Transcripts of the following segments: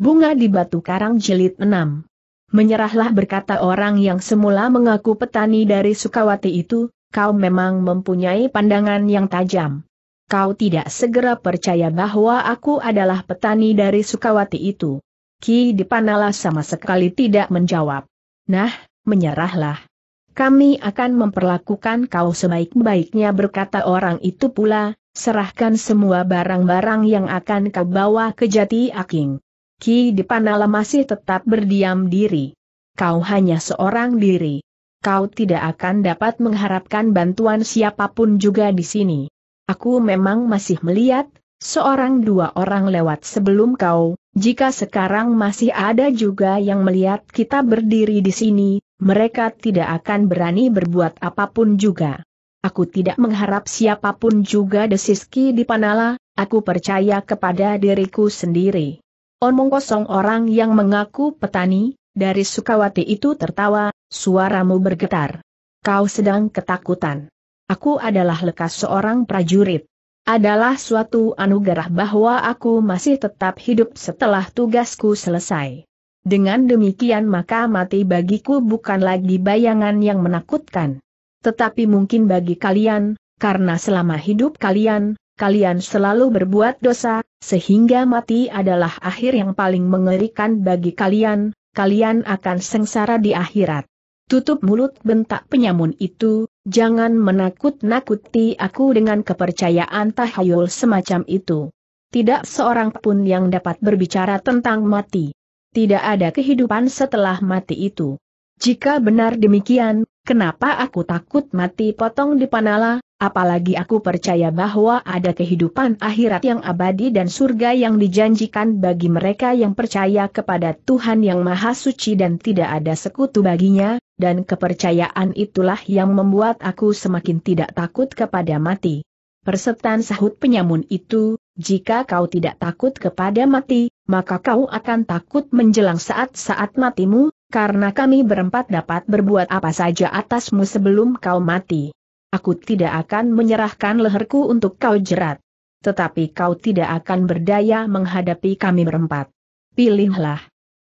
Bunga di Batu Karang Jilid 6 Menyerahlah berkata orang yang semula mengaku petani dari Sukawati itu, kau memang mempunyai pandangan yang tajam. Kau tidak segera percaya bahwa aku adalah petani dari Sukawati itu. Ki Dipanala sama sekali tidak menjawab. Nah, menyerahlah. Kami akan memperlakukan kau sebaik-baiknya berkata orang itu pula, serahkan semua barang-barang yang akan kau bawa ke Jati Aking. Ki Dipanala masih tetap berdiam diri. Kau hanya seorang diri. Kau tidak akan dapat mengharapkan bantuan siapapun juga di sini. Aku memang masih melihat, seorang dua orang lewat sebelum kau, jika sekarang masih ada juga yang melihat kita berdiri di sini, mereka tidak akan berani berbuat apapun juga. Aku tidak mengharap siapapun juga desiski di Panala, aku percaya kepada diriku sendiri. Omong kosong orang yang mengaku petani, dari Sukawati itu tertawa, suaramu bergetar. Kau sedang ketakutan. Aku adalah lekas seorang prajurit. Adalah suatu anugerah bahwa aku masih tetap hidup setelah tugasku selesai. Dengan demikian maka mati bagiku bukan lagi bayangan yang menakutkan. Tetapi mungkin bagi kalian, karena selama hidup kalian, kalian selalu berbuat dosa, sehingga mati adalah akhir yang paling mengerikan bagi kalian, kalian akan sengsara di akhirat. Tutup mulut bentak penyamun itu, jangan menakut-nakuti aku dengan kepercayaan tahayul semacam itu. Tidak seorang pun yang dapat berbicara tentang mati. Tidak ada kehidupan setelah mati itu. Jika benar demikian, kenapa aku takut mati potong di panala, Apalagi aku percaya bahwa ada kehidupan akhirat yang abadi dan surga yang dijanjikan bagi mereka yang percaya kepada Tuhan yang Maha Suci dan tidak ada sekutu baginya, dan kepercayaan itulah yang membuat aku semakin tidak takut kepada mati. Persetan sahut penyamun itu, jika kau tidak takut kepada mati, maka kau akan takut menjelang saat-saat matimu, karena kami berempat dapat berbuat apa saja atasmu sebelum kau mati. Aku tidak akan menyerahkan leherku untuk kau jerat. Tetapi kau tidak akan berdaya menghadapi kami berempat. Pilihlah.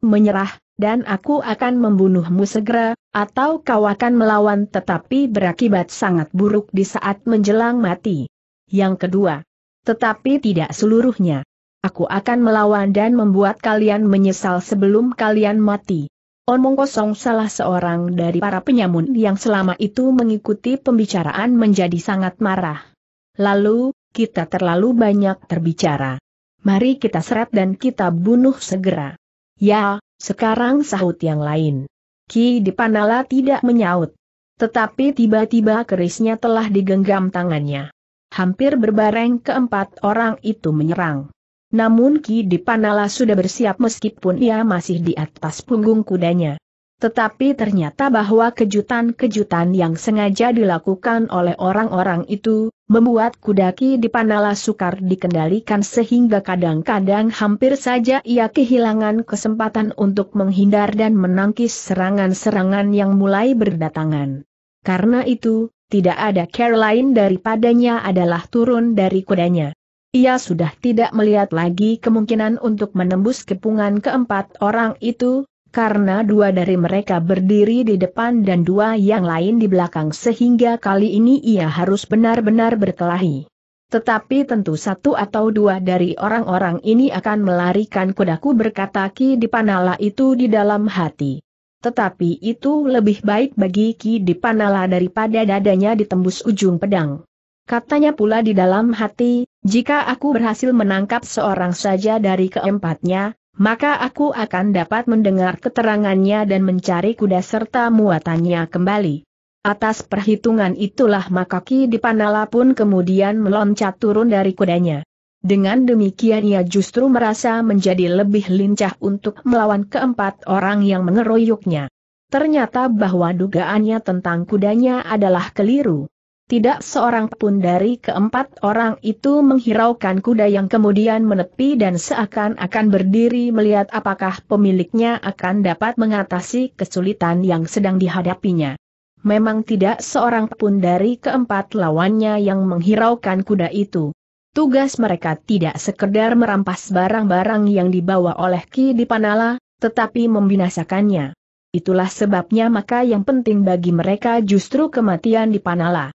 Menyerah, dan aku akan membunuhmu segera, atau kau akan melawan tetapi berakibat sangat buruk di saat menjelang mati. Yang kedua. Tetapi tidak seluruhnya. Aku akan melawan dan membuat kalian menyesal sebelum kalian mati. Omong kosong salah seorang dari para penyamun yang selama itu mengikuti pembicaraan menjadi sangat marah. Lalu, kita terlalu banyak terbicara. Mari kita seret dan kita bunuh segera. Ya, sekarang sahut yang lain. Ki Dipanala tidak menyaut. Tetapi tiba-tiba kerisnya telah digenggam tangannya. Hampir berbareng keempat orang itu menyerang. Namun Ki Dipanala sudah bersiap meskipun ia masih di atas punggung kudanya. Tetapi ternyata bahwa kejutan-kejutan yang sengaja dilakukan oleh orang-orang itu, membuat kuda Ki Dipanala sukar dikendalikan sehingga kadang-kadang hampir saja ia kehilangan kesempatan untuk menghindar dan menangkis serangan-serangan yang mulai berdatangan. Karena itu, tidak ada care lain daripadanya adalah turun dari kudanya. Ia sudah tidak melihat lagi kemungkinan untuk menembus kepungan keempat orang itu, karena dua dari mereka berdiri di depan dan dua yang lain di belakang sehingga kali ini ia harus benar-benar berkelahi. Tetapi tentu satu atau dua dari orang-orang ini akan melarikan kudaku berkata Ki Dipanala itu di dalam hati. Tetapi itu lebih baik bagi Ki Dipanala daripada dadanya ditembus ujung pedang. Katanya pula di dalam hati, jika aku berhasil menangkap seorang saja dari keempatnya, maka aku akan dapat mendengar keterangannya dan mencari kuda serta muatannya kembali. Atas perhitungan itulah Makaki Dipanala pun kemudian meloncat turun dari kudanya. Dengan demikian ia justru merasa menjadi lebih lincah untuk melawan keempat orang yang mengeroyoknya. Ternyata bahwa dugaannya tentang kudanya adalah keliru tidak seorang pun dari keempat orang itu menghiraukan kuda yang kemudian menepi dan seakan-akan berdiri melihat apakah pemiliknya akan dapat mengatasi kesulitan yang sedang dihadapinya. Memang tidak seorang pun dari keempat lawannya yang menghiraukan kuda itu. Tugas mereka tidak sekedar merampas barang-barang yang dibawa oleh Ki Dipanala, tetapi membinasakannya. Itulah sebabnya maka yang penting bagi mereka justru kematian Dipanala.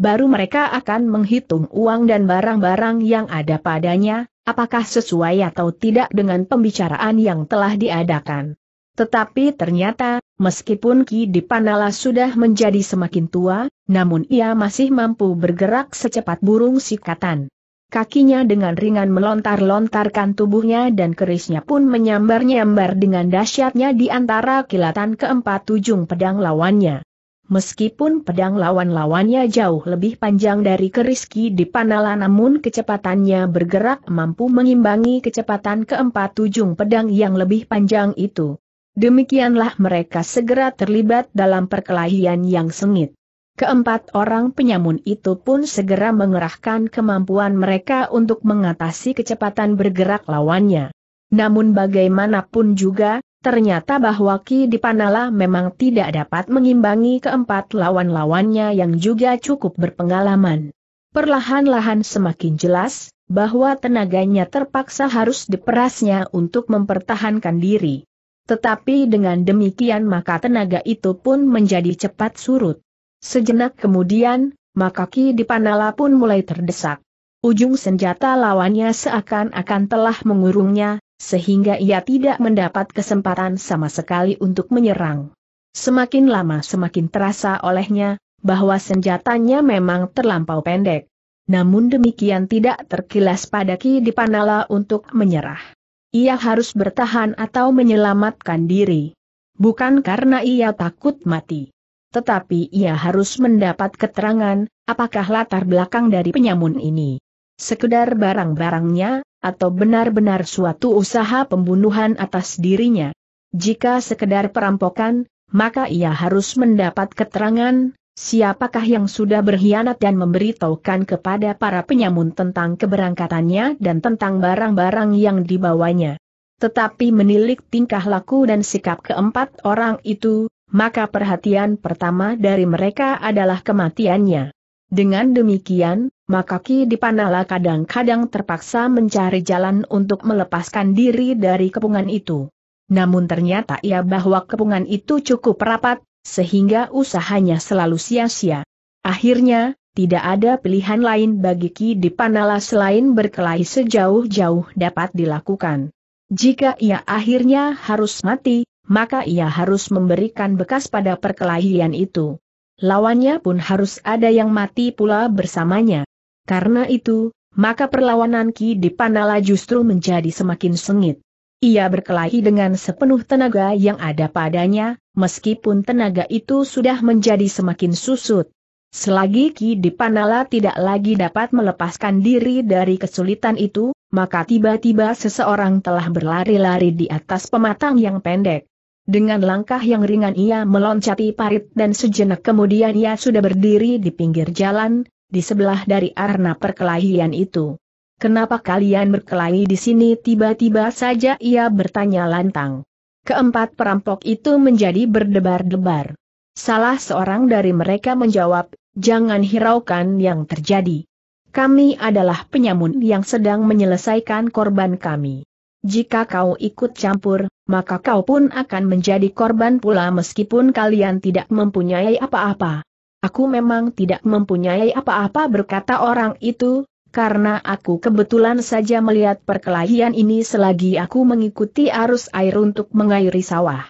Baru mereka akan menghitung uang dan barang-barang yang ada padanya, apakah sesuai atau tidak dengan pembicaraan yang telah diadakan. Tetapi ternyata, meskipun Ki Dipanala sudah menjadi semakin tua, namun ia masih mampu bergerak secepat burung sikatan. Kakinya dengan ringan melontar-lontarkan tubuhnya dan kerisnya pun menyambar-nyambar dengan dahsyatnya di antara kilatan keempat ujung pedang lawannya. Meskipun pedang lawan-lawannya jauh lebih panjang dari Keriski di Panala namun kecepatannya bergerak mampu mengimbangi kecepatan keempat ujung pedang yang lebih panjang itu. Demikianlah mereka segera terlibat dalam perkelahian yang sengit. Keempat orang penyamun itu pun segera mengerahkan kemampuan mereka untuk mengatasi kecepatan bergerak lawannya. Namun bagaimanapun juga, Ternyata bahwa Ki Dipanala memang tidak dapat mengimbangi keempat lawan-lawannya yang juga cukup berpengalaman. Perlahan-lahan semakin jelas, bahwa tenaganya terpaksa harus diperasnya untuk mempertahankan diri. Tetapi dengan demikian maka tenaga itu pun menjadi cepat surut. Sejenak kemudian, maka Ki Dipanala pun mulai terdesak. Ujung senjata lawannya seakan-akan telah mengurungnya, sehingga ia tidak mendapat kesempatan sama sekali untuk menyerang. Semakin lama semakin terasa olehnya, bahwa senjatanya memang terlampau pendek. Namun demikian tidak terkilas pada Ki Dipanala untuk menyerah. Ia harus bertahan atau menyelamatkan diri. Bukan karena ia takut mati. Tetapi ia harus mendapat keterangan, apakah latar belakang dari penyamun ini. Sekedar barang-barangnya, atau benar-benar suatu usaha pembunuhan atas dirinya. Jika sekedar perampokan, maka ia harus mendapat keterangan, siapakah yang sudah berkhianat dan memberitahukan kepada para penyamun tentang keberangkatannya dan tentang barang-barang yang dibawanya. Tetapi menilik tingkah laku dan sikap keempat orang itu, maka perhatian pertama dari mereka adalah kematiannya. Dengan demikian, maka Ki Dipanala kadang-kadang terpaksa mencari jalan untuk melepaskan diri dari kepungan itu. Namun ternyata ia bahwa kepungan itu cukup rapat, sehingga usahanya selalu sia-sia. Akhirnya, tidak ada pilihan lain bagi Ki Dipanala selain berkelahi sejauh-jauh dapat dilakukan. Jika ia akhirnya harus mati, maka ia harus memberikan bekas pada perkelahian itu lawannya pun harus ada yang mati pula bersamanya. Karena itu, maka perlawanan Ki Dipanala justru menjadi semakin sengit. Ia berkelahi dengan sepenuh tenaga yang ada padanya, meskipun tenaga itu sudah menjadi semakin susut. Selagi Ki Dipanala tidak lagi dapat melepaskan diri dari kesulitan itu, maka tiba-tiba seseorang telah berlari-lari di atas pematang yang pendek. Dengan langkah yang ringan ia meloncati parit dan sejenak kemudian ia sudah berdiri di pinggir jalan, di sebelah dari arena perkelahian itu. Kenapa kalian berkelahi di sini tiba-tiba saja ia bertanya lantang. Keempat perampok itu menjadi berdebar-debar. Salah seorang dari mereka menjawab, jangan hiraukan yang terjadi. Kami adalah penyamun yang sedang menyelesaikan korban kami. Jika kau ikut campur, maka kau pun akan menjadi korban pula meskipun kalian tidak mempunyai apa-apa. Aku memang tidak mempunyai apa-apa berkata orang itu, karena aku kebetulan saja melihat perkelahian ini selagi aku mengikuti arus air untuk mengairi sawah.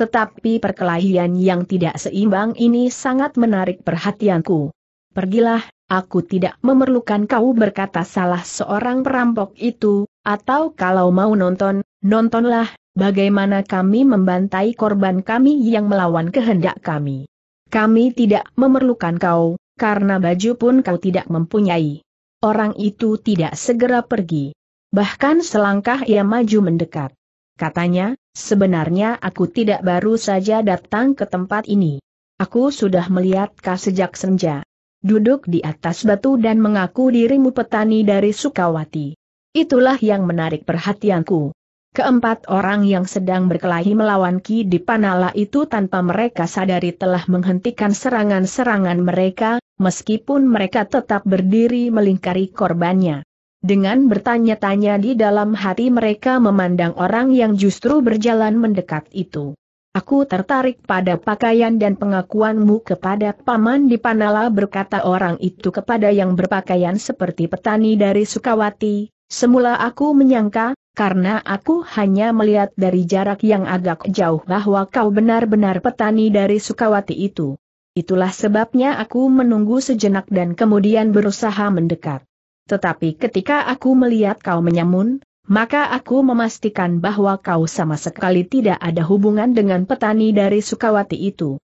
Tetapi perkelahian yang tidak seimbang ini sangat menarik perhatianku. Pergilah, aku tidak memerlukan kau berkata salah seorang perampok itu, atau kalau mau nonton, nontonlah, bagaimana kami membantai korban kami yang melawan kehendak kami. Kami tidak memerlukan kau, karena baju pun kau tidak mempunyai. Orang itu tidak segera pergi. Bahkan selangkah ia maju mendekat. Katanya, sebenarnya aku tidak baru saja datang ke tempat ini. Aku sudah melihat kau sejak senja. Duduk di atas batu dan mengaku dirimu petani dari Sukawati. Itulah yang menarik perhatianku. Keempat orang yang sedang berkelahi melawan Ki Dipanala itu tanpa mereka sadari telah menghentikan serangan-serangan mereka, meskipun mereka tetap berdiri melingkari korbannya. Dengan bertanya-tanya di dalam hati mereka memandang orang yang justru berjalan mendekat itu. Aku tertarik pada pakaian dan pengakuanmu kepada Paman Dipanala berkata orang itu kepada yang berpakaian seperti petani dari Sukawati, Semula aku menyangka, karena aku hanya melihat dari jarak yang agak jauh bahwa kau benar-benar petani dari Sukawati itu. Itulah sebabnya aku menunggu sejenak dan kemudian berusaha mendekat. Tetapi ketika aku melihat kau menyamun, maka aku memastikan bahwa kau sama sekali tidak ada hubungan dengan petani dari Sukawati itu.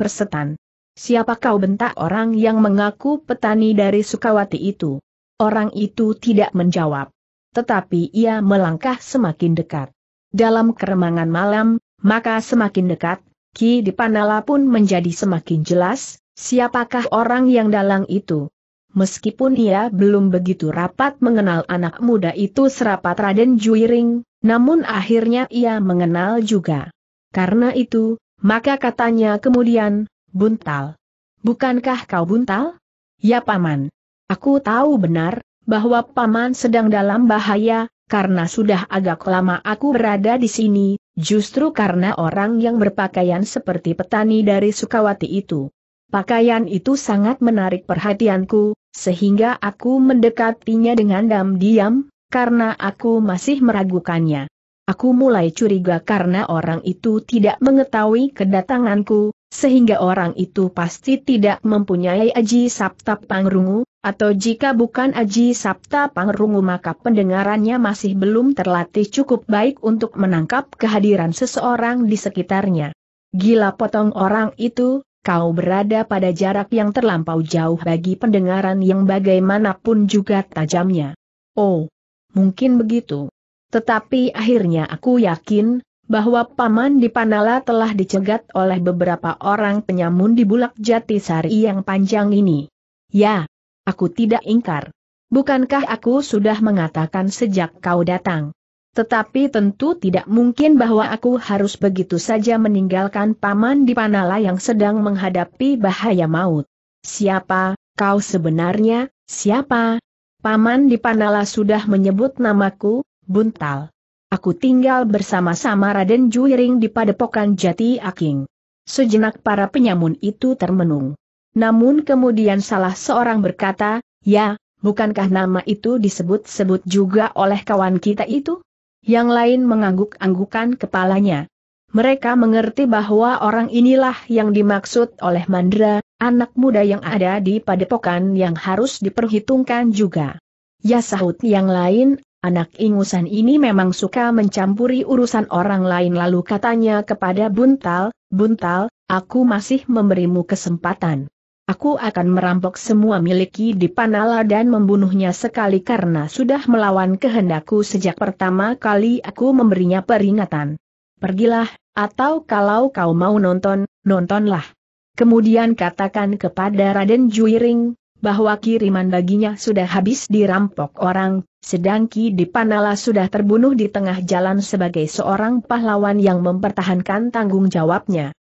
Persetan. Siapa kau bentak orang yang mengaku petani dari Sukawati itu? Orang itu tidak menjawab. Tetapi ia melangkah semakin dekat. Dalam keremangan malam, maka semakin dekat, Ki Dipanala pun menjadi semakin jelas, siapakah orang yang dalang itu. Meskipun ia belum begitu rapat mengenal anak muda itu serapat Raden Juiring, namun akhirnya ia mengenal juga. Karena itu, maka katanya kemudian, Buntal. Bukankah kau buntal? Ya paman. Aku tahu benar, bahwa Paman sedang dalam bahaya, karena sudah agak lama aku berada di sini, justru karena orang yang berpakaian seperti petani dari Sukawati itu. Pakaian itu sangat menarik perhatianku, sehingga aku mendekatinya dengan diam-diam, karena aku masih meragukannya. Aku mulai curiga karena orang itu tidak mengetahui kedatanganku, sehingga orang itu pasti tidak mempunyai aji sabta pangrungu, atau jika bukan Aji Sabta Pangrungu maka pendengarannya masih belum terlatih cukup baik untuk menangkap kehadiran seseorang di sekitarnya. Gila potong orang itu, kau berada pada jarak yang terlampau jauh bagi pendengaran yang bagaimanapun juga tajamnya. Oh, mungkin begitu. Tetapi akhirnya aku yakin, bahwa Paman Dipanala telah dicegat oleh beberapa orang penyamun di Bulak Jatisari yang panjang ini. Ya, Aku tidak ingkar. Bukankah aku sudah mengatakan sejak kau datang? Tetapi tentu tidak mungkin bahwa aku harus begitu saja meninggalkan paman di Panala yang sedang menghadapi bahaya maut. Siapa, kau sebenarnya, siapa? Paman di Panala sudah menyebut namaku, Buntal. Aku tinggal bersama-sama Raden Juiring di padepokan Jati Aking. Sejenak para penyamun itu termenung. Namun kemudian salah seorang berkata, ya, bukankah nama itu disebut-sebut juga oleh kawan kita itu? Yang lain mengangguk-anggukan kepalanya. Mereka mengerti bahwa orang inilah yang dimaksud oleh Mandra, anak muda yang ada di padepokan yang harus diperhitungkan juga. Ya sahut yang lain, anak ingusan ini memang suka mencampuri urusan orang lain lalu katanya kepada Buntal, Buntal, aku masih memberimu kesempatan aku akan merampok semua miliki di Panala dan membunuhnya sekali karena sudah melawan kehendakku sejak pertama kali aku memberinya peringatan. Pergilah, atau kalau kau mau nonton, nontonlah. Kemudian katakan kepada Raden Juiring, bahwa kiriman baginya sudah habis dirampok orang, sedang Ki Dipanala sudah terbunuh di tengah jalan sebagai seorang pahlawan yang mempertahankan tanggung jawabnya.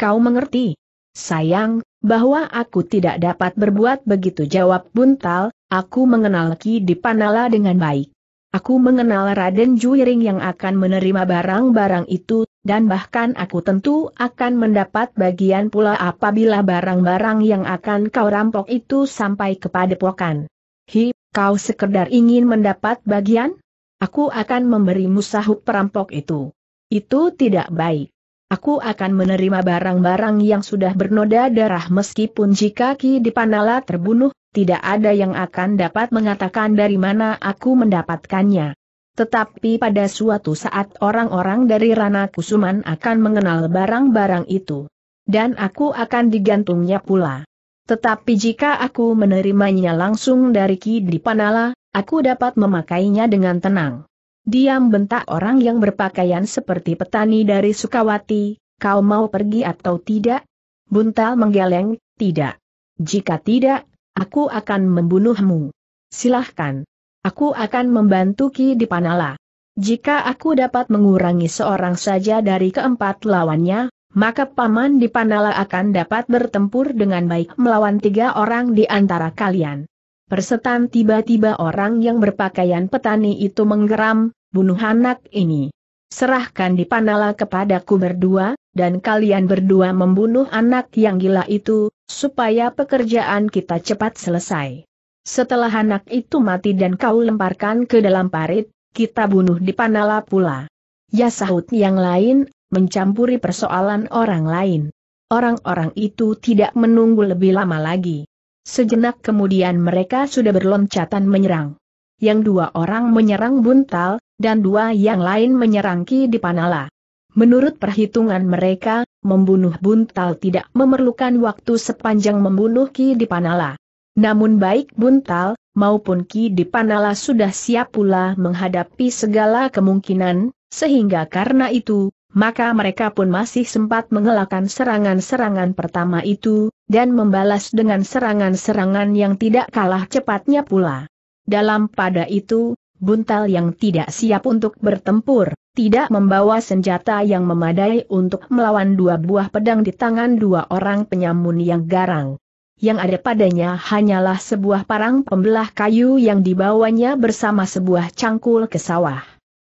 Kau mengerti? Sayang, bahwa aku tidak dapat berbuat begitu jawab Buntal, aku mengenal Ki Dipanala dengan baik. Aku mengenal Raden Juiring yang akan menerima barang-barang itu, dan bahkan aku tentu akan mendapat bagian pula apabila barang-barang yang akan kau rampok itu sampai kepada pokan. Hi, kau sekedar ingin mendapat bagian? Aku akan memberimu sahuk perampok itu. Itu tidak baik aku akan menerima barang-barang yang sudah bernoda darah meskipun jika Ki Dipanala terbunuh, tidak ada yang akan dapat mengatakan dari mana aku mendapatkannya. Tetapi pada suatu saat orang-orang dari Rana Kusuman akan mengenal barang-barang itu. Dan aku akan digantungnya pula. Tetapi jika aku menerimanya langsung dari Ki Dipanala, aku dapat memakainya dengan tenang. Diam bentak orang yang berpakaian seperti petani dari Sukawati, kau mau pergi atau tidak? Buntal menggeleng, tidak. Jika tidak, aku akan membunuhmu. Silahkan. Aku akan membantu Ki Dipanala. Jika aku dapat mengurangi seorang saja dari keempat lawannya, maka Paman Dipanala akan dapat bertempur dengan baik melawan tiga orang di antara kalian. Persetan tiba-tiba orang yang berpakaian petani itu menggeram, bunuh anak ini. Serahkan di kepadaku berdua, dan kalian berdua membunuh anak yang gila itu, supaya pekerjaan kita cepat selesai. Setelah anak itu mati dan kau lemparkan ke dalam parit, kita bunuh di pula. Ya sahut yang lain, mencampuri persoalan orang lain. Orang-orang itu tidak menunggu lebih lama lagi. Sejenak kemudian mereka sudah berloncatan menyerang. Yang dua orang menyerang Buntal, dan dua yang lain menyerang Ki Dipanala. Menurut perhitungan mereka, membunuh Buntal tidak memerlukan waktu sepanjang membunuh Ki Dipanala. Namun baik Buntal, maupun Ki Dipanala sudah siap pula menghadapi segala kemungkinan, sehingga karena itu, maka mereka pun masih sempat mengelakkan serangan-serangan pertama itu, dan membalas dengan serangan-serangan yang tidak kalah cepatnya pula. Dalam pada itu, buntal yang tidak siap untuk bertempur, tidak membawa senjata yang memadai untuk melawan dua buah pedang di tangan dua orang penyamun yang garang. Yang ada padanya hanyalah sebuah parang pembelah kayu yang dibawanya bersama sebuah cangkul ke sawah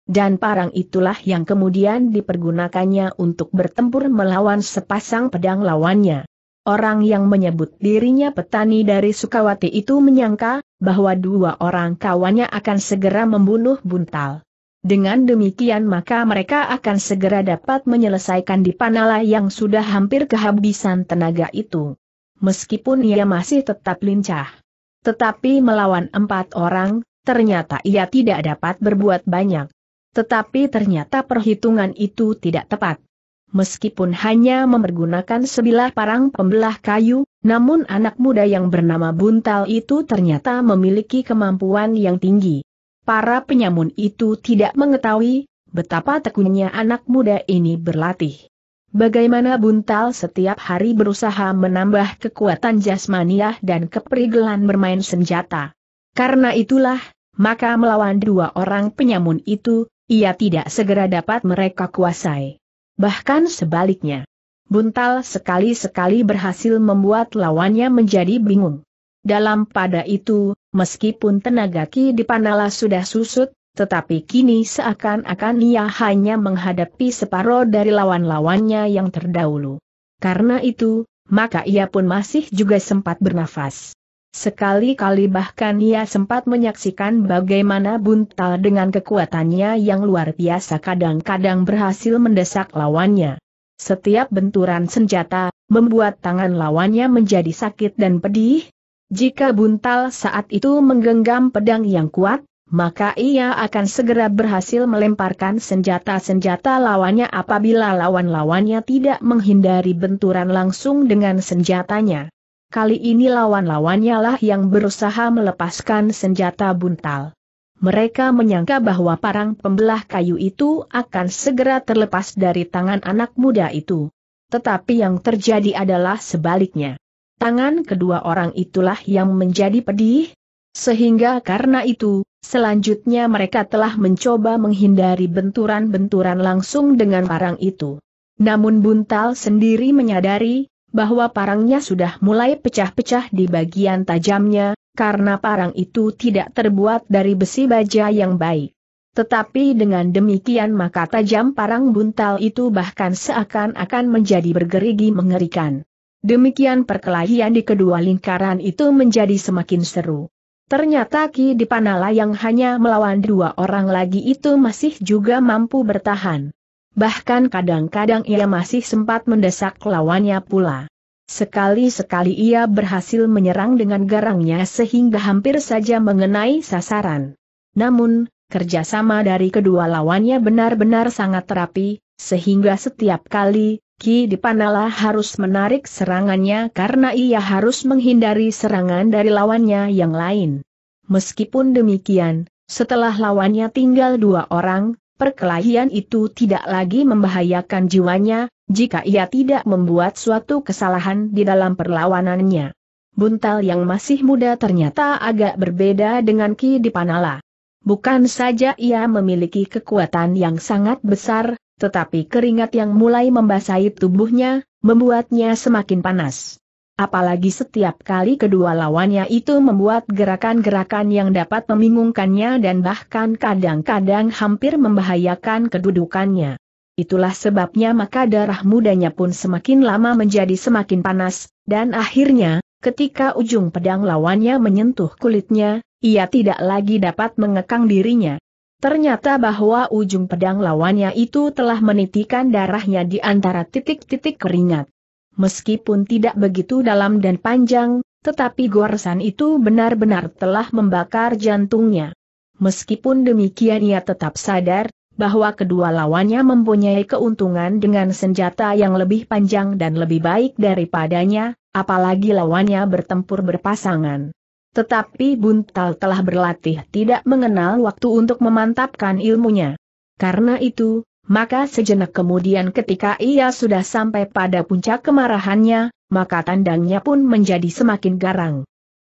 dan parang itulah yang kemudian dipergunakannya untuk bertempur melawan sepasang pedang lawannya. Orang yang menyebut dirinya petani dari Sukawati itu menyangka, bahwa dua orang kawannya akan segera membunuh Buntal. Dengan demikian maka mereka akan segera dapat menyelesaikan di panala yang sudah hampir kehabisan tenaga itu. Meskipun ia masih tetap lincah. Tetapi melawan empat orang, ternyata ia tidak dapat berbuat banyak. Tetapi ternyata perhitungan itu tidak tepat. Meskipun hanya memergunakan sebilah parang pembelah kayu, namun anak muda yang bernama Buntal itu ternyata memiliki kemampuan yang tinggi. Para penyamun itu tidak mengetahui betapa tekunnya anak muda ini berlatih. Bagaimana Buntal setiap hari berusaha menambah kekuatan jasmaniah dan keperigelan bermain senjata. Karena itulah, maka melawan dua orang penyamun itu, ia tidak segera dapat mereka kuasai. Bahkan sebaliknya. Buntal sekali-sekali berhasil membuat lawannya menjadi bingung. Dalam pada itu, meskipun tenaga Ki Dipanala sudah susut, tetapi kini seakan-akan ia hanya menghadapi separuh dari lawan-lawannya yang terdahulu. Karena itu, maka ia pun masih juga sempat bernafas. Sekali-kali bahkan ia sempat menyaksikan bagaimana buntal dengan kekuatannya yang luar biasa kadang-kadang berhasil mendesak lawannya. Setiap benturan senjata, membuat tangan lawannya menjadi sakit dan pedih. Jika buntal saat itu menggenggam pedang yang kuat, maka ia akan segera berhasil melemparkan senjata-senjata lawannya apabila lawan-lawannya tidak menghindari benturan langsung dengan senjatanya. Kali ini lawan-lawannya lah yang berusaha melepaskan senjata buntal. Mereka menyangka bahwa parang pembelah kayu itu akan segera terlepas dari tangan anak muda itu. Tetapi yang terjadi adalah sebaliknya. Tangan kedua orang itulah yang menjadi pedih, sehingga karena itu, selanjutnya mereka telah mencoba menghindari benturan-benturan langsung dengan parang itu. Namun Buntal sendiri menyadari, bahwa parangnya sudah mulai pecah-pecah di bagian tajamnya, karena parang itu tidak terbuat dari besi baja yang baik. Tetapi dengan demikian maka tajam parang buntal itu bahkan seakan-akan menjadi bergerigi mengerikan. Demikian perkelahian di kedua lingkaran itu menjadi semakin seru. Ternyata Ki Dipanala yang hanya melawan dua orang lagi itu masih juga mampu bertahan bahkan kadang-kadang ia masih sempat mendesak lawannya pula. Sekali-sekali ia berhasil menyerang dengan garangnya sehingga hampir saja mengenai sasaran. Namun, kerjasama dari kedua lawannya benar-benar sangat rapi, sehingga setiap kali, Ki Dipanala harus menarik serangannya karena ia harus menghindari serangan dari lawannya yang lain. Meskipun demikian, setelah lawannya tinggal dua orang, perkelahian itu tidak lagi membahayakan jiwanya, jika ia tidak membuat suatu kesalahan di dalam perlawanannya. Buntal yang masih muda ternyata agak berbeda dengan Ki Dipanala. Bukan saja ia memiliki kekuatan yang sangat besar, tetapi keringat yang mulai membasahi tubuhnya, membuatnya semakin panas. Apalagi setiap kali kedua lawannya itu membuat gerakan-gerakan yang dapat membingungkannya dan bahkan kadang-kadang hampir membahayakan kedudukannya. Itulah sebabnya maka darah mudanya pun semakin lama menjadi semakin panas, dan akhirnya, ketika ujung pedang lawannya menyentuh kulitnya, ia tidak lagi dapat mengekang dirinya. Ternyata bahwa ujung pedang lawannya itu telah menitikan darahnya di antara titik-titik keringat. Meskipun tidak begitu dalam dan panjang, tetapi goresan itu benar-benar telah membakar jantungnya. Meskipun demikian ia tetap sadar, bahwa kedua lawannya mempunyai keuntungan dengan senjata yang lebih panjang dan lebih baik daripadanya, apalagi lawannya bertempur berpasangan. Tetapi Buntal telah berlatih tidak mengenal waktu untuk memantapkan ilmunya. Karena itu, maka sejenak kemudian ketika ia sudah sampai pada puncak kemarahannya, maka tandangnya pun menjadi semakin garang.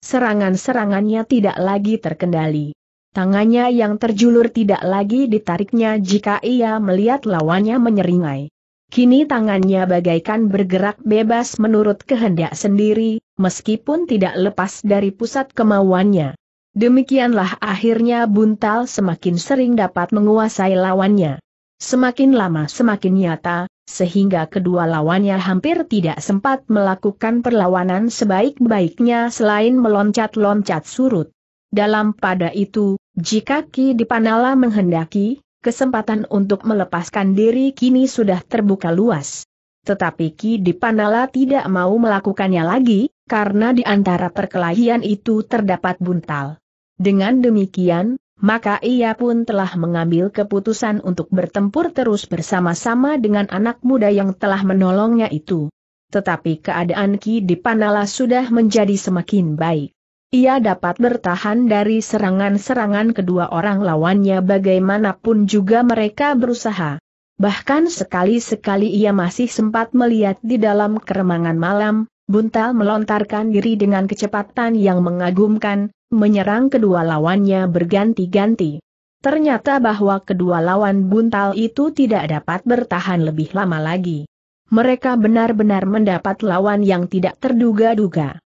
Serangan-serangannya tidak lagi terkendali. Tangannya yang terjulur tidak lagi ditariknya jika ia melihat lawannya menyeringai. Kini tangannya bagaikan bergerak bebas menurut kehendak sendiri, meskipun tidak lepas dari pusat kemauannya. Demikianlah akhirnya Buntal semakin sering dapat menguasai lawannya. Semakin lama semakin nyata, sehingga kedua lawannya hampir tidak sempat melakukan perlawanan sebaik-baiknya selain meloncat-loncat surut. Dalam pada itu, jika Ki Dipanala menghendaki, kesempatan untuk melepaskan diri kini sudah terbuka luas. Tetapi Ki Dipanala tidak mau melakukannya lagi, karena di antara perkelahian itu terdapat buntal. Dengan demikian, maka ia pun telah mengambil keputusan untuk bertempur terus bersama-sama dengan anak muda yang telah menolongnya itu. Tetapi keadaan Ki Dipanala sudah menjadi semakin baik. Ia dapat bertahan dari serangan-serangan kedua orang lawannya bagaimanapun juga mereka berusaha. Bahkan sekali-sekali ia masih sempat melihat di dalam keremangan malam, Buntal melontarkan diri dengan kecepatan yang mengagumkan, menyerang kedua lawannya berganti-ganti. Ternyata bahwa kedua lawan buntal itu tidak dapat bertahan lebih lama lagi. Mereka benar-benar mendapat lawan yang tidak terduga-duga.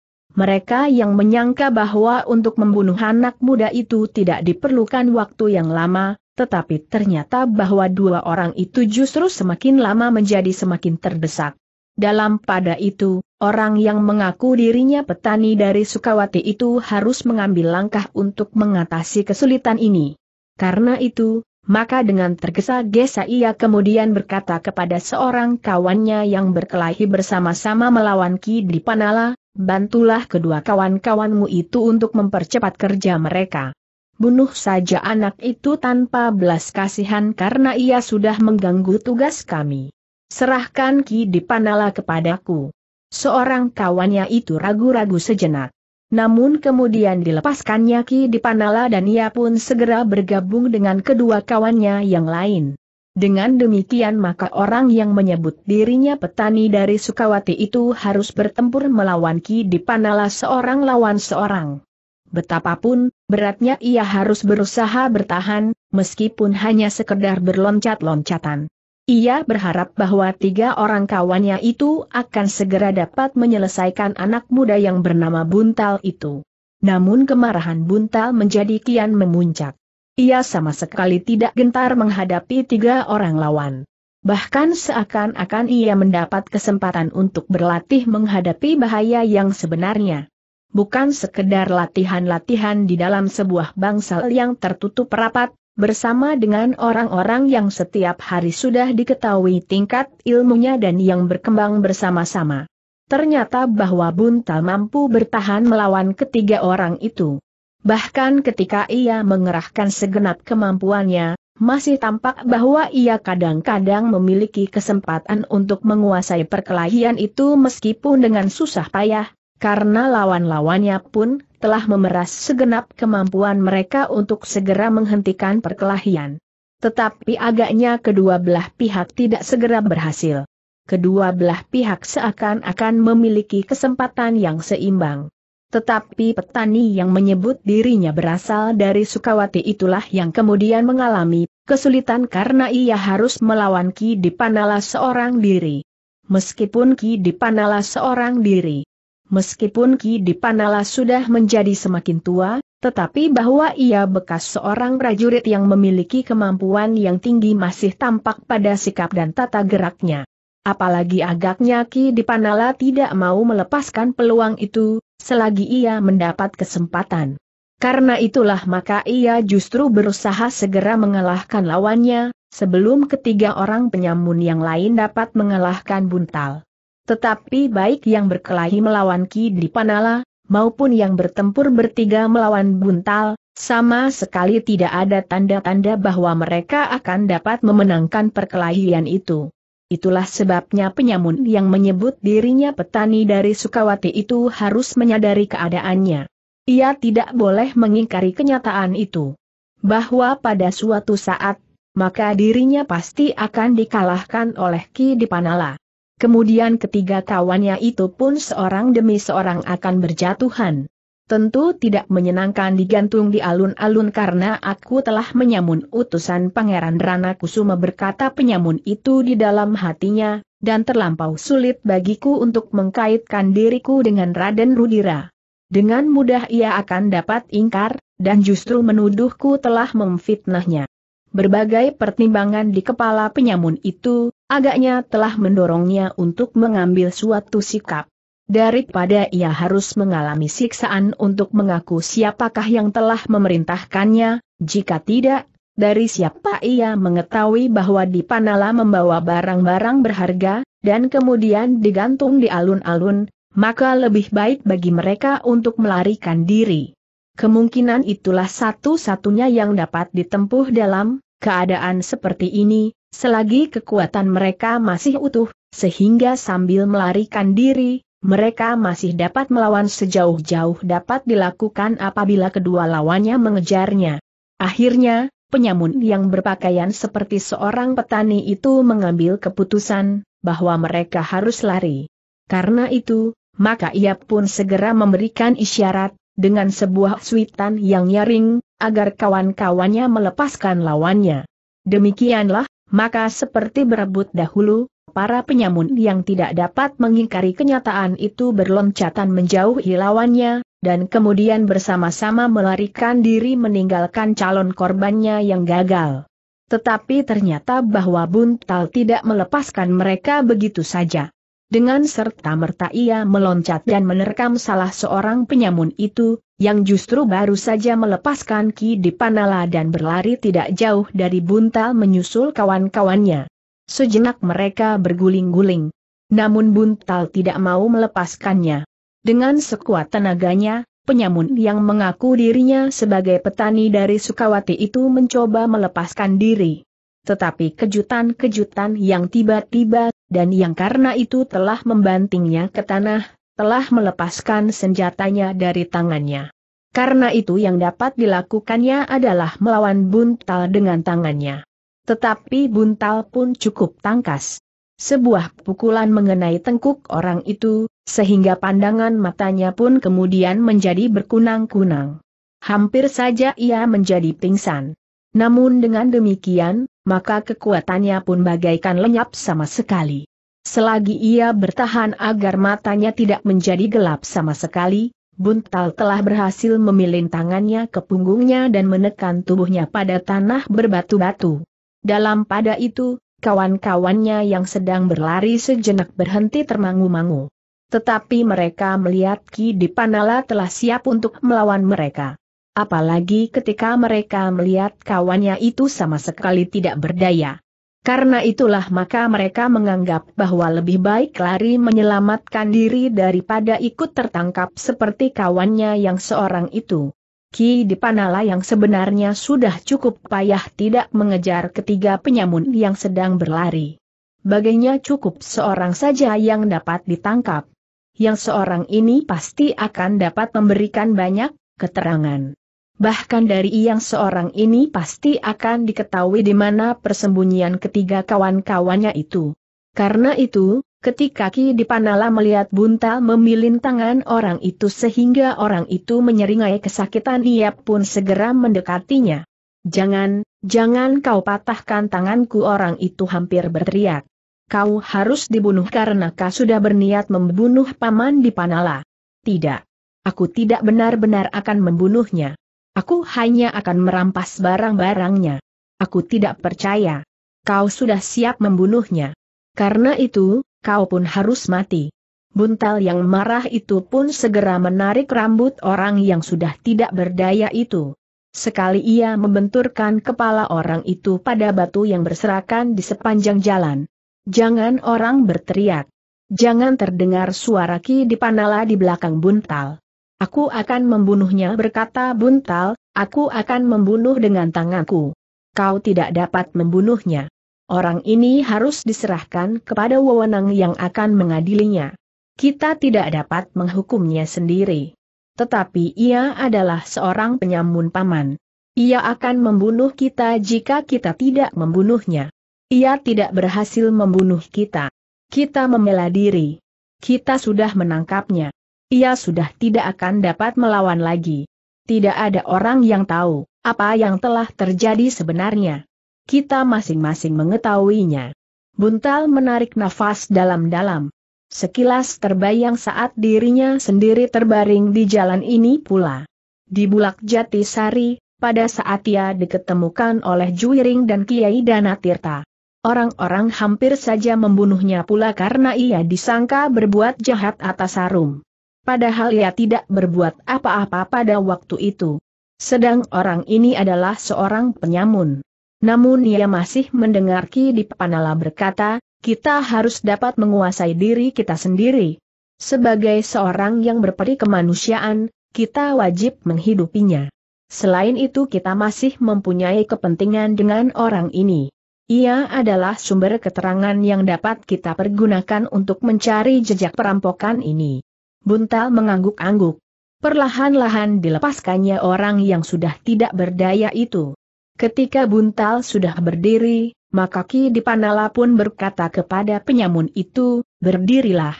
Mereka yang menyangka bahwa untuk membunuh anak muda itu tidak diperlukan waktu yang lama, tetapi ternyata bahwa dua orang itu justru semakin lama menjadi semakin terdesak. Dalam pada itu, orang yang mengaku dirinya petani dari Sukawati itu harus mengambil langkah untuk mengatasi kesulitan ini. Karena itu, maka dengan tergesa-gesa ia kemudian berkata kepada seorang kawannya yang berkelahi bersama-sama melawan Ki Dipanala, bantulah kedua kawan-kawanmu itu untuk mempercepat kerja mereka. Bunuh saja anak itu tanpa belas kasihan karena ia sudah mengganggu tugas kami. Serahkan Ki Dipanala kepadaku. Seorang kawannya itu ragu-ragu sejenak. Namun kemudian dilepaskannya Ki Dipanala dan ia pun segera bergabung dengan kedua kawannya yang lain. Dengan demikian maka orang yang menyebut dirinya petani dari Sukawati itu harus bertempur melawan Ki Dipanala seorang lawan seorang. Betapapun, beratnya ia harus berusaha bertahan, meskipun hanya sekedar berloncat-loncatan. Ia berharap bahwa tiga orang kawannya itu akan segera dapat menyelesaikan anak muda yang bernama Buntal itu. Namun kemarahan Buntal menjadi kian memuncak. Ia sama sekali tidak gentar menghadapi tiga orang lawan. Bahkan seakan-akan ia mendapat kesempatan untuk berlatih menghadapi bahaya yang sebenarnya. Bukan sekedar latihan-latihan di dalam sebuah bangsal yang tertutup rapat, bersama dengan orang-orang yang setiap hari sudah diketahui tingkat ilmunya dan yang berkembang bersama-sama. Ternyata bahwa Bunta mampu bertahan melawan ketiga orang itu. Bahkan ketika ia mengerahkan segenap kemampuannya, masih tampak bahwa ia kadang-kadang memiliki kesempatan untuk menguasai perkelahian itu meskipun dengan susah payah, karena lawan-lawannya pun telah memeras segenap kemampuan mereka untuk segera menghentikan perkelahian. Tetapi agaknya kedua belah pihak tidak segera berhasil. Kedua belah pihak seakan-akan memiliki kesempatan yang seimbang. Tetapi petani yang menyebut dirinya berasal dari Sukawati itulah yang kemudian mengalami kesulitan karena ia harus melawan Ki Dipanala seorang diri. Meskipun Ki Dipanala seorang diri, Meskipun Ki Dipanala sudah menjadi semakin tua, tetapi bahwa ia bekas seorang prajurit yang memiliki kemampuan yang tinggi masih tampak pada sikap dan tata geraknya. Apalagi agaknya Ki Dipanala tidak mau melepaskan peluang itu, selagi ia mendapat kesempatan. Karena itulah maka ia justru berusaha segera mengalahkan lawannya, sebelum ketiga orang penyamun yang lain dapat mengalahkan buntal. Tetapi baik yang berkelahi melawan Ki Dipanala, maupun yang bertempur bertiga melawan Buntal, sama sekali tidak ada tanda-tanda bahwa mereka akan dapat memenangkan perkelahian itu. Itulah sebabnya penyamun yang menyebut dirinya petani dari Sukawati itu harus menyadari keadaannya. Ia tidak boleh mengingkari kenyataan itu. Bahwa pada suatu saat, maka dirinya pasti akan dikalahkan oleh Ki Dipanala. Kemudian ketiga kawannya itu pun seorang demi seorang akan berjatuhan. Tentu tidak menyenangkan digantung di alun-alun karena aku telah menyamun utusan Pangeran Rana Kusuma berkata penyamun itu di dalam hatinya, dan terlampau sulit bagiku untuk mengkaitkan diriku dengan Raden Rudira. Dengan mudah ia akan dapat ingkar, dan justru menuduhku telah memfitnahnya. Berbagai pertimbangan di kepala penyamun itu, agaknya telah mendorongnya untuk mengambil suatu sikap. Daripada ia harus mengalami siksaan untuk mengaku siapakah yang telah memerintahkannya, jika tidak, dari siapa ia mengetahui bahwa di Panala membawa barang-barang berharga, dan kemudian digantung di alun-alun, maka lebih baik bagi mereka untuk melarikan diri. Kemungkinan itulah satu-satunya yang dapat ditempuh dalam keadaan seperti ini, Selagi kekuatan mereka masih utuh, sehingga sambil melarikan diri, mereka masih dapat melawan sejauh-jauh dapat dilakukan apabila kedua lawannya mengejarnya. Akhirnya, penyamun yang berpakaian seperti seorang petani itu mengambil keputusan bahwa mereka harus lari. Karena itu, maka ia pun segera memberikan isyarat dengan sebuah suitan yang nyaring agar kawan-kawannya melepaskan lawannya. Demikianlah maka seperti berebut dahulu, para penyamun yang tidak dapat mengingkari kenyataan itu berloncatan menjauhi lawannya, dan kemudian bersama-sama melarikan diri meninggalkan calon korbannya yang gagal. Tetapi ternyata bahwa Buntal tidak melepaskan mereka begitu saja. Dengan serta-merta ia meloncat dan menerkam salah seorang penyamun itu, yang justru baru saja melepaskan Ki Dipanala dan berlari tidak jauh dari Buntal menyusul kawan-kawannya. Sejenak mereka berguling-guling. Namun Buntal tidak mau melepaskannya. Dengan sekuat tenaganya, penyamun yang mengaku dirinya sebagai petani dari Sukawati itu mencoba melepaskan diri. Tetapi kejutan-kejutan yang tiba-tiba dan yang karena itu telah membantingnya ke tanah, telah melepaskan senjatanya dari tangannya. Karena itu yang dapat dilakukannya adalah melawan buntal dengan tangannya. Tetapi buntal pun cukup tangkas. Sebuah pukulan mengenai tengkuk orang itu, sehingga pandangan matanya pun kemudian menjadi berkunang-kunang. Hampir saja ia menjadi pingsan. Namun dengan demikian, maka kekuatannya pun bagaikan lenyap sama sekali. Selagi ia bertahan agar matanya tidak menjadi gelap sama sekali, Buntal telah berhasil memilin tangannya ke punggungnya dan menekan tubuhnya pada tanah berbatu-batu. Dalam pada itu, kawan-kawannya yang sedang berlari sejenak berhenti termangu-mangu. Tetapi mereka melihat Ki Dipanala telah siap untuk melawan mereka apalagi ketika mereka melihat kawannya itu sama sekali tidak berdaya. Karena itulah maka mereka menganggap bahwa lebih baik lari menyelamatkan diri daripada ikut tertangkap seperti kawannya yang seorang itu. Ki Dipanala yang sebenarnya sudah cukup payah tidak mengejar ketiga penyamun yang sedang berlari. Baginya cukup seorang saja yang dapat ditangkap. Yang seorang ini pasti akan dapat memberikan banyak keterangan bahkan dari yang seorang ini pasti akan diketahui di mana persembunyian ketiga kawan-kawannya itu. Karena itu, ketika Ki Dipanala melihat buntal memilin tangan orang itu sehingga orang itu menyeringai kesakitan ia pun segera mendekatinya. Jangan, jangan kau patahkan tanganku orang itu hampir berteriak. Kau harus dibunuh karena kau sudah berniat membunuh Paman Dipanala. Tidak. Aku tidak benar-benar akan membunuhnya. Aku hanya akan merampas barang-barangnya. Aku tidak percaya. Kau sudah siap membunuhnya. Karena itu, kau pun harus mati. Buntal yang marah itu pun segera menarik rambut orang yang sudah tidak berdaya itu. Sekali ia membenturkan kepala orang itu pada batu yang berserakan di sepanjang jalan. Jangan orang berteriak. Jangan terdengar suara Ki Dipanala di belakang buntal. Aku akan membunuhnya berkata Buntal, aku akan membunuh dengan tanganku. Kau tidak dapat membunuhnya. Orang ini harus diserahkan kepada wewenang yang akan mengadilinya. Kita tidak dapat menghukumnya sendiri. Tetapi ia adalah seorang penyamun paman. Ia akan membunuh kita jika kita tidak membunuhnya. Ia tidak berhasil membunuh kita. Kita membela diri. Kita sudah menangkapnya ia sudah tidak akan dapat melawan lagi. Tidak ada orang yang tahu apa yang telah terjadi sebenarnya. Kita masing-masing mengetahuinya. Buntal menarik nafas dalam-dalam. Sekilas terbayang saat dirinya sendiri terbaring di jalan ini pula. Di Bulak Jati Sari, pada saat ia diketemukan oleh Juiring dan Kiai Danatirta. Orang-orang hampir saja membunuhnya pula karena ia disangka berbuat jahat atas Sarum padahal ia tidak berbuat apa-apa pada waktu itu. Sedang orang ini adalah seorang penyamun. Namun ia masih mendengar Ki Dipanala berkata, kita harus dapat menguasai diri kita sendiri. Sebagai seorang yang berperi kemanusiaan, kita wajib menghidupinya. Selain itu kita masih mempunyai kepentingan dengan orang ini. Ia adalah sumber keterangan yang dapat kita pergunakan untuk mencari jejak perampokan ini. Buntal mengangguk-angguk. Perlahan-lahan dilepaskannya orang yang sudah tidak berdaya itu. Ketika Buntal sudah berdiri, maka Ki Dipanala pun berkata kepada penyamun itu, berdirilah.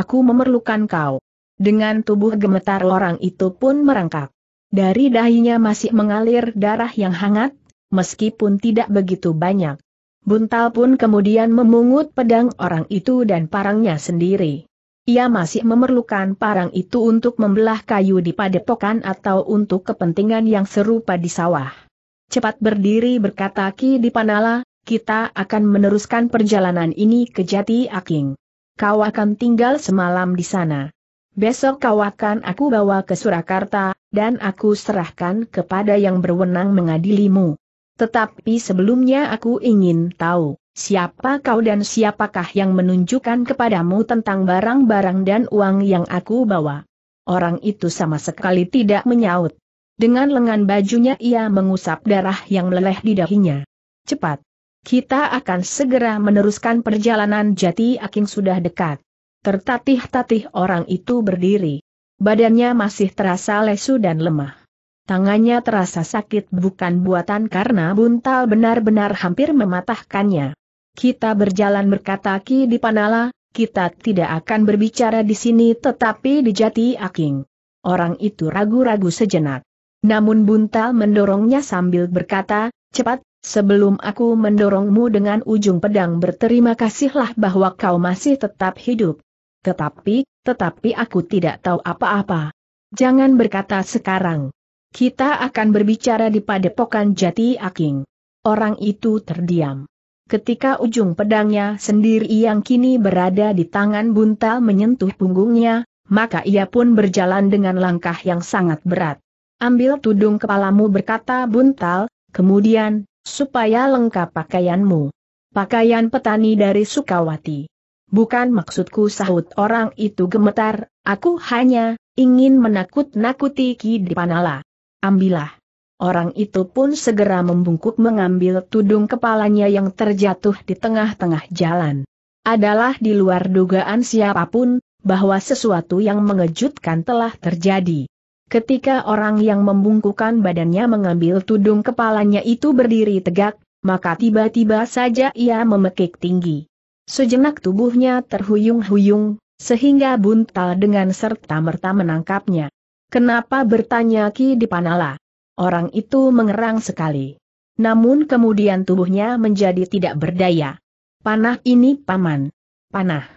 Aku memerlukan kau. Dengan tubuh gemetar orang itu pun merangkak. Dari dahinya masih mengalir darah yang hangat, meskipun tidak begitu banyak. Buntal pun kemudian memungut pedang orang itu dan parangnya sendiri. Ia masih memerlukan parang itu untuk membelah kayu di padepokan atau untuk kepentingan yang serupa di sawah. Cepat berdiri berkata Ki Dipanala, kita akan meneruskan perjalanan ini ke Jati Aking. Kau akan tinggal semalam di sana. Besok kau akan aku bawa ke Surakarta, dan aku serahkan kepada yang berwenang mengadilimu. Tetapi sebelumnya aku ingin tahu. Siapa kau dan siapakah yang menunjukkan kepadamu tentang barang-barang dan uang yang aku bawa? Orang itu sama sekali tidak menyaut. Dengan lengan bajunya ia mengusap darah yang meleleh di dahinya. Cepat. Kita akan segera meneruskan perjalanan jati aking sudah dekat. Tertatih-tatih orang itu berdiri. Badannya masih terasa lesu dan lemah. Tangannya terasa sakit bukan buatan karena buntal benar-benar hampir mematahkannya. Kita berjalan berkata Ki di Panala, kita tidak akan berbicara di sini tetapi di Jati Aking. Orang itu ragu-ragu sejenak. Namun Buntal mendorongnya sambil berkata, cepat, sebelum aku mendorongmu dengan ujung pedang berterima kasihlah bahwa kau masih tetap hidup. Tetapi, tetapi aku tidak tahu apa-apa. Jangan berkata sekarang. Kita akan berbicara di padepokan Jati Aking. Orang itu terdiam. Ketika ujung pedangnya sendiri yang kini berada di tangan buntal menyentuh punggungnya, maka ia pun berjalan dengan langkah yang sangat berat. Ambil tudung kepalamu berkata buntal, kemudian, supaya lengkap pakaianmu. Pakaian petani dari Sukawati. Bukan maksudku sahut orang itu gemetar, aku hanya, ingin menakut-nakuti Ki Dipanala. Ambillah. Orang itu pun segera membungkuk mengambil tudung kepalanya yang terjatuh di tengah-tengah jalan. Adalah di luar dugaan siapapun, bahwa sesuatu yang mengejutkan telah terjadi. Ketika orang yang membungkukan badannya mengambil tudung kepalanya itu berdiri tegak, maka tiba-tiba saja ia memekik tinggi. Sejenak tubuhnya terhuyung-huyung, sehingga buntal dengan serta-merta menangkapnya. Kenapa bertanya Ki Dipanala? Orang itu mengerang sekali. Namun kemudian tubuhnya menjadi tidak berdaya. Panah ini paman. Panah.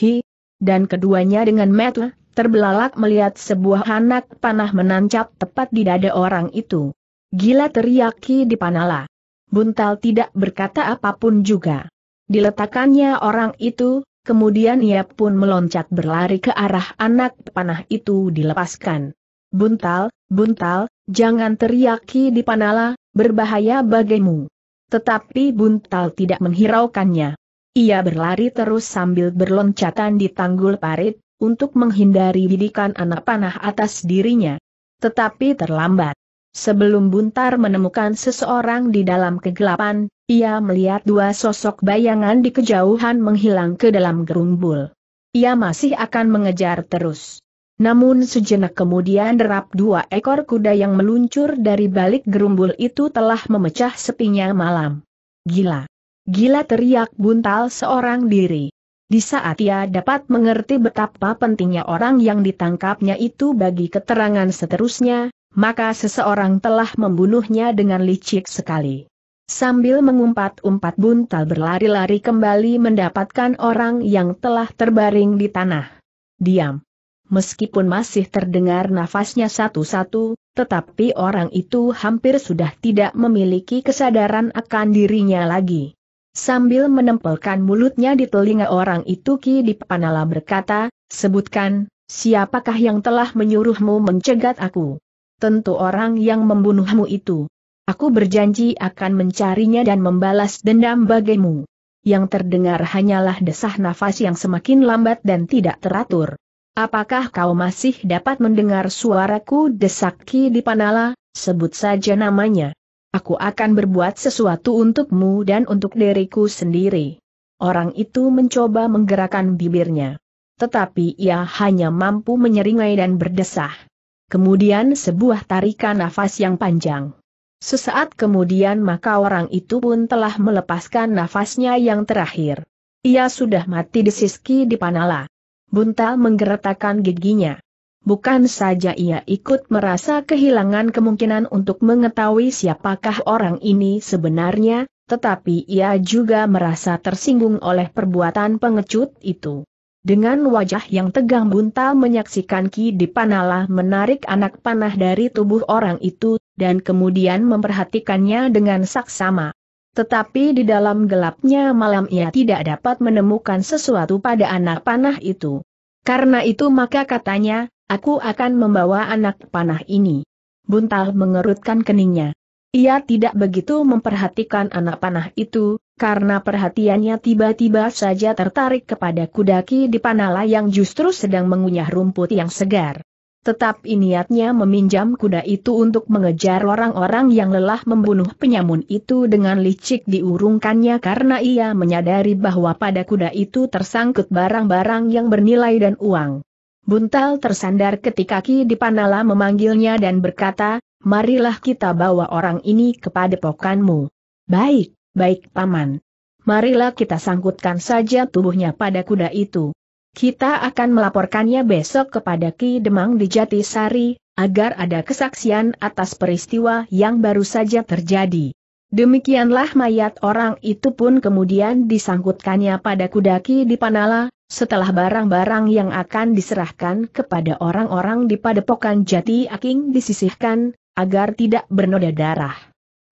Hi. Dan keduanya dengan metu, terbelalak melihat sebuah anak panah menancap tepat di dada orang itu. Gila teriaki di panala. Buntal tidak berkata apapun juga. Diletakkannya orang itu, kemudian ia pun meloncat berlari ke arah anak panah itu dilepaskan. Buntal, buntal, Jangan teriaki di panala, berbahaya bagimu. Tetapi Buntal tidak menghiraukannya. Ia berlari terus sambil berloncatan di tanggul parit, untuk menghindari bidikan anak panah atas dirinya. Tetapi terlambat. Sebelum Buntar menemukan seseorang di dalam kegelapan, ia melihat dua sosok bayangan di kejauhan menghilang ke dalam gerumbul. Ia masih akan mengejar terus. Namun sejenak kemudian derap dua ekor kuda yang meluncur dari balik gerumbul itu telah memecah sepinya malam. Gila! Gila teriak buntal seorang diri. Di saat ia dapat mengerti betapa pentingnya orang yang ditangkapnya itu bagi keterangan seterusnya, maka seseorang telah membunuhnya dengan licik sekali. Sambil mengumpat-umpat buntal berlari-lari kembali mendapatkan orang yang telah terbaring di tanah. Diam! Meskipun masih terdengar nafasnya satu-satu, tetapi orang itu hampir sudah tidak memiliki kesadaran akan dirinya lagi. Sambil menempelkan mulutnya di telinga orang itu Ki Dipanala berkata, sebutkan, siapakah yang telah menyuruhmu mencegat aku? Tentu orang yang membunuhmu itu. Aku berjanji akan mencarinya dan membalas dendam bagimu. Yang terdengar hanyalah desah nafas yang semakin lambat dan tidak teratur. Apakah kau masih dapat mendengar suaraku desak Ki Dipanala, sebut saja namanya. Aku akan berbuat sesuatu untukmu dan untuk diriku sendiri. Orang itu mencoba menggerakkan bibirnya. Tetapi ia hanya mampu menyeringai dan berdesah. Kemudian sebuah tarikan nafas yang panjang. Sesaat kemudian maka orang itu pun telah melepaskan nafasnya yang terakhir. Ia sudah mati desiski di Panala. Buntal menggeretakkan giginya. Bukan saja ia ikut merasa kehilangan kemungkinan untuk mengetahui siapakah orang ini sebenarnya, tetapi ia juga merasa tersinggung oleh perbuatan pengecut itu. Dengan wajah yang tegang Buntal menyaksikan Ki Dipanala menarik anak panah dari tubuh orang itu, dan kemudian memperhatikannya dengan saksama. Tetapi di dalam gelapnya malam ia tidak dapat menemukan sesuatu pada anak panah itu. Karena itu maka katanya, aku akan membawa anak panah ini. Buntal mengerutkan keningnya. Ia tidak begitu memperhatikan anak panah itu, karena perhatiannya tiba-tiba saja tertarik kepada kudaki di panala yang justru sedang mengunyah rumput yang segar tetap niatnya meminjam kuda itu untuk mengejar orang-orang yang lelah membunuh penyamun itu dengan licik diurungkannya karena ia menyadari bahwa pada kuda itu tersangkut barang-barang yang bernilai dan uang. Buntal tersandar ketika Ki Dipanala memanggilnya dan berkata, marilah kita bawa orang ini kepada pokanmu. Baik, baik paman. Marilah kita sangkutkan saja tubuhnya pada kuda itu. Kita akan melaporkannya besok kepada Ki Demang di Jatisari, agar ada kesaksian atas peristiwa yang baru saja terjadi. Demikianlah mayat orang itu pun kemudian disangkutkannya pada kudaki di Panala, setelah barang-barang yang akan diserahkan kepada orang-orang di padepokan jati aking disisihkan, agar tidak bernoda darah.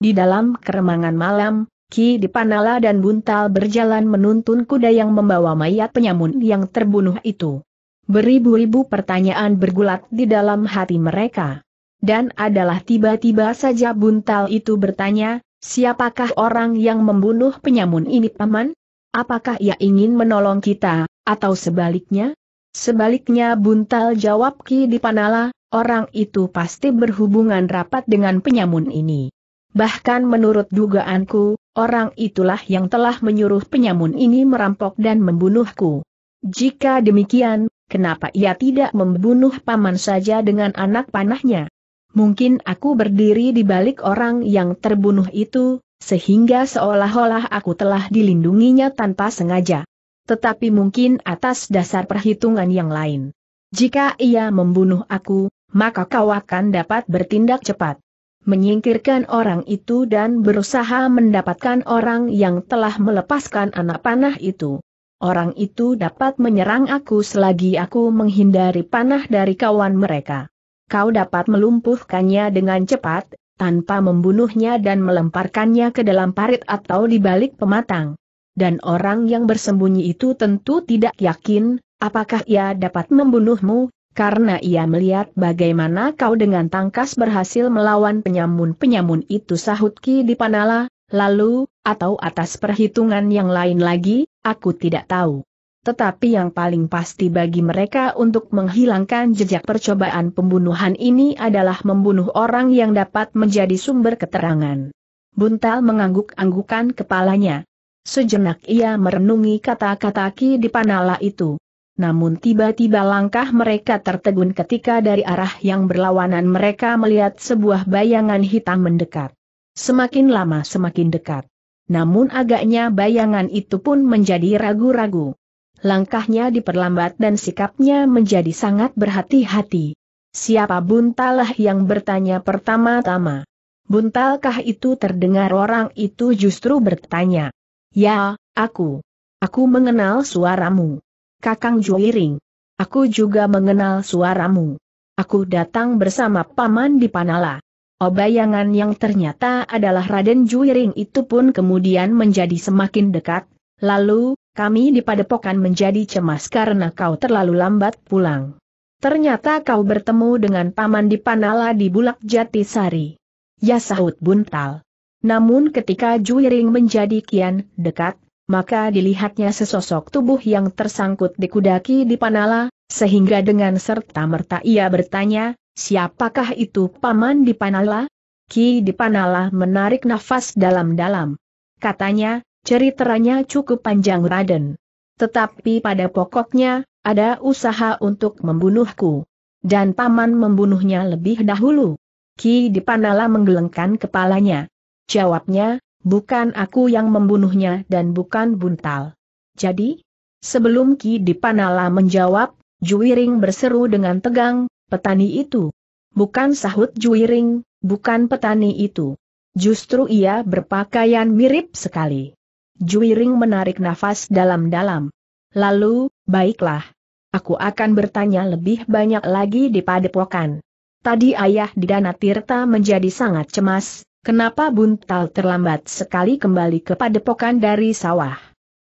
Di dalam keremangan malam, Ki Dipanala dan Buntal berjalan menuntun kuda yang membawa mayat penyamun yang terbunuh itu. Beribu-ribu pertanyaan bergulat di dalam hati mereka. Dan adalah tiba-tiba saja Buntal itu bertanya, siapakah orang yang membunuh penyamun ini paman? Apakah ia ingin menolong kita, atau sebaliknya? Sebaliknya Buntal jawab Ki Dipanala, orang itu pasti berhubungan rapat dengan penyamun ini. Bahkan menurut dugaanku, Orang itulah yang telah menyuruh penyamun ini merampok dan membunuhku. Jika demikian, kenapa ia tidak membunuh paman saja dengan anak panahnya? Mungkin aku berdiri di balik orang yang terbunuh itu, sehingga seolah-olah aku telah dilindunginya tanpa sengaja. Tetapi mungkin atas dasar perhitungan yang lain. Jika ia membunuh aku, maka kau akan dapat bertindak cepat menyingkirkan orang itu dan berusaha mendapatkan orang yang telah melepaskan anak panah itu. Orang itu dapat menyerang aku selagi aku menghindari panah dari kawan mereka. Kau dapat melumpuhkannya dengan cepat, tanpa membunuhnya dan melemparkannya ke dalam parit atau di balik pematang. Dan orang yang bersembunyi itu tentu tidak yakin, apakah ia dapat membunuhmu, karena ia melihat bagaimana kau dengan tangkas berhasil melawan penyamun-penyamun itu sahut Ki Dipanala, lalu, atau atas perhitungan yang lain lagi, aku tidak tahu. Tetapi yang paling pasti bagi mereka untuk menghilangkan jejak percobaan pembunuhan ini adalah membunuh orang yang dapat menjadi sumber keterangan. Buntal mengangguk-anggukan kepalanya. Sejenak ia merenungi kata-kata Ki Dipanala itu. Namun tiba-tiba langkah mereka tertegun ketika dari arah yang berlawanan mereka melihat sebuah bayangan hitam mendekat. Semakin lama semakin dekat. Namun agaknya bayangan itu pun menjadi ragu-ragu. Langkahnya diperlambat dan sikapnya menjadi sangat berhati-hati. Siapa buntalah yang bertanya pertama-tama? Buntalkah itu terdengar orang itu justru bertanya. Ya, aku. Aku mengenal suaramu. Kakang Juiring. Aku juga mengenal suaramu. Aku datang bersama Paman di Panala. Obayangan yang ternyata adalah Raden Juiring itu pun kemudian menjadi semakin dekat, lalu, kami di padepokan menjadi cemas karena kau terlalu lambat pulang. Ternyata kau bertemu dengan Paman di Panala di Bulak Jatisari. Ya sahut buntal. Namun ketika Juiring menjadi kian dekat, maka dilihatnya sesosok tubuh yang tersangkut di kudaki di Panala, sehingga dengan serta-merta ia bertanya, siapakah itu Paman di Panala? Ki di Panala menarik nafas dalam-dalam. Katanya, ceritanya cukup panjang Raden. Tetapi pada pokoknya, ada usaha untuk membunuhku. Dan paman membunuhnya lebih dahulu. Ki di Panala menggelengkan kepalanya. Jawabnya, Bukan aku yang membunuhnya dan bukan buntal. Jadi? Sebelum Ki Dipanala menjawab, Juwiring berseru dengan tegang, petani itu. Bukan sahut Juwiring, bukan petani itu. Justru ia berpakaian mirip sekali. Juwiring menarik nafas dalam-dalam. Lalu, baiklah. Aku akan bertanya lebih banyak lagi di padepokan. Tadi ayah di Tirta menjadi sangat cemas, Kenapa Buntal terlambat sekali kembali ke padepokan dari sawah?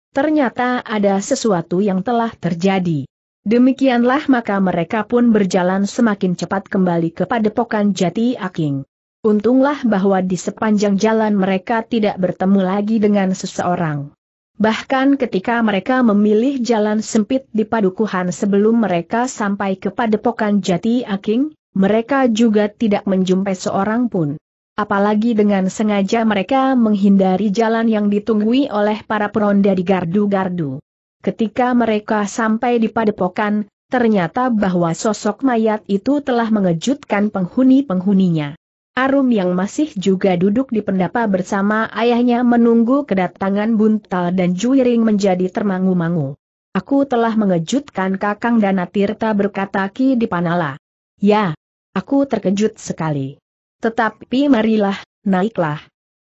Ternyata ada sesuatu yang telah terjadi. Demikianlah maka mereka pun berjalan semakin cepat kembali ke padepokan Jati Aking. Untunglah bahwa di sepanjang jalan mereka tidak bertemu lagi dengan seseorang. Bahkan ketika mereka memilih jalan sempit di padukuhan sebelum mereka sampai ke padepokan Jati Aking, mereka juga tidak menjumpai seorang pun. Apalagi dengan sengaja mereka menghindari jalan yang ditunggui oleh para peronda di gardu-gardu. Ketika mereka sampai di padepokan, ternyata bahwa sosok mayat itu telah mengejutkan penghuni-penghuninya. Arum yang masih juga duduk di pendapa bersama ayahnya menunggu kedatangan Buntal dan Juiring menjadi termangu-mangu. Aku telah mengejutkan Kakang Danatirta berkata Ki Dipanala. Ya, aku terkejut sekali. Tetapi marilah, naiklah.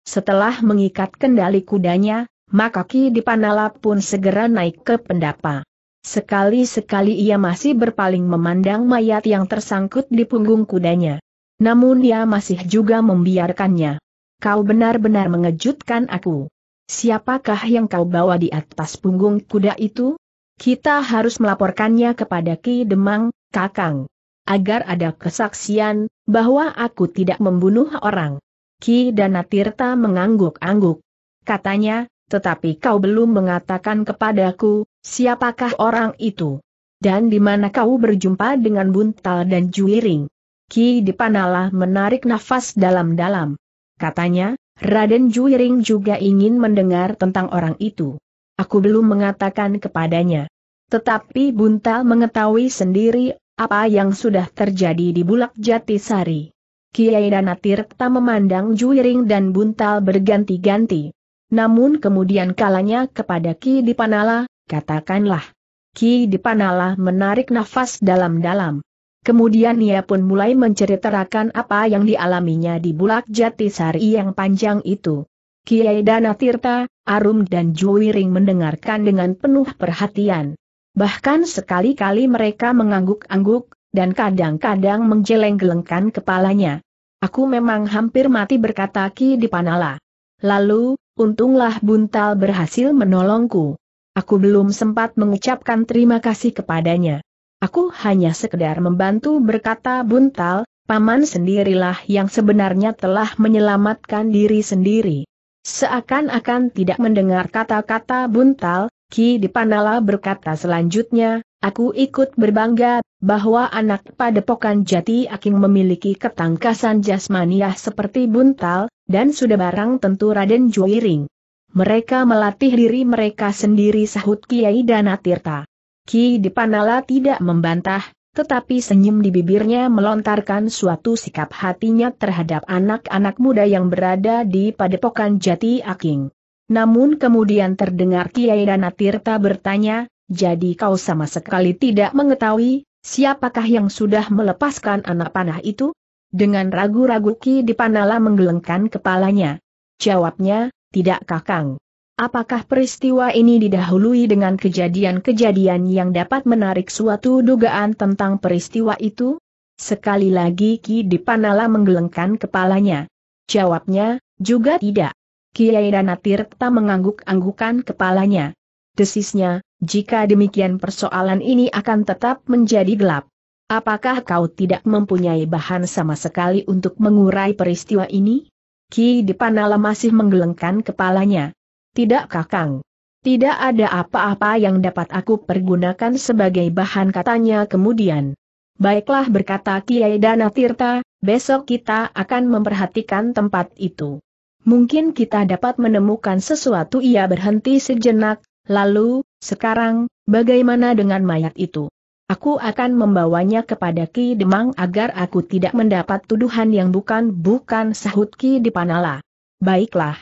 Setelah mengikat kendali kudanya, maka Ki Dipanala pun segera naik ke pendapa. Sekali-sekali ia masih berpaling memandang mayat yang tersangkut di punggung kudanya. Namun ia masih juga membiarkannya. Kau benar-benar mengejutkan aku. Siapakah yang kau bawa di atas punggung kuda itu? Kita harus melaporkannya kepada Ki Demang, Kakang agar ada kesaksian bahwa aku tidak membunuh orang. Ki Danatirta mengangguk-angguk. Katanya, tetapi kau belum mengatakan kepadaku, siapakah orang itu? Dan di mana kau berjumpa dengan Buntal dan Juiring? Ki Dipanalah menarik nafas dalam-dalam. Katanya, Raden Juiring juga ingin mendengar tentang orang itu. Aku belum mengatakan kepadanya. Tetapi Buntal mengetahui sendiri apa yang sudah terjadi di Bulak Jatisari. Kiai Dana Tirta memandang Juiring dan Buntal berganti-ganti. Namun kemudian kalanya kepada Ki Dipanala, katakanlah. Ki Dipanala menarik nafas dalam-dalam. Kemudian ia pun mulai menceritakan apa yang dialaminya di Bulak Jatisari yang panjang itu. Kiai Dana Tirta, Arum dan Juwiring mendengarkan dengan penuh perhatian. Bahkan sekali-kali mereka mengangguk-angguk, dan kadang-kadang menjeleng gelengkan kepalanya. Aku memang hampir mati berkata Ki Dipanala. Lalu, untunglah Buntal berhasil menolongku. Aku belum sempat mengucapkan terima kasih kepadanya. Aku hanya sekedar membantu berkata Buntal, paman sendirilah yang sebenarnya telah menyelamatkan diri sendiri. Seakan-akan tidak mendengar kata-kata buntal, Ki Dipanala berkata selanjutnya, aku ikut berbangga, bahwa anak padepokan jati aking memiliki ketangkasan jasmaniah seperti buntal, dan sudah barang tentu Raden Juwiring. Mereka melatih diri mereka sendiri sahut Kiai Danatirta. Ki Dipanala tidak membantah, tetapi senyum di bibirnya melontarkan suatu sikap hatinya terhadap anak-anak muda yang berada di padepokan jati aking. Namun kemudian terdengar Kiai Dana Tirta bertanya, jadi kau sama sekali tidak mengetahui, siapakah yang sudah melepaskan anak panah itu? Dengan ragu-ragu Ki Dipanala menggelengkan kepalanya. Jawabnya, tidak kakang. Apakah peristiwa ini didahului dengan kejadian-kejadian yang dapat menarik suatu dugaan tentang peristiwa itu? Sekali lagi Ki Dipanala menggelengkan kepalanya. Jawabnya, juga tidak. Kiai Danatirta Tirta mengangguk-anggukan kepalanya. Desisnya, jika demikian persoalan ini akan tetap menjadi gelap. Apakah kau tidak mempunyai bahan sama sekali untuk mengurai peristiwa ini? Ki Dipanala masih menggelengkan kepalanya. Tidak kakang. Tidak ada apa-apa yang dapat aku pergunakan sebagai bahan katanya kemudian. Baiklah berkata Kiai Dana Tirta, besok kita akan memperhatikan tempat itu. Mungkin kita dapat menemukan sesuatu ia berhenti sejenak, lalu, sekarang, bagaimana dengan mayat itu? Aku akan membawanya kepada Ki Demang agar aku tidak mendapat tuduhan yang bukan-bukan sahut Ki Dipanala. Baiklah.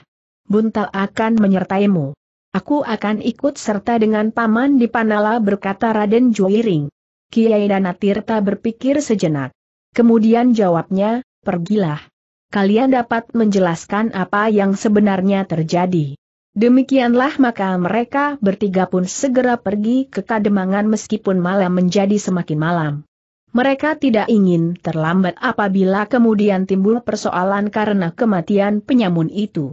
Buntal akan menyertaimu. Aku akan ikut serta dengan Paman Dipanala berkata Raden Juiring. Kiai Danatirta berpikir sejenak. Kemudian jawabnya, pergilah kalian dapat menjelaskan apa yang sebenarnya terjadi. Demikianlah maka mereka bertiga pun segera pergi ke Kademangan meskipun malam menjadi semakin malam. Mereka tidak ingin terlambat apabila kemudian timbul persoalan karena kematian penyamun itu.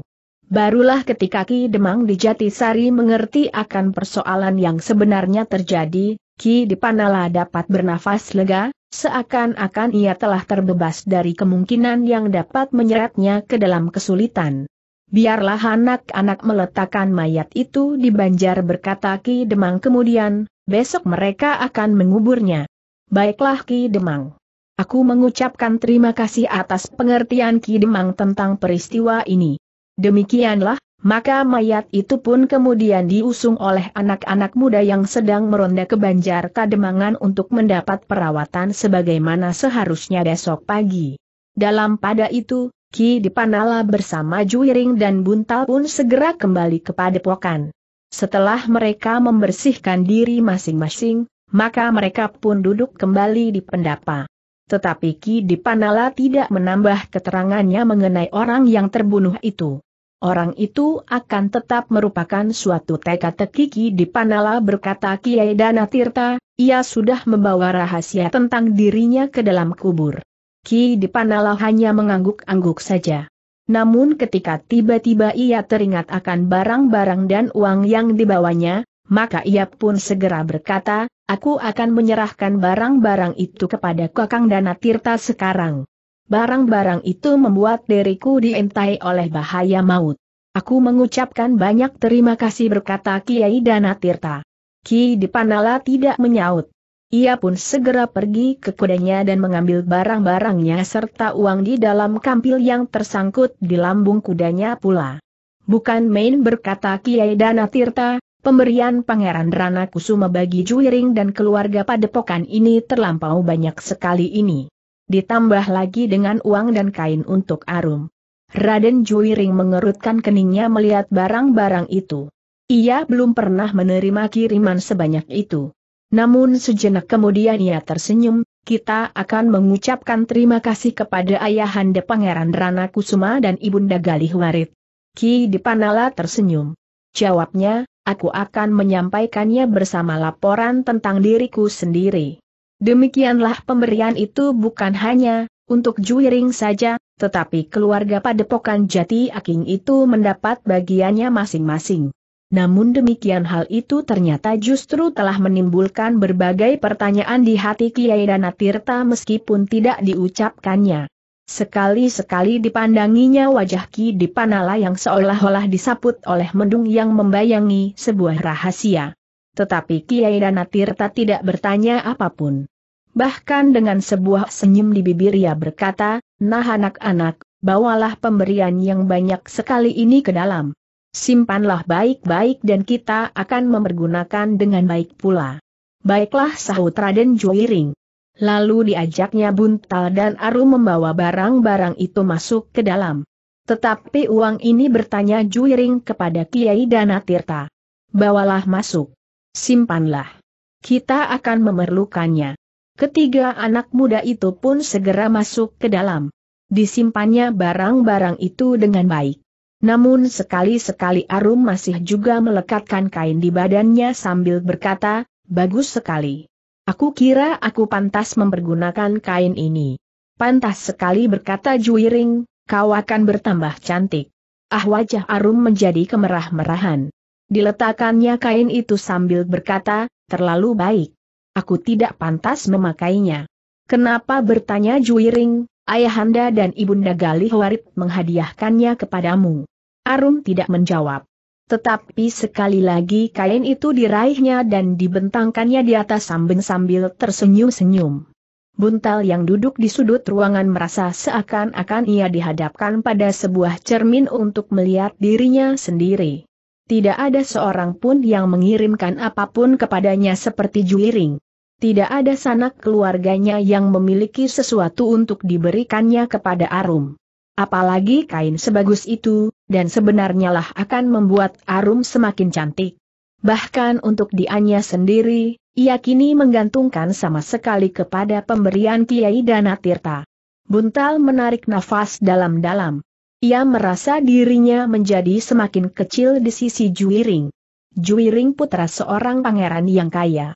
Barulah ketika Ki Demang di Jatisari mengerti akan persoalan yang sebenarnya terjadi, Ki Dipanala dapat bernafas lega, seakan-akan ia telah terbebas dari kemungkinan yang dapat menyeretnya ke dalam kesulitan. Biarlah anak-anak meletakkan mayat itu di banjar berkata Ki Demang kemudian, besok mereka akan menguburnya. Baiklah Ki Demang. Aku mengucapkan terima kasih atas pengertian Ki Demang tentang peristiwa ini. Demikianlah, maka mayat itu pun kemudian diusung oleh anak-anak muda yang sedang meronda ke Banjar Kademangan untuk mendapat perawatan sebagaimana seharusnya besok pagi. Dalam pada itu, Ki Dipanala bersama Juiring dan Buntal pun segera kembali kepada padepokan. Setelah mereka membersihkan diri masing-masing, maka mereka pun duduk kembali di pendapa. Tetapi Ki Dipanala tidak menambah keterangannya mengenai orang yang terbunuh itu. Orang itu akan tetap merupakan suatu teka-teki di Panala berkata Kiai Tirta, ia sudah membawa rahasia tentang dirinya ke dalam kubur. Ki Panala hanya mengangguk-angguk saja. Namun ketika tiba-tiba ia teringat akan barang-barang dan uang yang dibawanya, maka ia pun segera berkata, aku akan menyerahkan barang-barang itu kepada Kakang Dana Tirta sekarang. Barang-barang itu membuat diriku diintai oleh bahaya maut. Aku mengucapkan banyak terima kasih berkata Kiai Danatirta. Ki Dipanala tidak menyaut. Ia pun segera pergi ke kudanya dan mengambil barang-barangnya serta uang di dalam kampil yang tersangkut di lambung kudanya pula. Bukan main berkata Kiai Danatirta, pemberian Pangeran Rana Kusuma bagi Juiring dan keluarga padepokan ini terlampau banyak sekali ini ditambah lagi dengan uang dan kain untuk Arum. Raden Juiring mengerutkan keningnya melihat barang-barang itu. Ia belum pernah menerima kiriman sebanyak itu. Namun sejenak kemudian ia tersenyum, kita akan mengucapkan terima kasih kepada Ayahanda Pangeran Rana Kusuma dan Ibunda Galih Warit. Ki Dipanala tersenyum. Jawabnya, aku akan menyampaikannya bersama laporan tentang diriku sendiri. Demikianlah pemberian itu bukan hanya untuk Juiring saja, tetapi keluarga padepokan Jati Aking itu mendapat bagiannya masing-masing. Namun demikian hal itu ternyata justru telah menimbulkan berbagai pertanyaan di hati Kiai Tirta meskipun tidak diucapkannya. Sekali-sekali dipandanginya wajah Ki Dipanala yang seolah-olah disaput oleh mendung yang membayangi sebuah rahasia. Tetapi Kiai Tirta tidak bertanya apapun. Bahkan dengan sebuah senyum di bibir ia berkata, Nah anak-anak, bawalah pemberian yang banyak sekali ini ke dalam. Simpanlah baik-baik dan kita akan mempergunakan dengan baik pula. Baiklah sahut Raden Juiring. Lalu diajaknya Buntal dan Aru membawa barang-barang itu masuk ke dalam. Tetapi uang ini bertanya Juiring kepada Kiai Dana Tirta. Bawalah masuk. Simpanlah. Kita akan memerlukannya. Ketiga anak muda itu pun segera masuk ke dalam. Disimpannya barang-barang itu dengan baik. Namun sekali-sekali Arum masih juga melekatkan kain di badannya sambil berkata, bagus sekali. Aku kira aku pantas mempergunakan kain ini. Pantas sekali berkata Juiring, kau akan bertambah cantik. Ah wajah Arum menjadi kemerah-merahan. Diletakkannya kain itu sambil berkata, terlalu baik. Aku tidak pantas memakainya. Kenapa bertanya Juiring, ayahanda dan ibunda Galih Warit menghadiahkannya kepadamu? Arum tidak menjawab. Tetapi sekali lagi kain itu diraihnya dan dibentangkannya di atas sambeng sambil tersenyum-senyum. Buntal yang duduk di sudut ruangan merasa seakan-akan ia dihadapkan pada sebuah cermin untuk melihat dirinya sendiri. Tidak ada seorang pun yang mengirimkan apapun kepadanya seperti juiring. Tidak ada sanak keluarganya yang memiliki sesuatu untuk diberikannya kepada Arum. Apalagi kain sebagus itu, dan sebenarnya lah akan membuat Arum semakin cantik. Bahkan untuk dianya sendiri, ia kini menggantungkan sama sekali kepada pemberian Kiai Dana Tirta. Buntal menarik nafas dalam-dalam. Ia merasa dirinya menjadi semakin kecil di sisi Juiring. Juiring putra seorang pangeran yang kaya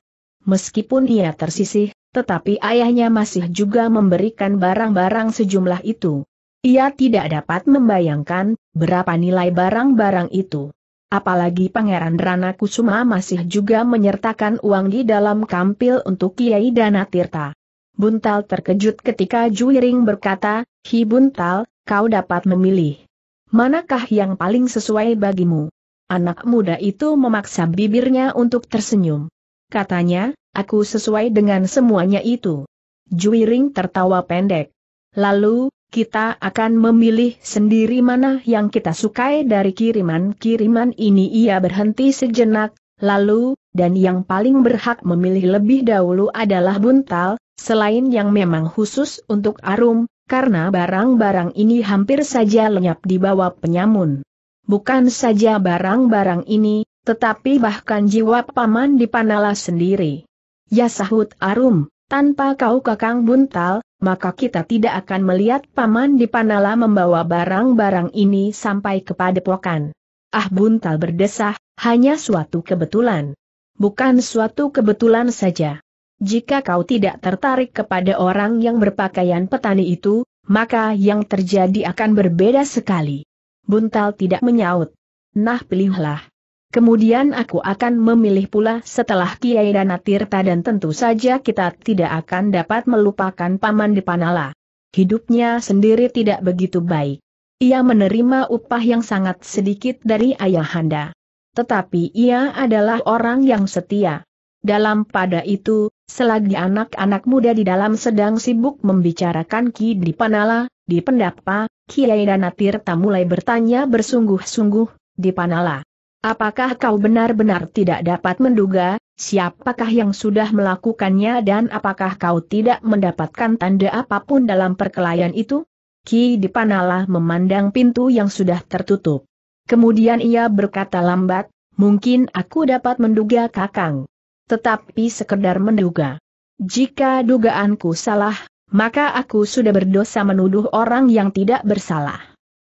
meskipun ia tersisih, tetapi ayahnya masih juga memberikan barang-barang sejumlah itu. Ia tidak dapat membayangkan berapa nilai barang-barang itu. Apalagi Pangeran Rana Kusuma masih juga menyertakan uang di dalam kampil untuk Kiai Dana Tirta. Buntal terkejut ketika Juiring berkata, Hi Buntal, kau dapat memilih. Manakah yang paling sesuai bagimu? Anak muda itu memaksa bibirnya untuk tersenyum. Katanya, Aku sesuai dengan semuanya itu. Juiring tertawa pendek. Lalu, kita akan memilih sendiri mana yang kita sukai dari kiriman-kiriman ini. Ia berhenti sejenak, lalu, dan yang paling berhak memilih lebih dahulu adalah buntal, selain yang memang khusus untuk arum, karena barang-barang ini hampir saja lenyap di bawah penyamun. Bukan saja barang-barang ini, tetapi bahkan jiwa paman di Panala sendiri. Ya sahut Arum, tanpa kau kakang buntal, maka kita tidak akan melihat paman di Panala membawa barang-barang ini sampai kepada pokan. Ah buntal berdesah, hanya suatu kebetulan. Bukan suatu kebetulan saja. Jika kau tidak tertarik kepada orang yang berpakaian petani itu, maka yang terjadi akan berbeda sekali. Buntal tidak menyaut. Nah pilihlah. Kemudian aku akan memilih pula setelah Kiai Danatirta dan tentu saja kita tidak akan dapat melupakan Paman Dipanala. Hidupnya sendiri tidak begitu baik. Ia menerima upah yang sangat sedikit dari ayahanda. Tetapi ia adalah orang yang setia. Dalam pada itu, selagi anak-anak muda di dalam sedang sibuk membicarakan Ki Dipanala, di pendapa, Kiai Danatirta mulai bertanya bersungguh-sungguh, Dipanala. Apakah kau benar-benar tidak dapat menduga, siapakah yang sudah melakukannya dan apakah kau tidak mendapatkan tanda apapun dalam perkelahian itu? Ki Dipanala memandang pintu yang sudah tertutup. Kemudian ia berkata lambat, mungkin aku dapat menduga kakang. Tetapi sekedar menduga. Jika dugaanku salah, maka aku sudah berdosa menuduh orang yang tidak bersalah.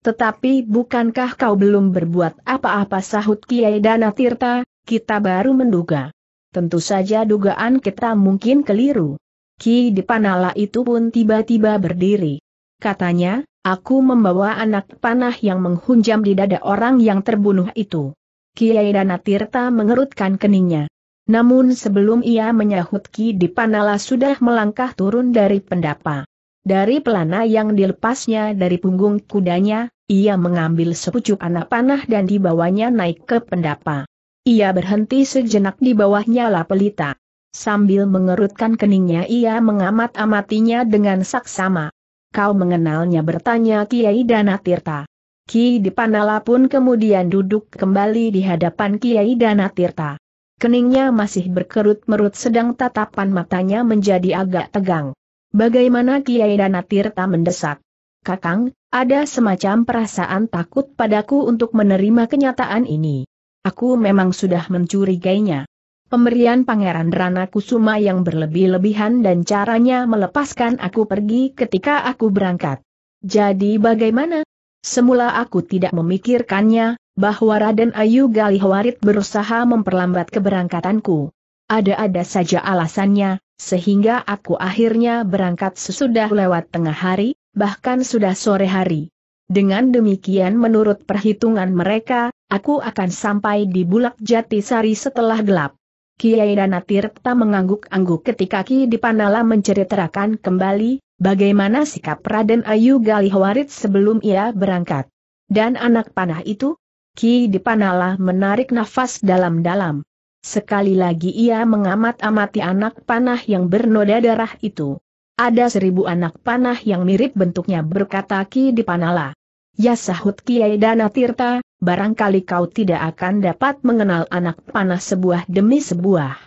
Tetapi bukankah kau belum berbuat apa-apa sahut Kiai Dana Tirta, kita baru menduga. Tentu saja dugaan kita mungkin keliru. Ki Dipanala itu pun tiba-tiba berdiri. Katanya, aku membawa anak panah yang menghunjam di dada orang yang terbunuh itu. Kiai Dana Tirta mengerutkan keningnya. Namun sebelum ia menyahut Ki Dipanala sudah melangkah turun dari pendapa. Dari pelana yang dilepasnya dari punggung kudanya, ia mengambil sepucuk anak panah dan dibawanya naik ke pendapa. Ia berhenti sejenak di bawahnya pelita. Sambil mengerutkan keningnya ia mengamat-amatinya dengan saksama. Kau mengenalnya bertanya Kiai Danatirta. Ki Dipanala pun kemudian duduk kembali di hadapan Kiai Danatirta. Keningnya masih berkerut-merut sedang tatapan matanya menjadi agak tegang. Bagaimana Kiai Danatirta mendesak? Kakang, ada semacam perasaan takut padaku untuk menerima kenyataan ini. Aku memang sudah mencurigainya. Pemberian Pangeran Rana Kusuma yang berlebih-lebihan dan caranya melepaskan aku pergi ketika aku berangkat. Jadi bagaimana? Semula aku tidak memikirkannya, bahwa Raden Ayu Galihwarit berusaha memperlambat keberangkatanku. Ada-ada saja alasannya, sehingga aku akhirnya berangkat sesudah lewat tengah hari, bahkan sudah sore hari. Dengan demikian menurut perhitungan mereka, aku akan sampai di Bulak Jatisari setelah gelap. Kiai Danatirta mengangguk-angguk ketika Ki Dipanala menceritakan kembali, bagaimana sikap Raden Ayu Galihwarit sebelum ia berangkat. Dan anak panah itu? Ki Dipanala menarik nafas dalam-dalam. Sekali lagi ia mengamat-amati anak panah yang bernoda darah itu. Ada seribu anak panah yang mirip bentuknya berkata Ki Dipanala. Ya sahut Kiai Dana Tirta, barangkali kau tidak akan dapat mengenal anak panah sebuah demi sebuah.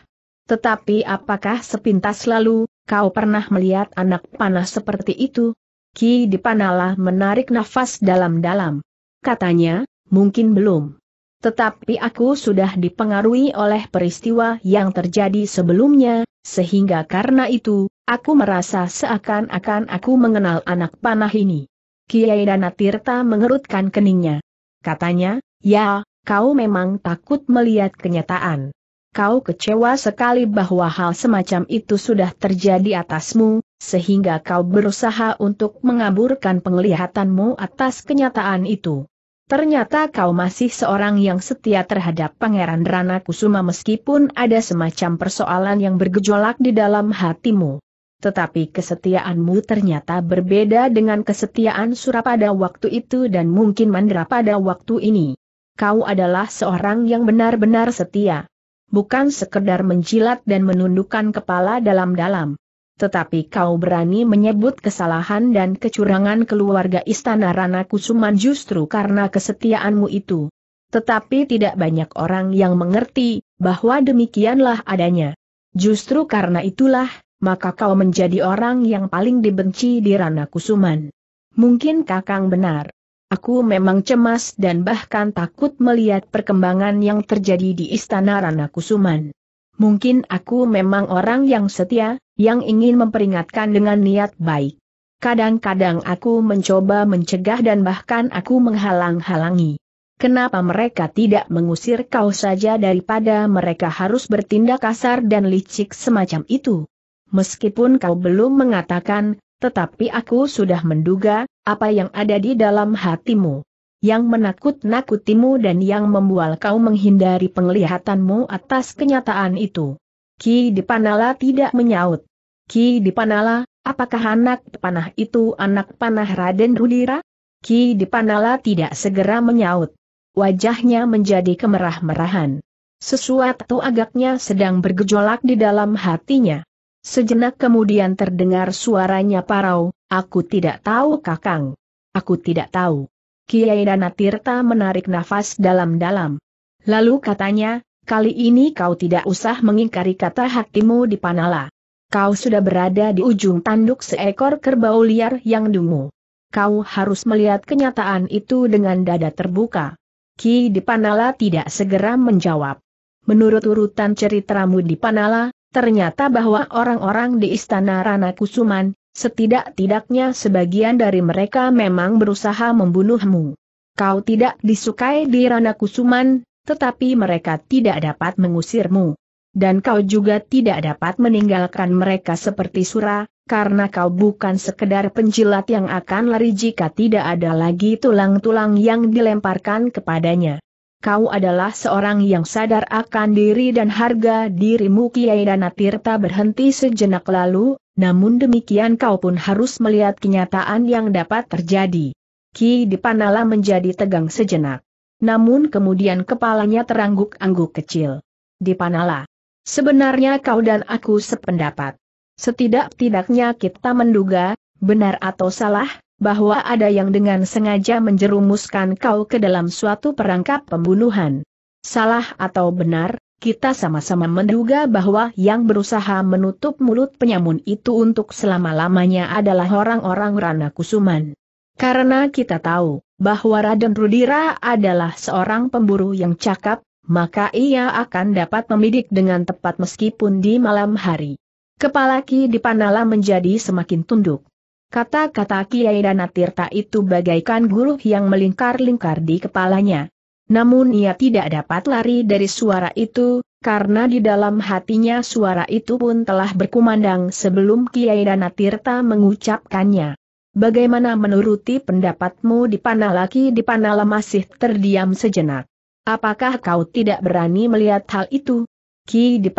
Tetapi apakah sepintas lalu, kau pernah melihat anak panah seperti itu? Ki Dipanala menarik nafas dalam-dalam. Katanya, mungkin belum. Tetapi aku sudah dipengaruhi oleh peristiwa yang terjadi sebelumnya, sehingga karena itu, aku merasa seakan-akan aku mengenal anak panah ini. Kiai Dana Tirta mengerutkan keningnya. Katanya, ya, kau memang takut melihat kenyataan. Kau kecewa sekali bahwa hal semacam itu sudah terjadi atasmu, sehingga kau berusaha untuk mengaburkan penglihatanmu atas kenyataan itu. Ternyata kau masih seorang yang setia terhadap Pangeran Rana Kusuma meskipun ada semacam persoalan yang bergejolak di dalam hatimu. Tetapi kesetiaanmu ternyata berbeda dengan kesetiaan Surah pada waktu itu dan mungkin Mandra pada waktu ini. Kau adalah seorang yang benar-benar setia. Bukan sekedar menjilat dan menundukkan kepala dalam-dalam tetapi kau berani menyebut kesalahan dan kecurangan keluarga istana Rana Kusuman justru karena kesetiaanmu itu. Tetapi tidak banyak orang yang mengerti bahwa demikianlah adanya. Justru karena itulah, maka kau menjadi orang yang paling dibenci di Rana Kusuman. Mungkin Kakang benar. Aku memang cemas dan bahkan takut melihat perkembangan yang terjadi di istana Rana Kusuman. Mungkin aku memang orang yang setia, yang ingin memperingatkan dengan niat baik. Kadang-kadang aku mencoba mencegah dan bahkan aku menghalang-halangi. Kenapa mereka tidak mengusir kau saja daripada mereka harus bertindak kasar dan licik semacam itu? Meskipun kau belum mengatakan, tetapi aku sudah menduga, apa yang ada di dalam hatimu yang menakut-nakutimu dan yang membual kau menghindari penglihatanmu atas kenyataan itu. Ki Dipanala tidak menyaut. Ki Dipanala, apakah anak panah itu anak panah Raden Rudira? Ki Dipanala tidak segera menyaut. Wajahnya menjadi kemerah-merahan. Sesuatu agaknya sedang bergejolak di dalam hatinya. Sejenak kemudian terdengar suaranya parau, aku tidak tahu kakang. Aku tidak tahu. Kiai Dana Tirta menarik nafas dalam-dalam. Lalu katanya, kali ini kau tidak usah mengingkari kata hatimu di Panala. Kau sudah berada di ujung tanduk seekor kerbau liar yang dungu. Kau harus melihat kenyataan itu dengan dada terbuka. Ki Dipanala tidak segera menjawab. Menurut urutan ceritamu di Panala, ternyata bahwa orang-orang di istana Rana Kusuman, Setidak-tidaknya sebagian dari mereka memang berusaha membunuhmu. Kau tidak disukai di Rana Kusuman, tetapi mereka tidak dapat mengusirmu. Dan kau juga tidak dapat meninggalkan mereka seperti Sura, karena kau bukan sekedar penjilat yang akan lari jika tidak ada lagi tulang-tulang yang dilemparkan kepadanya. Kau adalah seorang yang sadar akan diri dan harga dirimu Kiai Danatirta berhenti sejenak lalu, namun demikian kau pun harus melihat kenyataan yang dapat terjadi. Ki Dipanala menjadi tegang sejenak. Namun kemudian kepalanya terangguk-angguk kecil. Dipanala. Sebenarnya kau dan aku sependapat. Setidak-tidaknya kita menduga, benar atau salah, bahwa ada yang dengan sengaja menjerumuskan kau ke dalam suatu perangkap pembunuhan. Salah atau benar, kita sama-sama menduga bahwa yang berusaha menutup mulut penyamun itu untuk selama-lamanya adalah orang-orang Rana Kusuman. Karena kita tahu bahwa Raden Rudira adalah seorang pemburu yang cakap, maka ia akan dapat membidik dengan tepat meskipun di malam hari. Kepala Ki Dipanala menjadi semakin tunduk. Kata-kata Kiai Danatirta itu bagaikan guru yang melingkar-lingkar di kepalanya, namun ia tidak dapat lari dari suara itu, karena di dalam hatinya suara itu pun telah berkumandang sebelum Kiai Danatirta mengucapkannya. Bagaimana menuruti pendapatmu di Panalaki di Panala masih terdiam sejenak? Apakah kau tidak berani melihat hal itu? Ki di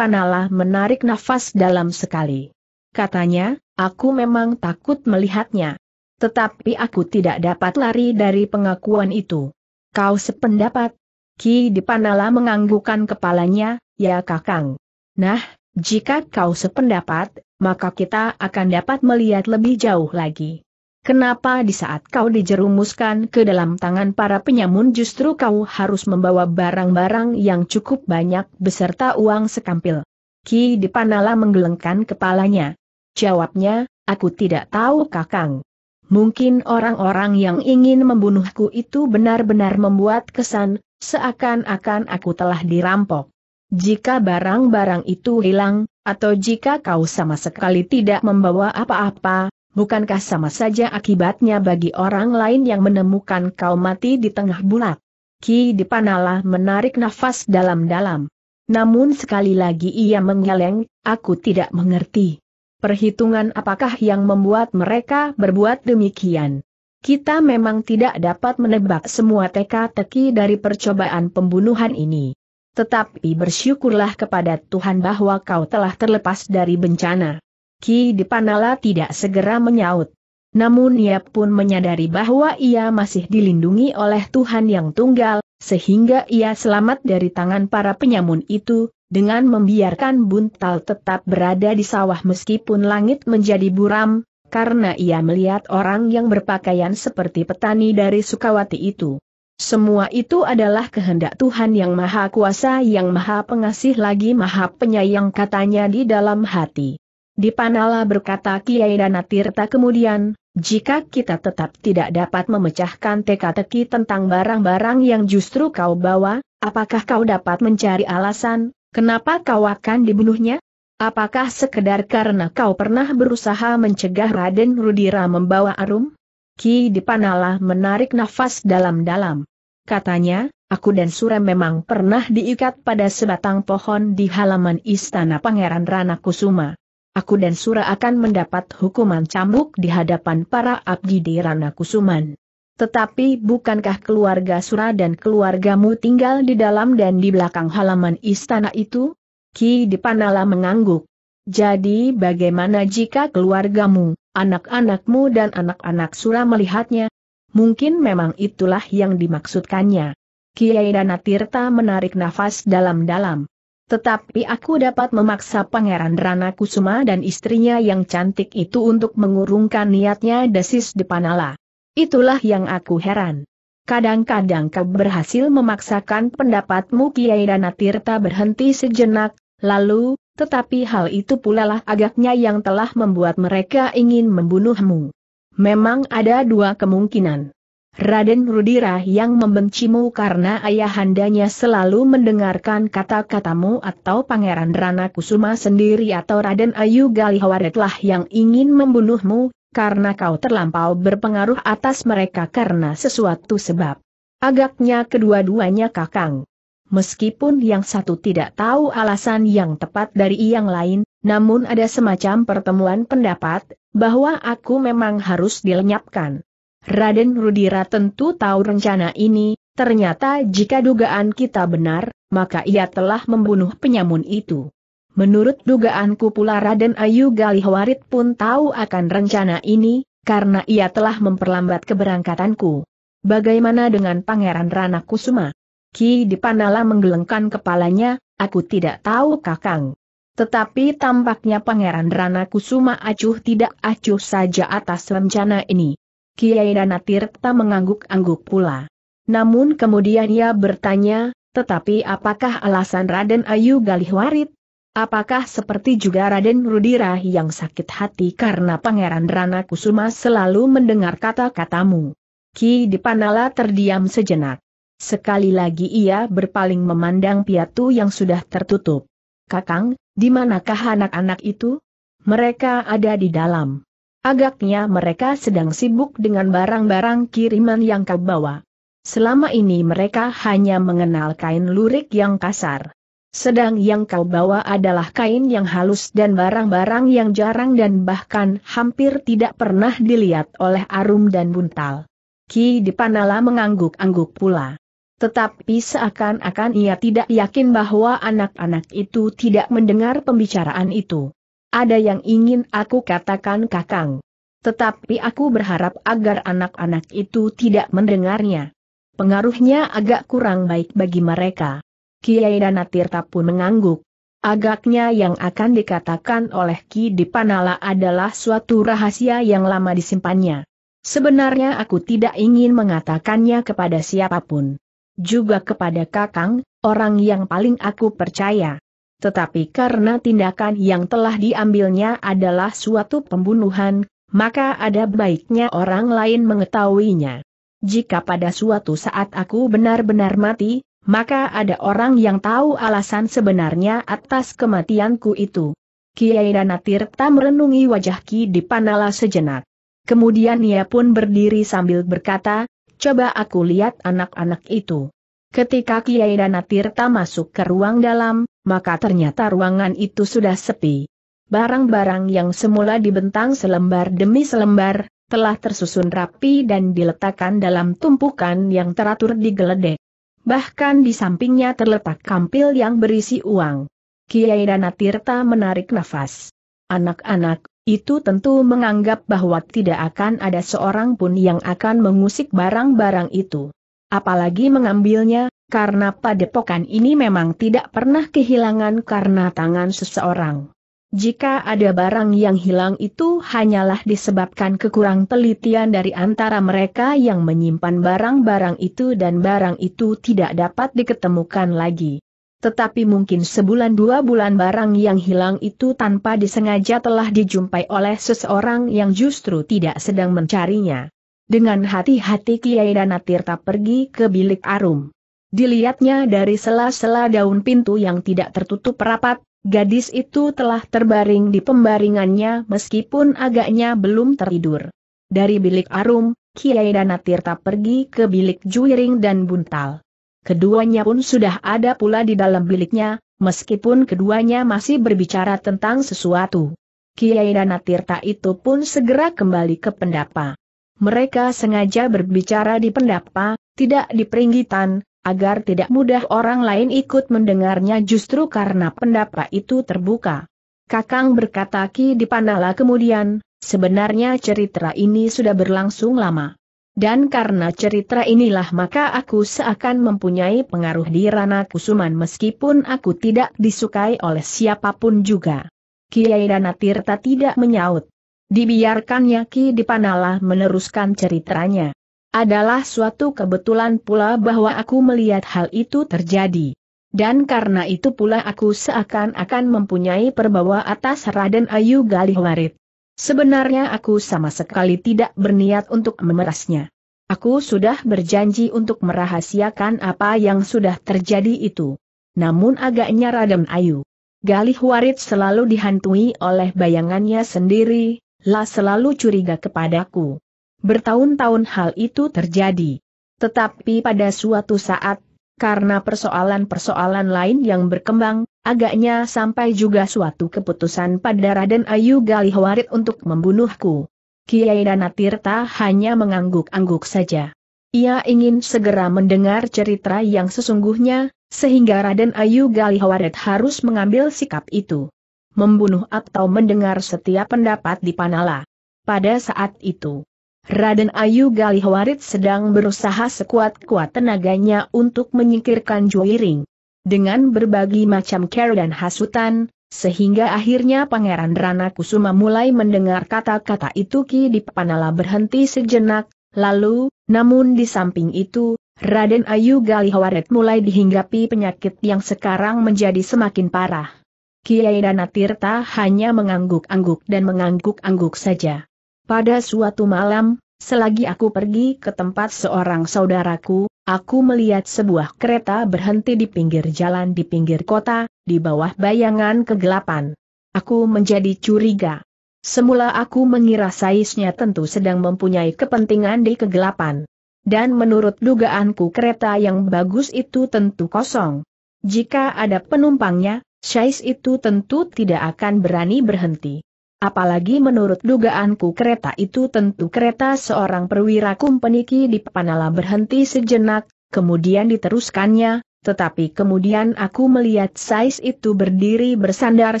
menarik nafas dalam sekali. Katanya, aku memang takut melihatnya. Tetapi aku tidak dapat lari dari pengakuan itu. Kau sependapat? Ki Dipanala menganggukkan kepalanya, ya kakang. Nah, jika kau sependapat, maka kita akan dapat melihat lebih jauh lagi. Kenapa di saat kau dijerumuskan ke dalam tangan para penyamun justru kau harus membawa barang-barang yang cukup banyak beserta uang sekampil? Ki Dipanala menggelengkan kepalanya. Jawabnya, aku tidak tahu kakang. Mungkin orang-orang yang ingin membunuhku itu benar-benar membuat kesan, seakan-akan aku telah dirampok. Jika barang-barang itu hilang, atau jika kau sama sekali tidak membawa apa-apa, bukankah sama saja akibatnya bagi orang lain yang menemukan kau mati di tengah bulat? Ki Dipanala menarik nafas dalam-dalam. Namun sekali lagi ia menggeleng, aku tidak mengerti. Perhitungan apakah yang membuat mereka berbuat demikian? Kita memang tidak dapat menebak semua teka-teki dari percobaan pembunuhan ini. Tetapi bersyukurlah kepada Tuhan bahwa kau telah terlepas dari bencana. Ki Dipanala tidak segera menyaut. Namun ia pun menyadari bahwa ia masih dilindungi oleh Tuhan yang tunggal, sehingga ia selamat dari tangan para penyamun itu, dengan membiarkan buntal tetap berada di sawah meskipun langit menjadi buram, karena ia melihat orang yang berpakaian seperti petani dari Sukawati itu. Semua itu adalah kehendak Tuhan yang Maha Kuasa yang Maha Pengasih lagi Maha Penyayang katanya di dalam hati. Dipanala berkata Kiai Danatirta kemudian, jika kita tetap tidak dapat memecahkan teka-teki tentang barang-barang yang justru kau bawa, apakah kau dapat mencari alasan, Kenapa kau akan dibunuhnya? Apakah sekedar karena kau pernah berusaha mencegah Raden Rudira membawa Arum? Ki Dipanala menarik nafas dalam-dalam. Katanya, aku dan Sura memang pernah diikat pada sebatang pohon di halaman istana Pangeran Rana Kusuma. Aku dan Sura akan mendapat hukuman cambuk di hadapan para abdi di Rana Kusuman. Tetapi bukankah keluarga Sura dan keluargamu tinggal di dalam dan di belakang halaman istana itu? Ki Dipanala mengangguk. Jadi bagaimana jika keluargamu, anak-anakmu dan anak-anak Sura melihatnya? Mungkin memang itulah yang dimaksudkannya. Kiai Tirta menarik nafas dalam-dalam. Tetapi aku dapat memaksa Pangeran Rana Kusuma dan istrinya yang cantik itu untuk mengurungkan niatnya Desis Dipanala. Itulah yang aku heran. Kadang-kadang kau berhasil memaksakan pendapatmu Kiai Danatirta berhenti sejenak, lalu, tetapi hal itu pula lah agaknya yang telah membuat mereka ingin membunuhmu. Memang ada dua kemungkinan. Raden Rudira yang membencimu karena ayahandanya selalu mendengarkan kata-katamu atau Pangeran Rana Kusuma sendiri atau Raden Ayu Galihawaretlah yang ingin membunuhmu, karena kau terlampau berpengaruh atas mereka karena sesuatu sebab. Agaknya kedua-duanya kakang. Meskipun yang satu tidak tahu alasan yang tepat dari yang lain, namun ada semacam pertemuan pendapat, bahwa aku memang harus dilenyapkan. Raden Rudira tentu tahu rencana ini, ternyata jika dugaan kita benar, maka ia telah membunuh penyamun itu. Menurut dugaanku pula Raden Ayu Galihwarit pun tahu akan rencana ini, karena ia telah memperlambat keberangkatanku. Bagaimana dengan Pangeran Rana Kusuma? Ki Dipanala menggelengkan kepalanya, aku tidak tahu kakang. Tetapi tampaknya Pangeran Rana Kusuma acuh tidak acuh saja atas rencana ini. Kiai Dana Tirta mengangguk-angguk pula. Namun kemudian ia bertanya, tetapi apakah alasan Raden Ayu Galihwarit Apakah seperti juga Raden Rudira yang sakit hati karena Pangeran Rana Kusuma selalu mendengar kata-katamu? Ki Dipanala terdiam sejenak. Sekali lagi ia berpaling memandang piatu yang sudah tertutup. Kakang, di manakah anak-anak itu? Mereka ada di dalam. Agaknya mereka sedang sibuk dengan barang-barang kiriman yang kau bawa. Selama ini mereka hanya mengenal kain lurik yang kasar. Sedang yang kau bawa adalah kain yang halus dan barang-barang yang jarang dan bahkan hampir tidak pernah dilihat oleh Arum dan Buntal. Ki Dipanala mengangguk-angguk pula. Tetapi seakan-akan ia tidak yakin bahwa anak-anak itu tidak mendengar pembicaraan itu. Ada yang ingin aku katakan kakang. Tetapi aku berharap agar anak-anak itu tidak mendengarnya. Pengaruhnya agak kurang baik bagi mereka. Kiai Danatirta pun mengangguk. Agaknya yang akan dikatakan oleh Ki Dipanala adalah suatu rahasia yang lama disimpannya. Sebenarnya aku tidak ingin mengatakannya kepada siapapun. Juga kepada Kakang, orang yang paling aku percaya. Tetapi karena tindakan yang telah diambilnya adalah suatu pembunuhan, maka ada baiknya orang lain mengetahuinya. Jika pada suatu saat aku benar-benar mati, maka ada orang yang tahu alasan sebenarnya atas kematianku itu. Kiai Danatirta merenungi wajah Ki Dipanala sejenak. Kemudian ia pun berdiri sambil berkata, coba aku lihat anak-anak itu. Ketika Kiai Danatirta masuk ke ruang dalam, maka ternyata ruangan itu sudah sepi. Barang-barang yang semula dibentang selembar demi selembar, telah tersusun rapi dan diletakkan dalam tumpukan yang teratur di geledek. Bahkan di sampingnya terletak kampil yang berisi uang. Kiai Danatirta menarik nafas. Anak-anak, itu tentu menganggap bahwa tidak akan ada seorang pun yang akan mengusik barang-barang itu. Apalagi mengambilnya, karena padepokan ini memang tidak pernah kehilangan karena tangan seseorang. Jika ada barang yang hilang itu hanyalah disebabkan kekurang telitian dari antara mereka yang menyimpan barang-barang itu dan barang itu tidak dapat diketemukan lagi. Tetapi mungkin sebulan dua bulan barang yang hilang itu tanpa disengaja telah dijumpai oleh seseorang yang justru tidak sedang mencarinya. Dengan hati-hati Kiai Danatirta pergi ke bilik Arum. Dilihatnya dari sela-sela daun pintu yang tidak tertutup rapat, Gadis itu telah terbaring di pembaringannya meskipun agaknya belum tertidur. Dari bilik Arum, Kiai Danatirta pergi ke bilik Juiring dan Buntal. Keduanya pun sudah ada pula di dalam biliknya, meskipun keduanya masih berbicara tentang sesuatu. Kiai Danatirta itu pun segera kembali ke pendapa. Mereka sengaja berbicara di pendapa, tidak di peringgitan, agar tidak mudah orang lain ikut mendengarnya justru karena pendapat itu terbuka. Kakang berkata Ki Dipanala kemudian, sebenarnya cerita ini sudah berlangsung lama. Dan karena cerita inilah maka aku seakan mempunyai pengaruh di Rana Kusuman meskipun aku tidak disukai oleh siapapun juga. Kiai Dana Tirta tidak menyaut. Dibiarkannya Ki Dipanala meneruskan ceritanya. Adalah suatu kebetulan pula bahwa aku melihat hal itu terjadi. Dan karena itu pula aku seakan-akan mempunyai perbawa atas Raden Ayu Galih Galihwarit. Sebenarnya aku sama sekali tidak berniat untuk memerasnya. Aku sudah berjanji untuk merahasiakan apa yang sudah terjadi itu. Namun agaknya Raden Ayu Galih Warid selalu dihantui oleh bayangannya sendiri, lah selalu curiga kepadaku. Bertahun-tahun hal itu terjadi. Tetapi pada suatu saat, karena persoalan-persoalan lain yang berkembang, agaknya sampai juga suatu keputusan pada Raden Ayu Galihwarit untuk membunuhku. Kiai Danatirta hanya mengangguk-angguk saja. Ia ingin segera mendengar cerita yang sesungguhnya, sehingga Raden Ayu Galihwarit harus mengambil sikap itu. Membunuh atau mendengar setiap pendapat di Panala. Pada saat itu, Raden Ayu Galihwarit sedang berusaha sekuat-kuat tenaganya untuk menyingkirkan Juiring. Dengan berbagai macam care dan hasutan, sehingga akhirnya Pangeran Rana Kusuma mulai mendengar kata-kata itu Ki Dipanala berhenti sejenak, lalu, namun di samping itu, Raden Ayu Galihwarit mulai dihinggapi penyakit yang sekarang menjadi semakin parah. Kiai Danatirta hanya mengangguk-angguk dan mengangguk-angguk saja. Pada suatu malam, selagi aku pergi ke tempat seorang saudaraku, aku melihat sebuah kereta berhenti di pinggir jalan di pinggir kota, di bawah bayangan kegelapan. Aku menjadi curiga. Semula aku mengira Saisnya tentu sedang mempunyai kepentingan di kegelapan. Dan menurut dugaanku kereta yang bagus itu tentu kosong. Jika ada penumpangnya, Syais itu tentu tidak akan berani berhenti. Apalagi menurut dugaanku kereta itu tentu kereta seorang perwira kumpeniki di Panala berhenti sejenak, kemudian diteruskannya, tetapi kemudian aku melihat Sais itu berdiri bersandar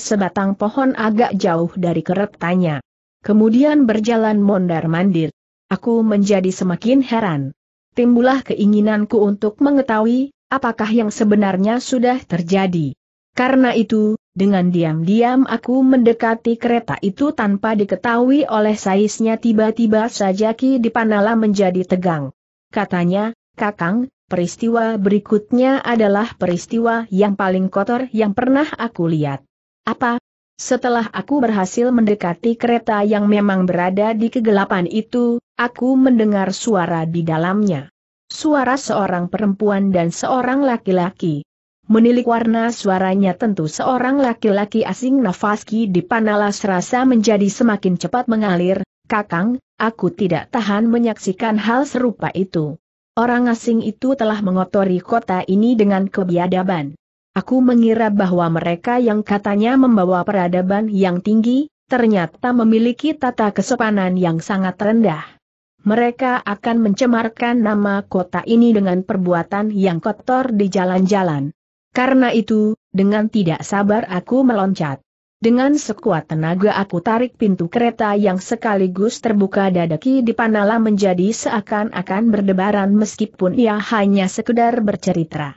sebatang pohon agak jauh dari keretanya. Kemudian berjalan mondar-mandir. Aku menjadi semakin heran. Timbulah keinginanku untuk mengetahui, apakah yang sebenarnya sudah terjadi. Karena itu, dengan diam-diam aku mendekati kereta itu tanpa diketahui oleh Saisnya tiba-tiba saja Ki Dipanala menjadi tegang. Katanya, Kakang, peristiwa berikutnya adalah peristiwa yang paling kotor yang pernah aku lihat. Apa? Setelah aku berhasil mendekati kereta yang memang berada di kegelapan itu, aku mendengar suara di dalamnya. Suara seorang perempuan dan seorang laki-laki. Menilik warna suaranya tentu seorang laki-laki asing Navaski di Panalas rasa menjadi semakin cepat mengalir, Kakang, aku tidak tahan menyaksikan hal serupa itu. Orang asing itu telah mengotori kota ini dengan kebiadaban. Aku mengira bahwa mereka yang katanya membawa peradaban yang tinggi, ternyata memiliki tata kesopanan yang sangat rendah. Mereka akan mencemarkan nama kota ini dengan perbuatan yang kotor di jalan-jalan. Karena itu, dengan tidak sabar aku meloncat. Dengan sekuat tenaga aku tarik pintu kereta yang sekaligus terbuka dadaki di Panala menjadi seakan-akan berdebaran meskipun ia hanya sekedar bercerita.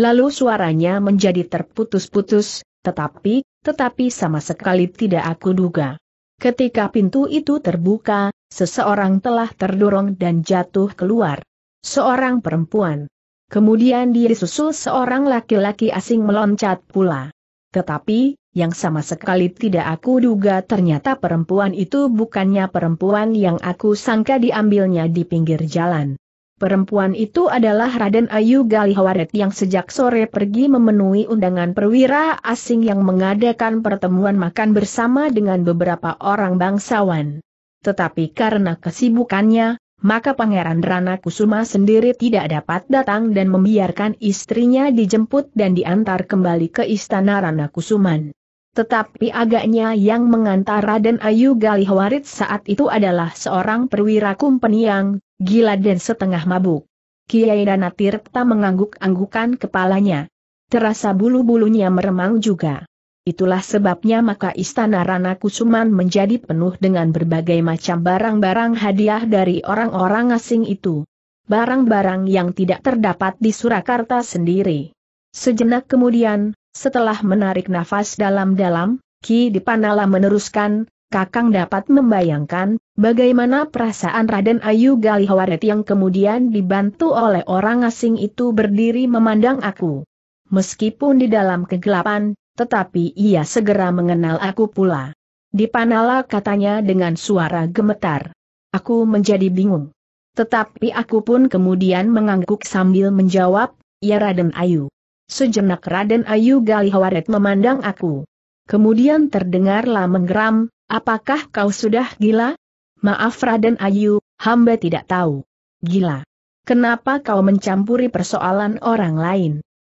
Lalu suaranya menjadi terputus-putus, tetapi, tetapi sama sekali tidak aku duga. Ketika pintu itu terbuka, seseorang telah terdorong dan jatuh keluar. Seorang perempuan. Kemudian dia disusul seorang laki-laki asing meloncat pula. Tetapi, yang sama sekali tidak aku duga ternyata perempuan itu bukannya perempuan yang aku sangka diambilnya di pinggir jalan. Perempuan itu adalah Raden Ayu Galihawaret yang sejak sore pergi memenuhi undangan perwira asing yang mengadakan pertemuan makan bersama dengan beberapa orang bangsawan. Tetapi karena kesibukannya, maka Pangeran Rana Kusuma sendiri tidak dapat datang dan membiarkan istrinya dijemput dan diantar kembali ke istana Rana Kusuman. Tetapi agaknya yang mengantar Raden Ayu Galihwarit saat itu adalah seorang perwira yang gila dan setengah mabuk. Kiai Danatirta Tirta mengangguk-anggukan kepalanya. Terasa bulu-bulunya meremang juga. Itulah sebabnya maka istana Rana Kusuman menjadi penuh dengan berbagai macam barang-barang hadiah dari orang-orang asing itu. Barang-barang yang tidak terdapat di Surakarta sendiri. Sejenak kemudian, setelah menarik nafas dalam-dalam, Ki Dipanala meneruskan, Kakang dapat membayangkan, bagaimana perasaan Raden Ayu Galihawaret yang kemudian dibantu oleh orang asing itu berdiri memandang aku. Meskipun di dalam kegelapan, tetapi ia segera mengenal aku pula. Dipanala katanya dengan suara gemetar. Aku menjadi bingung. Tetapi aku pun kemudian mengangguk sambil menjawab, Ya Raden Ayu. Sejenak Raden Ayu Galihawaret memandang aku. Kemudian terdengarlah menggeram, apakah kau sudah gila? Maaf Raden Ayu, hamba tidak tahu. Gila. Kenapa kau mencampuri persoalan orang lain?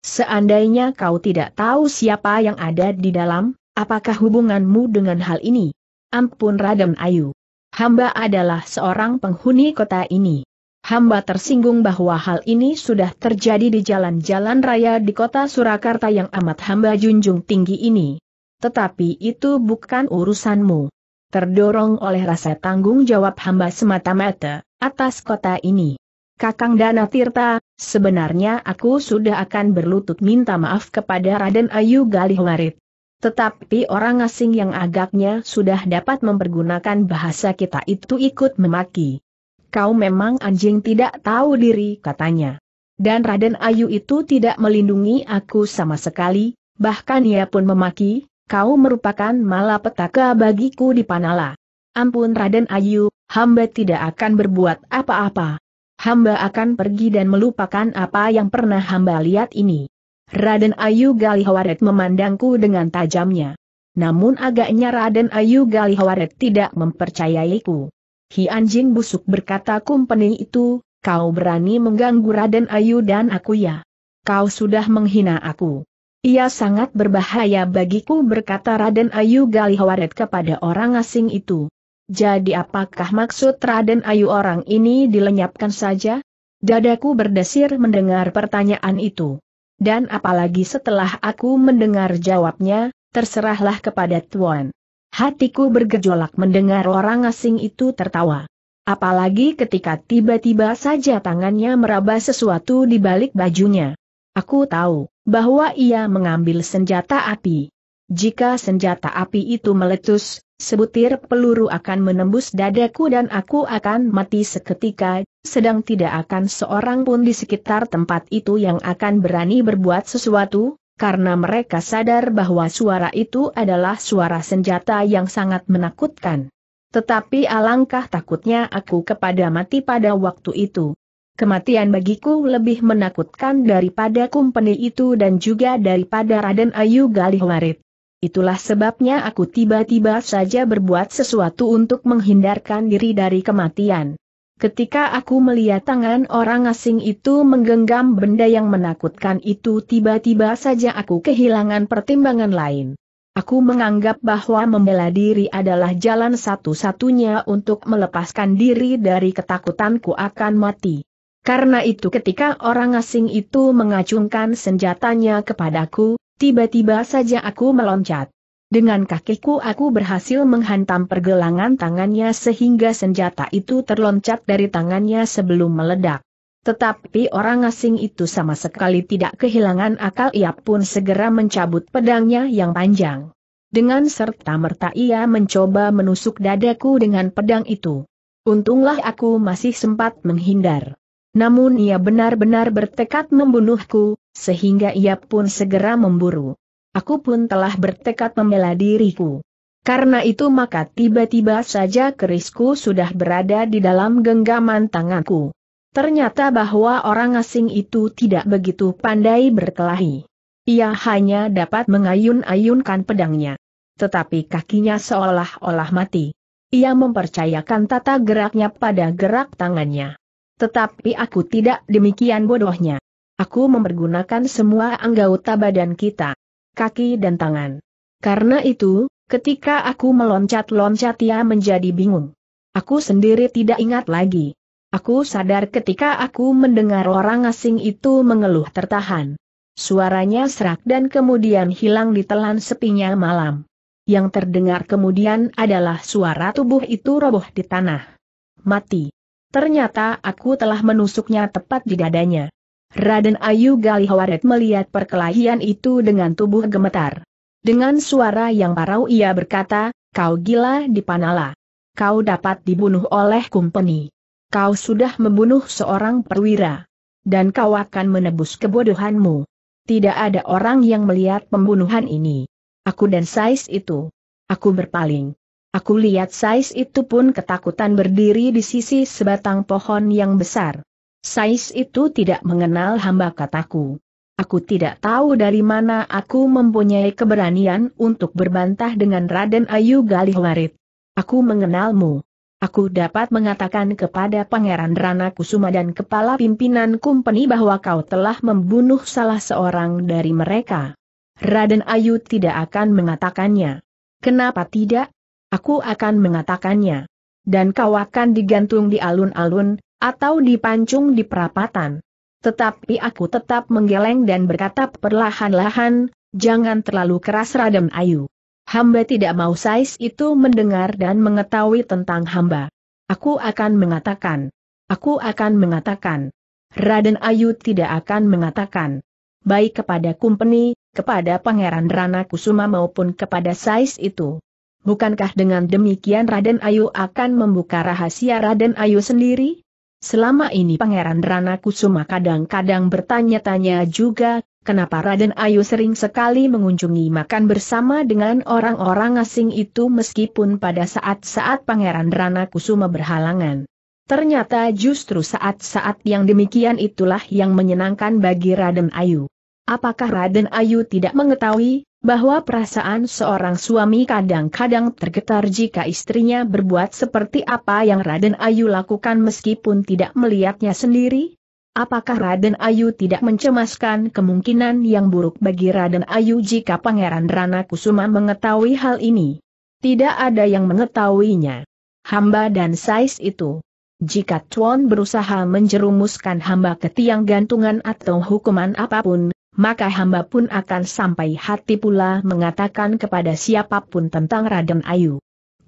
Seandainya kau tidak tahu siapa yang ada di dalam, apakah hubunganmu dengan hal ini? Ampun Raden Ayu. Hamba adalah seorang penghuni kota ini. Hamba tersinggung bahwa hal ini sudah terjadi di jalan-jalan raya di kota Surakarta yang amat hamba junjung tinggi ini. Tetapi itu bukan urusanmu. Terdorong oleh rasa tanggung jawab hamba semata-mata atas kota ini. Kakang Dana Tirta, sebenarnya aku sudah akan berlutut minta maaf kepada Raden Ayu Galihwarit. Tetapi orang asing yang agaknya sudah dapat mempergunakan bahasa kita itu ikut memaki. Kau memang anjing tidak tahu diri katanya. Dan Raden Ayu itu tidak melindungi aku sama sekali, bahkan ia pun memaki, kau merupakan malapetaka bagiku di Panala. Ampun Raden Ayu, hamba tidak akan berbuat apa-apa hamba akan pergi dan melupakan apa yang pernah hamba lihat ini. Raden Ayu Galihawaret memandangku dengan tajamnya. Namun agaknya Raden Ayu Galihawaret tidak mempercayaiku. Hi anjing busuk berkata kumpeni itu, kau berani mengganggu Raden Ayu dan aku ya. Kau sudah menghina aku. Ia sangat berbahaya bagiku berkata Raden Ayu Galihawaret kepada orang asing itu. Jadi apakah maksud Raden Ayu orang ini dilenyapkan saja? Dadaku berdesir mendengar pertanyaan itu. Dan apalagi setelah aku mendengar jawabnya, terserahlah kepada Tuan. Hatiku bergejolak mendengar orang asing itu tertawa. Apalagi ketika tiba-tiba saja tangannya meraba sesuatu di balik bajunya. Aku tahu bahwa ia mengambil senjata api. Jika senjata api itu meletus, sebutir peluru akan menembus dadaku dan aku akan mati seketika, sedang tidak akan seorang pun di sekitar tempat itu yang akan berani berbuat sesuatu, karena mereka sadar bahwa suara itu adalah suara senjata yang sangat menakutkan. Tetapi alangkah takutnya aku kepada mati pada waktu itu. Kematian bagiku lebih menakutkan daripada kumpeni itu dan juga daripada Raden Ayu Galih Galihwarit. Itulah sebabnya aku tiba-tiba saja berbuat sesuatu untuk menghindarkan diri dari kematian. Ketika aku melihat tangan orang asing itu menggenggam benda yang menakutkan itu tiba-tiba saja aku kehilangan pertimbangan lain. Aku menganggap bahwa membela diri adalah jalan satu-satunya untuk melepaskan diri dari ketakutanku akan mati. Karena itu ketika orang asing itu mengacungkan senjatanya kepadaku, Tiba-tiba saja aku meloncat. Dengan kakiku aku berhasil menghantam pergelangan tangannya sehingga senjata itu terloncat dari tangannya sebelum meledak. Tetapi orang asing itu sama sekali tidak kehilangan akal ia pun segera mencabut pedangnya yang panjang. Dengan serta-merta ia mencoba menusuk dadaku dengan pedang itu. Untunglah aku masih sempat menghindar. Namun ia benar-benar bertekad membunuhku, sehingga ia pun segera memburu. Aku pun telah bertekad membela diriku. Karena itu maka tiba-tiba saja kerisku sudah berada di dalam genggaman tanganku. Ternyata bahwa orang asing itu tidak begitu pandai berkelahi. Ia hanya dapat mengayun-ayunkan pedangnya. Tetapi kakinya seolah-olah mati. Ia mempercayakan tata geraknya pada gerak tangannya. Tetapi aku tidak demikian bodohnya. Aku mempergunakan semua anggota badan kita. Kaki dan tangan. Karena itu, ketika aku meloncat-loncat ia menjadi bingung. Aku sendiri tidak ingat lagi. Aku sadar ketika aku mendengar orang asing itu mengeluh tertahan. Suaranya serak dan kemudian hilang di telan sepinya malam. Yang terdengar kemudian adalah suara tubuh itu roboh di tanah. Mati. Ternyata aku telah menusuknya tepat di dadanya. Raden Ayu Galihawaret melihat perkelahian itu dengan tubuh gemetar. Dengan suara yang parau ia berkata, kau gila di Panala. Kau dapat dibunuh oleh kumpeni. Kau sudah membunuh seorang perwira. Dan kau akan menebus kebodohanmu. Tidak ada orang yang melihat pembunuhan ini. Aku dan Sais itu. Aku berpaling. Aku lihat Sais itu pun ketakutan berdiri di sisi sebatang pohon yang besar. Sais itu tidak mengenal hamba kataku. Aku tidak tahu dari mana aku mempunyai keberanian untuk berbantah dengan Raden Ayu Galihwarit. Aku mengenalmu. Aku dapat mengatakan kepada Pangeran Rana Kusuma dan kepala pimpinan kumpeni bahwa kau telah membunuh salah seorang dari mereka. Raden Ayu tidak akan mengatakannya. Kenapa tidak? aku akan mengatakannya. Dan kau akan digantung di alun-alun, atau dipancung di perapatan. Tetapi aku tetap menggeleng dan berkata perlahan-lahan, jangan terlalu keras Raden Ayu. Hamba tidak mau Sais itu mendengar dan mengetahui tentang hamba. Aku akan mengatakan. Aku akan mengatakan. Raden Ayu tidak akan mengatakan. Baik kepada kumpeni, kepada Pangeran Rana Kusuma maupun kepada Sais itu. Bukankah dengan demikian Raden Ayu akan membuka rahasia Raden Ayu sendiri? Selama ini Pangeran Rana Kusuma kadang-kadang bertanya-tanya juga, kenapa Raden Ayu sering sekali mengunjungi makan bersama dengan orang-orang asing itu meskipun pada saat-saat Pangeran Rana Kusuma berhalangan. Ternyata justru saat-saat yang demikian itulah yang menyenangkan bagi Raden Ayu. Apakah Raden Ayu tidak mengetahui bahwa perasaan seorang suami kadang-kadang tergetar jika istrinya berbuat seperti apa yang Raden Ayu lakukan meskipun tidak melihatnya sendiri? Apakah Raden Ayu tidak mencemaskan kemungkinan yang buruk bagi Raden Ayu jika Pangeran Rana Kusuma mengetahui hal ini? Tidak ada yang mengetahuinya. Hamba dan Sais itu. Jika Tuan berusaha menjerumuskan hamba ke tiang gantungan atau hukuman apapun, maka hamba pun akan sampai hati pula mengatakan kepada siapapun tentang Raden Ayu.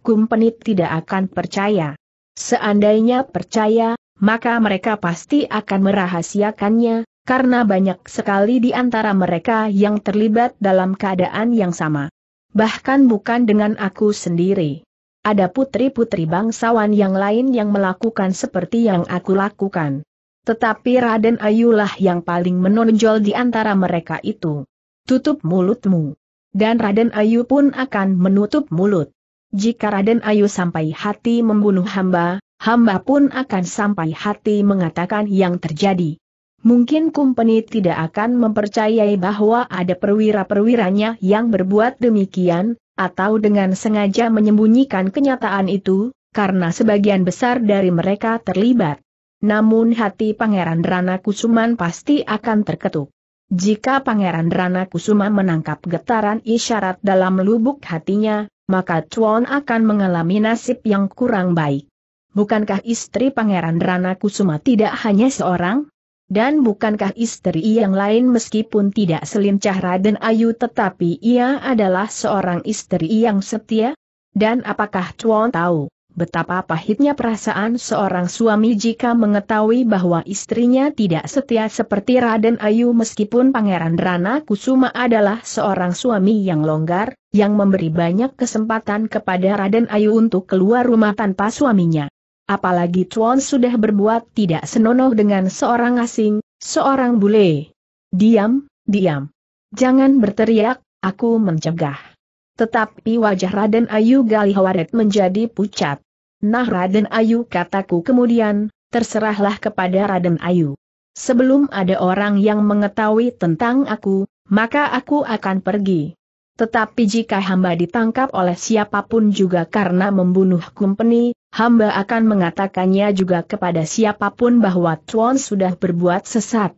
Kumpenit tidak akan percaya. Seandainya percaya, maka mereka pasti akan merahasiakannya, karena banyak sekali di antara mereka yang terlibat dalam keadaan yang sama. Bahkan bukan dengan aku sendiri. Ada putri-putri bangsawan yang lain yang melakukan seperti yang aku lakukan. Tetapi Raden Ayulah yang paling menonjol di antara mereka itu. Tutup mulutmu. Dan Raden Ayu pun akan menutup mulut. Jika Raden Ayu sampai hati membunuh hamba, hamba pun akan sampai hati mengatakan yang terjadi. Mungkin kumpeni tidak akan mempercayai bahwa ada perwira-perwiranya yang berbuat demikian, atau dengan sengaja menyembunyikan kenyataan itu, karena sebagian besar dari mereka terlibat. Namun hati Pangeran Rana Kusuman pasti akan terketuk. Jika Pangeran Rana Kusuma menangkap getaran isyarat dalam lubuk hatinya, maka Chuan akan mengalami nasib yang kurang baik. Bukankah istri Pangeran Rana Kusuma tidak hanya seorang? Dan bukankah istri yang lain meskipun tidak selincah Raden Ayu tetapi ia adalah seorang istri yang setia? Dan apakah Chuan tahu? betapa pahitnya perasaan seorang suami jika mengetahui bahwa istrinya tidak setia seperti Raden Ayu meskipun Pangeran Rana Kusuma adalah seorang suami yang longgar, yang memberi banyak kesempatan kepada Raden Ayu untuk keluar rumah tanpa suaminya. Apalagi Tuan sudah berbuat tidak senonoh dengan seorang asing, seorang bule. Diam, diam. Jangan berteriak, aku mencegah. Tetapi wajah Raden Ayu Galihawaret menjadi pucat. Nah Raden Ayu kataku kemudian, terserahlah kepada Raden Ayu. Sebelum ada orang yang mengetahui tentang aku, maka aku akan pergi. Tetapi jika hamba ditangkap oleh siapapun juga karena membunuh kumpeni, hamba akan mengatakannya juga kepada siapapun bahwa Tuan sudah berbuat sesat.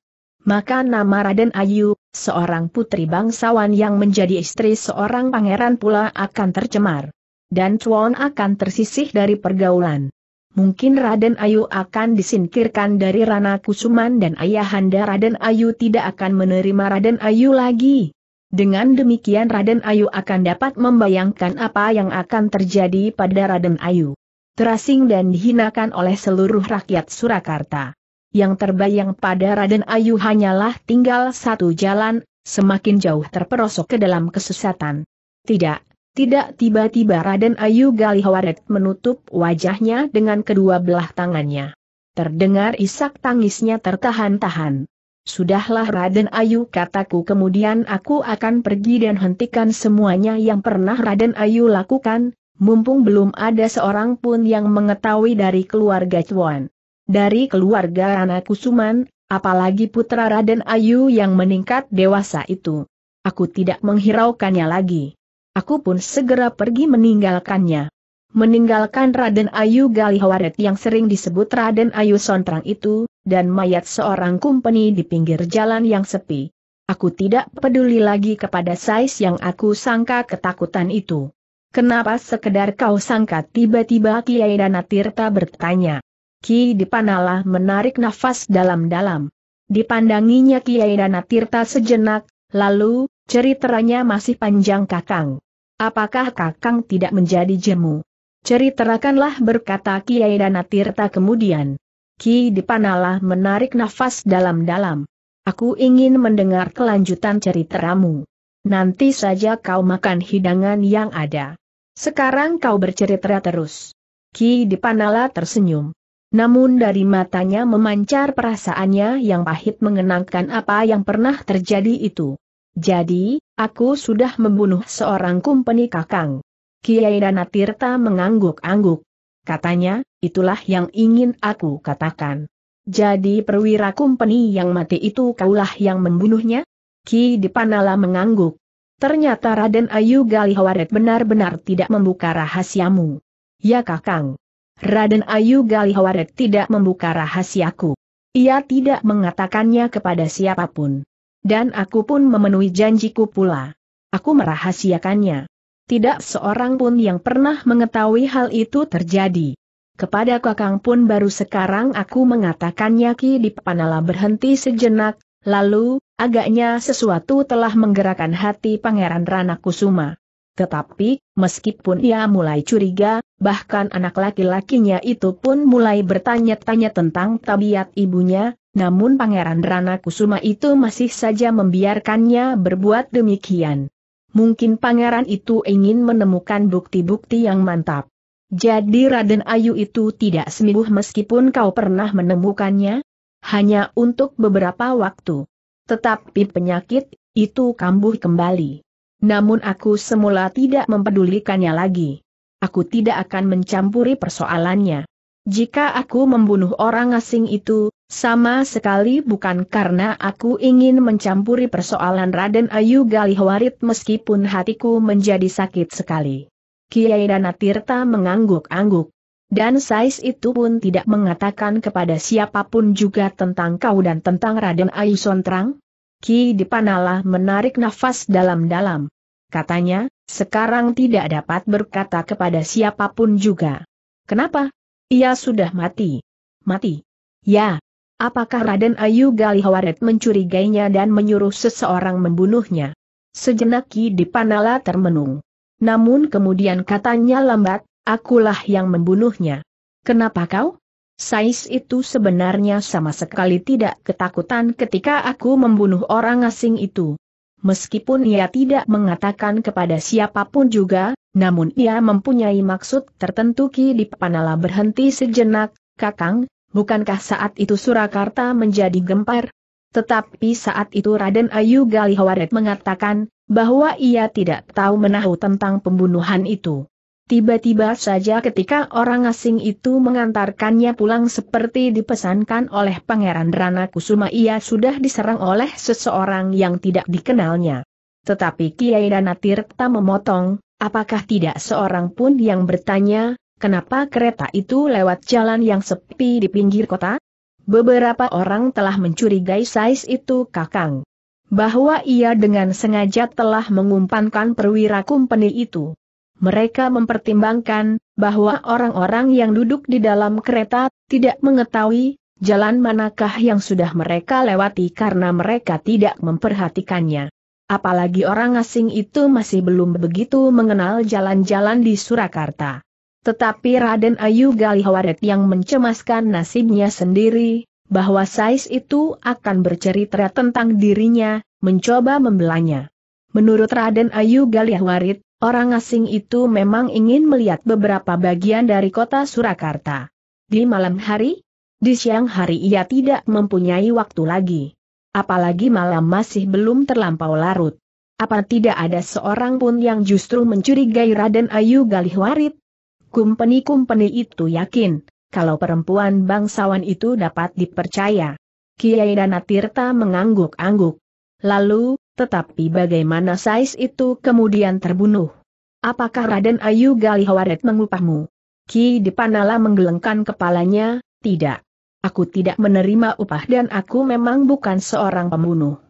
Maka nama Raden Ayu, seorang putri bangsawan yang menjadi istri seorang pangeran pula akan tercemar dan Chuan akan tersisih dari pergaulan. Mungkin Raden Ayu akan disingkirkan dari Rana Kusuman dan ayahanda Raden Ayu tidak akan menerima Raden Ayu lagi. Dengan demikian Raden Ayu akan dapat membayangkan apa yang akan terjadi pada Raden Ayu. Terasing dan dihinakan oleh seluruh rakyat Surakarta. Yang terbayang pada Raden Ayu hanyalah tinggal satu jalan, semakin jauh terperosok ke dalam kesesatan. Tidak, tidak tiba-tiba Raden Ayu Galihawaret menutup wajahnya dengan kedua belah tangannya. Terdengar isak tangisnya tertahan-tahan. Sudahlah Raden Ayu kataku kemudian aku akan pergi dan hentikan semuanya yang pernah Raden Ayu lakukan, mumpung belum ada seorang pun yang mengetahui dari keluarga Cuan. Dari keluarga Rana Kusuman, apalagi putra Raden Ayu yang meningkat dewasa itu. Aku tidak menghiraukannya lagi. Aku pun segera pergi meninggalkannya. Meninggalkan Raden Ayu Galihawaret yang sering disebut Raden Ayu Sontrang itu, dan mayat seorang kumpeni di pinggir jalan yang sepi. Aku tidak peduli lagi kepada Sais yang aku sangka ketakutan itu. Kenapa sekedar kau sangka tiba-tiba Kiai Danatirta bertanya. Ki Dipanala menarik nafas dalam-dalam. Dipandanginya Kiai Danatirta sejenak, lalu, Ceritanya masih panjang kakang. Apakah kakang tidak menjadi jemu? Ceritakanlah, berkata Kiai Danatirta kemudian. Ki Dipanala menarik nafas dalam-dalam. Aku ingin mendengar kelanjutan ceritamu. Nanti saja kau makan hidangan yang ada. Sekarang kau bercerita terus. Ki Dipanala tersenyum. Namun dari matanya memancar perasaannya yang pahit mengenangkan apa yang pernah terjadi itu. Jadi, aku sudah membunuh seorang kumpeni kakang. Kiai Dana Tirta mengangguk-angguk. Katanya, itulah yang ingin aku katakan. Jadi perwira kumpeni yang mati itu kaulah yang membunuhnya? Ki Dipanala mengangguk. Ternyata Raden Ayu Galihawaret benar-benar tidak membuka rahasiamu. Ya kakang. Raden Ayu Galihawaret tidak membuka rahasiaku. Ia tidak mengatakannya kepada siapapun. Dan aku pun memenuhi janjiku pula. Aku merahasiakannya. Tidak seorang pun yang pernah mengetahui hal itu terjadi. Kepada kakang pun baru sekarang aku mengatakannya Ki dipanala berhenti sejenak, lalu, agaknya sesuatu telah menggerakkan hati Pangeran Ranakusuma. Tetapi, meskipun ia mulai curiga, bahkan anak laki-lakinya itu pun mulai bertanya-tanya tentang tabiat ibunya, namun Pangeran Rana Kusuma itu masih saja membiarkannya berbuat demikian. Mungkin pangeran itu ingin menemukan bukti-bukti yang mantap. Jadi Raden Ayu itu tidak sembuh meskipun kau pernah menemukannya? Hanya untuk beberapa waktu. Tetapi penyakit, itu kambuh kembali. Namun aku semula tidak mempedulikannya lagi. Aku tidak akan mencampuri persoalannya. Jika aku membunuh orang asing itu, sama sekali bukan karena aku ingin mencampuri persoalan Raden Ayu Galihwarit meskipun hatiku menjadi sakit sekali. Kiai Dana Tirta mengangguk-angguk. Dan Sais itu pun tidak mengatakan kepada siapapun juga tentang kau dan tentang Raden Ayu Sontrang? Ki Dipanala menarik nafas dalam-dalam. Katanya, sekarang tidak dapat berkata kepada siapapun juga. Kenapa? Ia sudah mati. Mati. Ya. Apakah Raden Ayu Galihawaret mencurigainya dan menyuruh seseorang membunuhnya? Sejenak Ki Dipanala termenung. Namun kemudian katanya lambat, akulah yang membunuhnya. Kenapa kau? Sais itu sebenarnya sama sekali tidak ketakutan ketika aku membunuh orang asing itu. Meskipun ia tidak mengatakan kepada siapapun juga, namun ia mempunyai maksud tertentu Ki Dipanala berhenti sejenak, Kakang, bukankah saat itu Surakarta menjadi gempar? Tetapi saat itu Raden Ayu Galihawaret mengatakan, bahwa ia tidak tahu menahu tentang pembunuhan itu. Tiba-tiba saja ketika orang asing itu mengantarkannya pulang seperti dipesankan oleh Pangeran Rana Kusuma ia sudah diserang oleh seseorang yang tidak dikenalnya. Tetapi Kiai Dana Tirta memotong, apakah tidak seorang pun yang bertanya, kenapa kereta itu lewat jalan yang sepi di pinggir kota? Beberapa orang telah mencurigai Sais itu kakang. Bahwa ia dengan sengaja telah mengumpankan perwira kumpeni itu. Mereka mempertimbangkan bahwa orang-orang yang duduk di dalam kereta tidak mengetahui jalan manakah yang sudah mereka lewati karena mereka tidak memperhatikannya. Apalagi orang asing itu masih belum begitu mengenal jalan-jalan di Surakarta. Tetapi Raden Ayu Galihawaret yang mencemaskan nasibnya sendiri, bahwa Sais itu akan bercerita tentang dirinya, mencoba membelanya. Menurut Raden Ayu Galihawarit, Orang asing itu memang ingin melihat beberapa bagian dari kota Surakarta. Di malam hari? Di siang hari ia tidak mempunyai waktu lagi. Apalagi malam masih belum terlampau larut. Apa tidak ada seorang pun yang justru mencurigai Raden Ayu Galihwarit? Kumpeni-kumpeni itu yakin, kalau perempuan bangsawan itu dapat dipercaya. Kiai Danatirta mengangguk-angguk. Lalu, tetapi bagaimana Sais itu kemudian terbunuh? Apakah Raden Ayu Galihawaret mengupahmu? Ki Dipanala menggelengkan kepalanya, tidak. Aku tidak menerima upah dan aku memang bukan seorang pembunuh.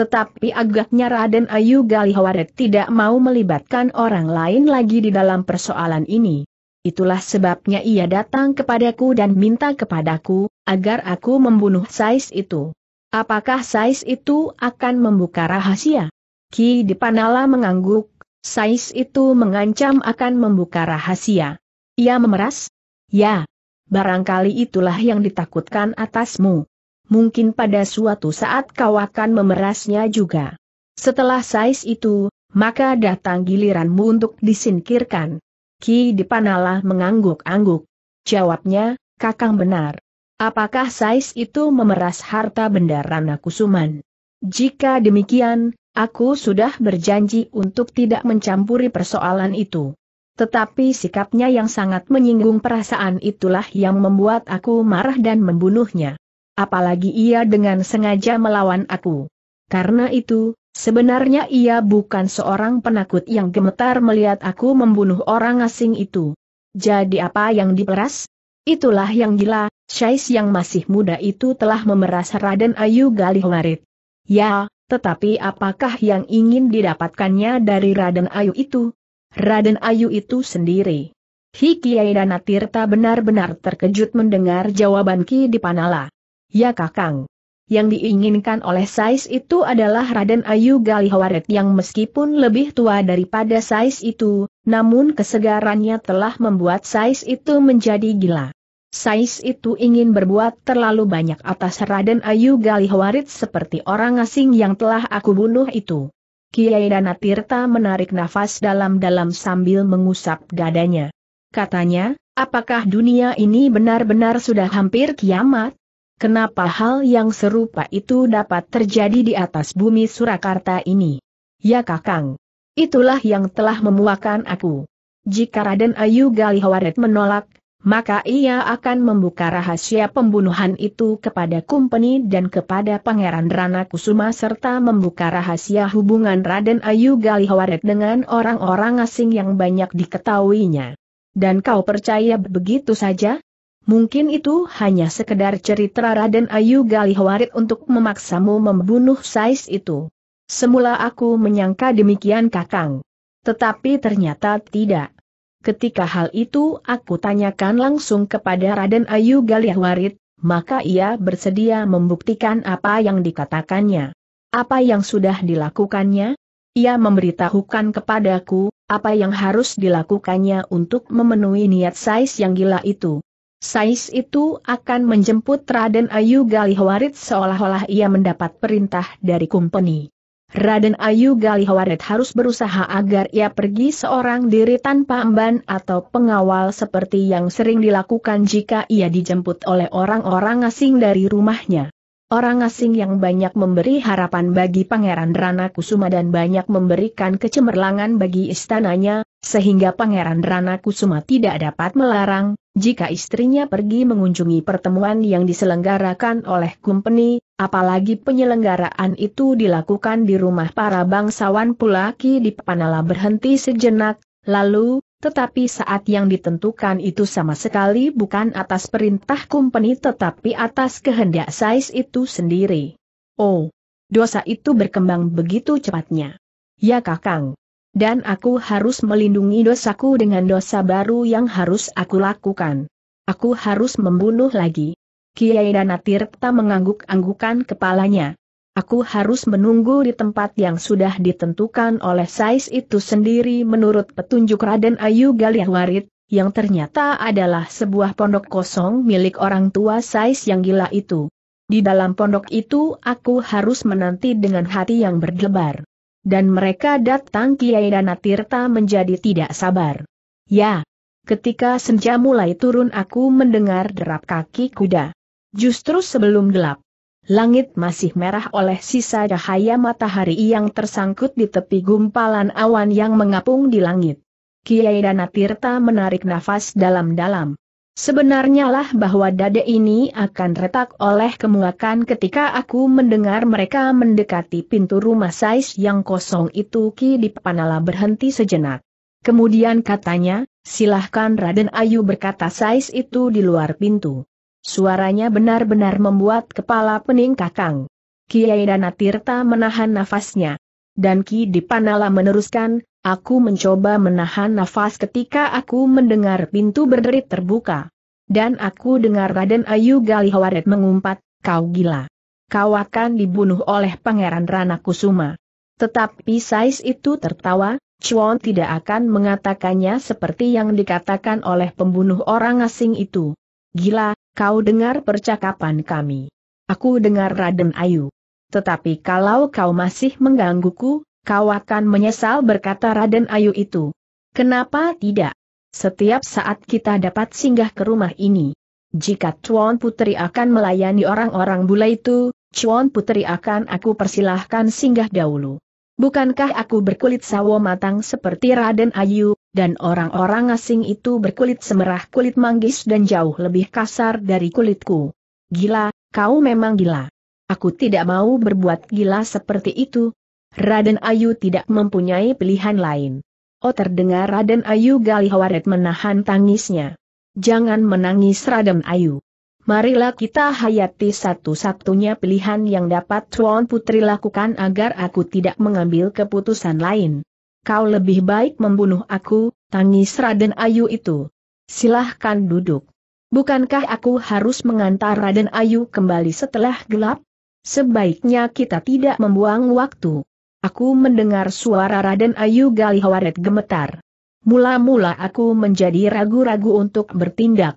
Tetapi agaknya Raden Ayu Galihawaret tidak mau melibatkan orang lain lagi di dalam persoalan ini. Itulah sebabnya ia datang kepadaku dan minta kepadaku, agar aku membunuh Sais itu. Apakah Sais itu akan membuka rahasia? Ki Dipanala mengangguk, Sais itu mengancam akan membuka rahasia. Ia memeras? Ya. Barangkali itulah yang ditakutkan atasmu. Mungkin pada suatu saat kau akan memerasnya juga. Setelah Sais itu, maka datang giliranmu untuk disingkirkan. Ki Dipanala mengangguk-angguk. Jawabnya, Kakang benar. Apakah Sais itu memeras harta benda Rana Kusuman? Jika demikian, aku sudah berjanji untuk tidak mencampuri persoalan itu. Tetapi sikapnya yang sangat menyinggung perasaan itulah yang membuat aku marah dan membunuhnya. Apalagi ia dengan sengaja melawan aku. Karena itu, sebenarnya ia bukan seorang penakut yang gemetar melihat aku membunuh orang asing itu. Jadi apa yang diperas? Itulah yang gila, Syais yang masih muda itu telah memeras Raden Ayu Galih Warit. Ya, tetapi apakah yang ingin didapatkannya dari Raden Ayu itu? Raden Ayu itu sendiri. Hikiai Danatirta benar-benar terkejut mendengar jawaban Ki Dipanala. Ya kakang. Yang diinginkan oleh Sais itu adalah Raden Ayu Galihawaret yang meskipun lebih tua daripada Sais itu, namun kesegarannya telah membuat Sais itu menjadi gila. Sais itu ingin berbuat terlalu banyak atas Raden Ayu Galihawarit seperti orang asing yang telah aku bunuh itu. Kiai Dana Tirta menarik nafas dalam-dalam sambil mengusap dadanya. Katanya, apakah dunia ini benar-benar sudah hampir kiamat? Kenapa hal yang serupa itu dapat terjadi di atas bumi Surakarta ini? Ya Kakang. Itulah yang telah memuakan aku. Jika Raden Ayu Galihawaret menolak, maka ia akan membuka rahasia pembunuhan itu kepada Kumpeni dan kepada Pangeran Rana Kusuma serta membuka rahasia hubungan Raden Ayu Galihawaret dengan orang-orang asing yang banyak diketahuinya. Dan kau percaya begitu saja? Mungkin itu hanya sekedar cerita Raden Ayu Galihwarit untuk memaksamu membunuh Sais itu. Semula aku menyangka demikian Kakang. Tetapi ternyata tidak. Ketika hal itu aku tanyakan langsung kepada Raden Ayu Galihwarit, maka ia bersedia membuktikan apa yang dikatakannya. Apa yang sudah dilakukannya? Ia memberitahukan kepadaku, apa yang harus dilakukannya untuk memenuhi niat Sais yang gila itu. Sais itu akan menjemput Raden Ayu Galihwarit seolah-olah ia mendapat perintah dari kumpeni. Raden Ayu Galihwarit harus berusaha agar ia pergi seorang diri tanpa emban atau pengawal seperti yang sering dilakukan jika ia dijemput oleh orang-orang asing dari rumahnya. Orang asing yang banyak memberi harapan bagi Pangeran Rana Kusuma dan banyak memberikan kecemerlangan bagi istananya, sehingga Pangeran Rana Kusuma tidak dapat melarang, jika istrinya pergi mengunjungi pertemuan yang diselenggarakan oleh company, apalagi penyelenggaraan itu dilakukan di rumah para bangsawan pula, ki dipanala berhenti sejenak, lalu, tetapi saat yang ditentukan itu sama sekali bukan atas perintah company tetapi atas kehendak Sais itu sendiri. Oh, dosa itu berkembang begitu cepatnya. Ya kakang. Dan aku harus melindungi dosaku dengan dosa baru yang harus aku lakukan. Aku harus membunuh lagi. Kiai Danatirta mengangguk-anggukan kepalanya. Aku harus menunggu di tempat yang sudah ditentukan oleh Sais itu sendiri menurut petunjuk Raden Ayu Galiahwarit, yang ternyata adalah sebuah pondok kosong milik orang tua Sais yang gila itu. Di dalam pondok itu aku harus menanti dengan hati yang berdebar dan mereka datang Kiai Danatirta menjadi tidak sabar. Ya, ketika senja mulai turun aku mendengar derap kaki kuda. Justru sebelum gelap, langit masih merah oleh sisa cahaya matahari yang tersangkut di tepi gumpalan awan yang mengapung di langit. Kiai Danatirta menarik nafas dalam-dalam. Sebenarnya lah bahwa dada ini akan retak oleh kemuakan ketika aku mendengar mereka mendekati pintu rumah Sais yang kosong itu Ki Dipanala berhenti sejenak. Kemudian katanya, silahkan Raden Ayu berkata Sais itu di luar pintu. Suaranya benar-benar membuat kepala pening kakang. Kiai Danatirta menahan nafasnya. Dan Ki Dipanala meneruskan, Aku mencoba menahan nafas ketika aku mendengar pintu berderit terbuka. Dan aku dengar Raden Ayu Galihawaret mengumpat, kau gila. Kau akan dibunuh oleh Pangeran Rana Kusuma. Tetapi Sais itu tertawa, Chuan tidak akan mengatakannya seperti yang dikatakan oleh pembunuh orang asing itu. Gila, kau dengar percakapan kami. Aku dengar Raden Ayu. Tetapi kalau kau masih menggangguku, kau akan menyesal berkata Raden Ayu itu. Kenapa tidak? Setiap saat kita dapat singgah ke rumah ini. Jika Chuan Putri akan melayani orang-orang bule itu, Chuan Putri akan aku persilahkan singgah dahulu. Bukankah aku berkulit sawo matang seperti Raden Ayu, dan orang-orang asing itu berkulit semerah kulit manggis dan jauh lebih kasar dari kulitku? Gila, kau memang gila. Aku tidak mau berbuat gila seperti itu, Raden Ayu tidak mempunyai pilihan lain. Oh terdengar Raden Ayu Galihawaret menahan tangisnya. Jangan menangis Raden Ayu. Marilah kita hayati satu-satunya pilihan yang dapat Tuan Putri lakukan agar aku tidak mengambil keputusan lain. Kau lebih baik membunuh aku, tangis Raden Ayu itu. Silahkan duduk. Bukankah aku harus mengantar Raden Ayu kembali setelah gelap? Sebaiknya kita tidak membuang waktu. Aku mendengar suara Raden Ayu Galihawaret gemetar. Mula-mula aku menjadi ragu-ragu untuk bertindak.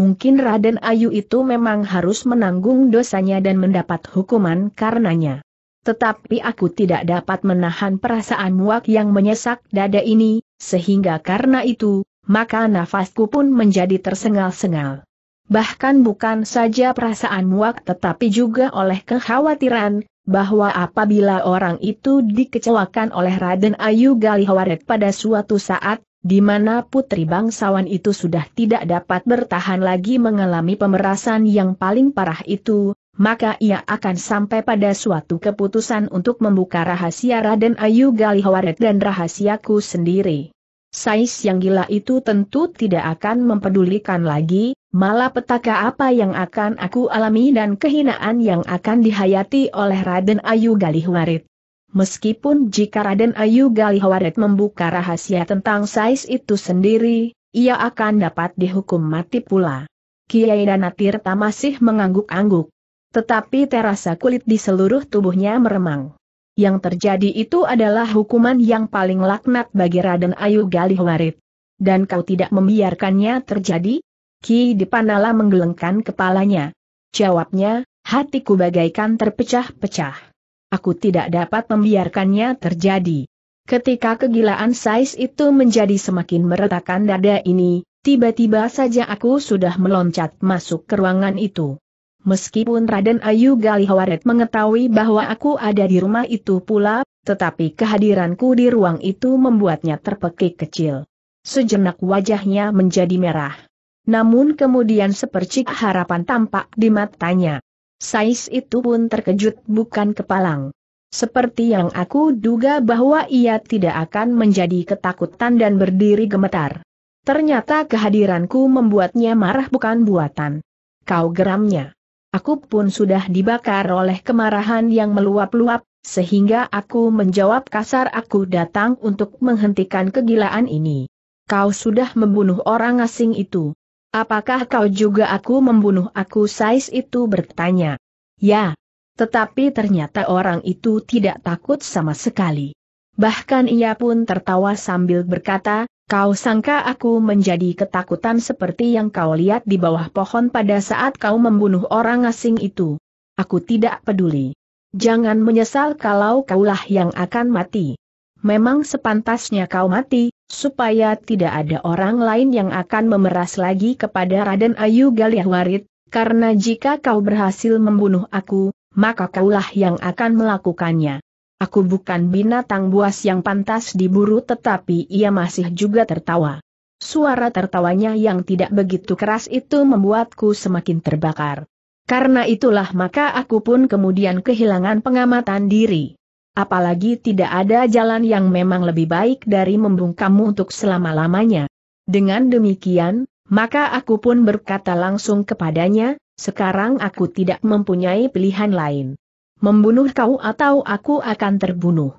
Mungkin Raden Ayu itu memang harus menanggung dosanya dan mendapat hukuman karenanya. Tetapi aku tidak dapat menahan perasaan muak yang menyesak dada ini, sehingga karena itu, maka nafasku pun menjadi tersengal-sengal. Bahkan bukan saja perasaan muak tetapi juga oleh kekhawatiran, bahwa apabila orang itu dikecewakan oleh Raden Ayu Galihawaret pada suatu saat, di mana putri bangsawan itu sudah tidak dapat bertahan lagi mengalami pemerasan yang paling parah itu, maka ia akan sampai pada suatu keputusan untuk membuka rahasia Raden Ayu Galihawaret dan rahasiaku sendiri. Sais yang gila itu tentu tidak akan mempedulikan lagi, malah petaka apa yang akan aku alami dan kehinaan yang akan dihayati oleh Raden Ayu Galihwarit. Meskipun jika Raden Ayu Galihwarit membuka rahasia tentang Sais itu sendiri, ia akan dapat dihukum mati pula. Kiai Danatirta masih mengangguk-angguk. Tetapi terasa kulit di seluruh tubuhnya meremang. Yang terjadi itu adalah hukuman yang paling laknat bagi Raden Ayu Galih Galihwarit. Dan kau tidak membiarkannya terjadi? Ki Dipanala menggelengkan kepalanya. Jawabnya, hatiku bagaikan terpecah-pecah. Aku tidak dapat membiarkannya terjadi. Ketika kegilaan Sais itu menjadi semakin meretakan dada ini, tiba-tiba saja aku sudah meloncat masuk ke ruangan itu. Meskipun Raden Ayu Galihawaret mengetahui bahwa aku ada di rumah itu pula, tetapi kehadiranku di ruang itu membuatnya terpekik kecil. Sejenak wajahnya menjadi merah. Namun kemudian sepercik harapan tampak di matanya. Sais itu pun terkejut bukan kepalang. Seperti yang aku duga bahwa ia tidak akan menjadi ketakutan dan berdiri gemetar. Ternyata kehadiranku membuatnya marah bukan buatan. Kau geramnya. Aku pun sudah dibakar oleh kemarahan yang meluap-luap, sehingga aku menjawab kasar aku datang untuk menghentikan kegilaan ini. Kau sudah membunuh orang asing itu. Apakah kau juga aku membunuh aku Sais itu bertanya. Ya. Tetapi ternyata orang itu tidak takut sama sekali. Bahkan ia pun tertawa sambil berkata, Kau sangka aku menjadi ketakutan seperti yang kau lihat di bawah pohon pada saat kau membunuh orang asing itu. Aku tidak peduli. Jangan menyesal kalau kaulah yang akan mati. Memang sepantasnya kau mati, supaya tidak ada orang lain yang akan memeras lagi kepada Raden Ayu Galih Warid, karena jika kau berhasil membunuh aku, maka kaulah yang akan melakukannya. Aku bukan binatang buas yang pantas diburu tetapi ia masih juga tertawa. Suara tertawanya yang tidak begitu keras itu membuatku semakin terbakar. Karena itulah maka aku pun kemudian kehilangan pengamatan diri. Apalagi tidak ada jalan yang memang lebih baik dari membungkammu untuk selama-lamanya. Dengan demikian, maka aku pun berkata langsung kepadanya, sekarang aku tidak mempunyai pilihan lain membunuh kau atau aku akan terbunuh.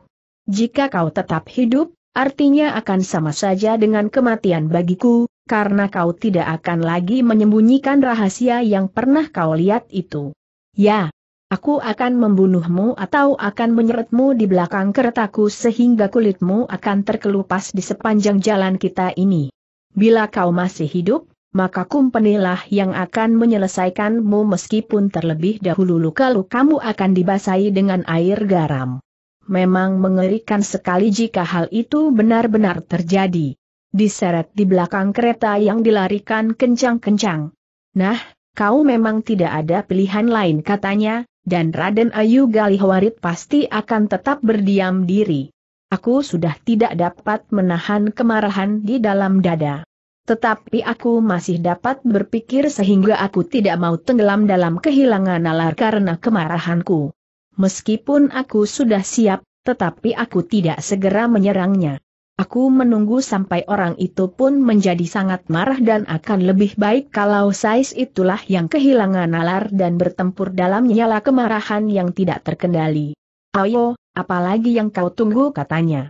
Jika kau tetap hidup, artinya akan sama saja dengan kematian bagiku, karena kau tidak akan lagi menyembunyikan rahasia yang pernah kau lihat itu. Ya, aku akan membunuhmu atau akan menyeretmu di belakang keretaku sehingga kulitmu akan terkelupas di sepanjang jalan kita ini. Bila kau masih hidup, maka kumpenilah yang akan menyelesaikanmu meskipun terlebih dahulu luka kamu akan dibasahi dengan air garam. Memang mengerikan sekali jika hal itu benar-benar terjadi. Diseret di belakang kereta yang dilarikan kencang-kencang. Nah, kau memang tidak ada pilihan lain katanya, dan Raden Ayu Galihwarit pasti akan tetap berdiam diri. Aku sudah tidak dapat menahan kemarahan di dalam dada. Tetapi aku masih dapat berpikir sehingga aku tidak mau tenggelam dalam kehilangan nalar karena kemarahanku. Meskipun aku sudah siap, tetapi aku tidak segera menyerangnya. Aku menunggu sampai orang itu pun menjadi sangat marah dan akan lebih baik kalau Sais itulah yang kehilangan nalar dan bertempur dalam nyala kemarahan yang tidak terkendali. Ayo, apalagi yang kau tunggu katanya.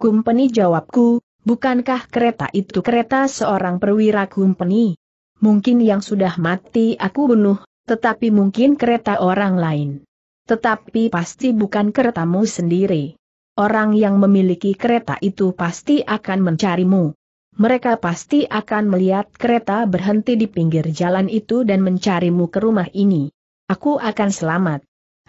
Kumpeni jawabku, Bukankah kereta itu kereta seorang perwira kumpeni? Mungkin yang sudah mati aku bunuh, tetapi mungkin kereta orang lain. Tetapi pasti bukan keretamu sendiri. Orang yang memiliki kereta itu pasti akan mencarimu. Mereka pasti akan melihat kereta berhenti di pinggir jalan itu dan mencarimu ke rumah ini. Aku akan selamat.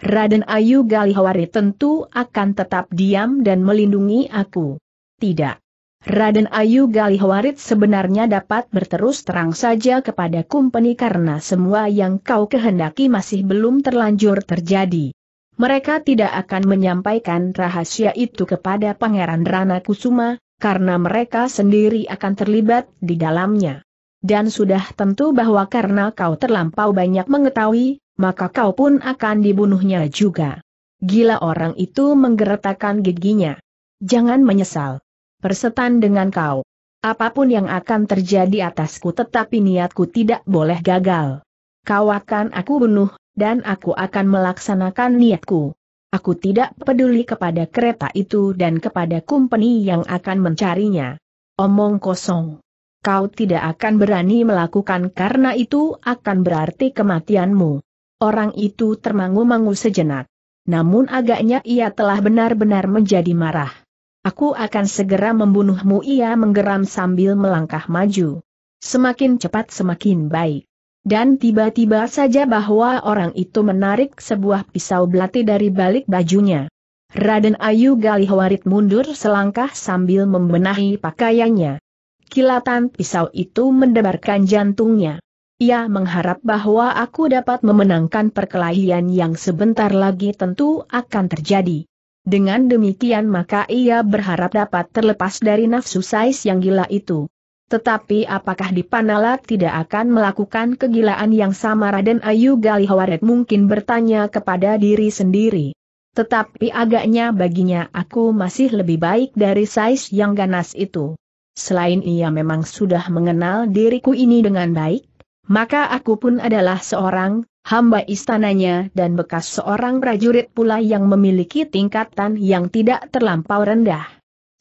Raden Ayu Galihawari tentu akan tetap diam dan melindungi aku. Tidak. Raden Ayu Galihwarit sebenarnya dapat berterus terang saja kepada kumpeni karena semua yang kau kehendaki masih belum terlanjur terjadi. Mereka tidak akan menyampaikan rahasia itu kepada Pangeran Rana Kusuma, karena mereka sendiri akan terlibat di dalamnya. Dan sudah tentu bahwa karena kau terlampau banyak mengetahui, maka kau pun akan dibunuhnya juga. Gila orang itu menggeretakkan giginya. Jangan menyesal persetan dengan kau. Apapun yang akan terjadi atasku tetapi niatku tidak boleh gagal. Kau akan aku bunuh, dan aku akan melaksanakan niatku. Aku tidak peduli kepada kereta itu dan kepada kumpeni yang akan mencarinya. Omong kosong. Kau tidak akan berani melakukan karena itu akan berarti kematianmu. Orang itu termangu-mangu sejenak. Namun agaknya ia telah benar-benar menjadi marah. Aku akan segera membunuhmu ia menggeram sambil melangkah maju. Semakin cepat semakin baik. Dan tiba-tiba saja bahwa orang itu menarik sebuah pisau belati dari balik bajunya. Raden Ayu Galihwarit mundur selangkah sambil membenahi pakaiannya. Kilatan pisau itu mendebarkan jantungnya. Ia mengharap bahwa aku dapat memenangkan perkelahian yang sebentar lagi tentu akan terjadi. Dengan demikian maka ia berharap dapat terlepas dari nafsu Sais yang gila itu. Tetapi apakah Dipanala tidak akan melakukan kegilaan yang sama Raden Ayu Galihawaret mungkin bertanya kepada diri sendiri. Tetapi agaknya baginya aku masih lebih baik dari Sais yang ganas itu. Selain ia memang sudah mengenal diriku ini dengan baik, maka aku pun adalah seorang hamba istananya dan bekas seorang prajurit pula yang memiliki tingkatan yang tidak terlampau rendah.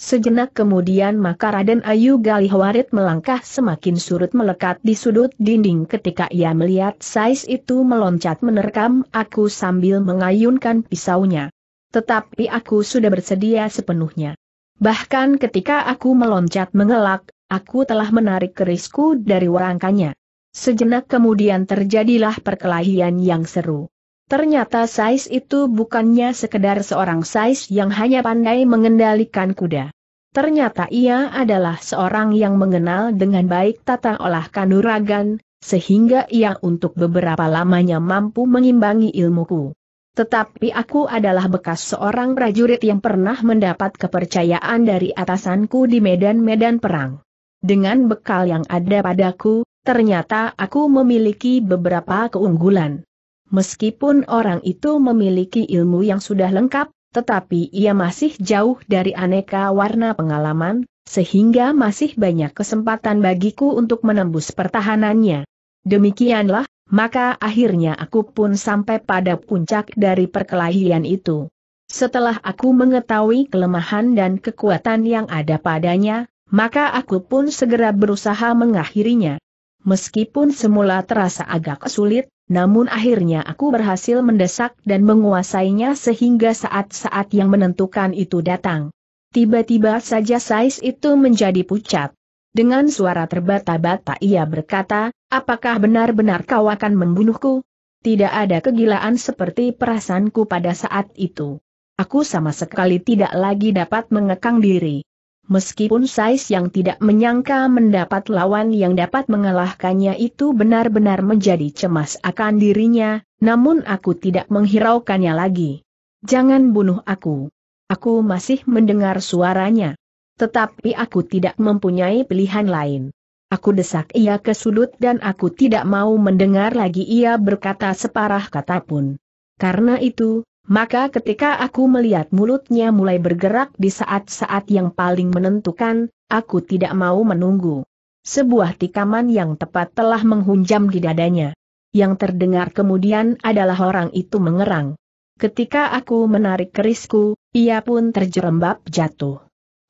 Sejenak kemudian maka Raden Ayu Galihwarit melangkah semakin surut melekat di sudut dinding ketika ia melihat sais itu meloncat menerkam aku sambil mengayunkan pisaunya. Tetapi aku sudah bersedia sepenuhnya. Bahkan ketika aku meloncat mengelak, aku telah menarik kerisku dari warangkanya. Sejenak kemudian terjadilah perkelahian yang seru. Ternyata Sais itu bukannya sekedar seorang Sais yang hanya pandai mengendalikan kuda. Ternyata ia adalah seorang yang mengenal dengan baik tata olah kanuragan, sehingga ia untuk beberapa lamanya mampu mengimbangi ilmuku. Tetapi aku adalah bekas seorang prajurit yang pernah mendapat kepercayaan dari atasanku di medan-medan perang. Dengan bekal yang ada padaku, Ternyata aku memiliki beberapa keunggulan. Meskipun orang itu memiliki ilmu yang sudah lengkap, tetapi ia masih jauh dari aneka warna pengalaman, sehingga masih banyak kesempatan bagiku untuk menembus pertahanannya. Demikianlah, maka akhirnya aku pun sampai pada puncak dari perkelahian itu. Setelah aku mengetahui kelemahan dan kekuatan yang ada padanya, maka aku pun segera berusaha mengakhirinya. Meskipun semula terasa agak sulit, namun akhirnya aku berhasil mendesak dan menguasainya sehingga saat-saat yang menentukan itu datang. Tiba-tiba saja Sais itu menjadi pucat. Dengan suara terbata-bata ia berkata, apakah benar-benar kau akan membunuhku? Tidak ada kegilaan seperti perasaanku pada saat itu. Aku sama sekali tidak lagi dapat mengekang diri meskipun Sais yang tidak menyangka mendapat lawan yang dapat mengalahkannya itu benar-benar menjadi cemas akan dirinya, namun aku tidak menghiraukannya lagi. Jangan bunuh aku. Aku masih mendengar suaranya. Tetapi aku tidak mempunyai pilihan lain. Aku desak ia ke sudut dan aku tidak mau mendengar lagi ia berkata separah kata pun. Karena itu, maka ketika aku melihat mulutnya mulai bergerak di saat-saat yang paling menentukan, aku tidak mau menunggu. Sebuah tikaman yang tepat telah menghunjam di dadanya. Yang terdengar kemudian adalah orang itu mengerang. Ketika aku menarik kerisku, ia pun terjerembab jatuh.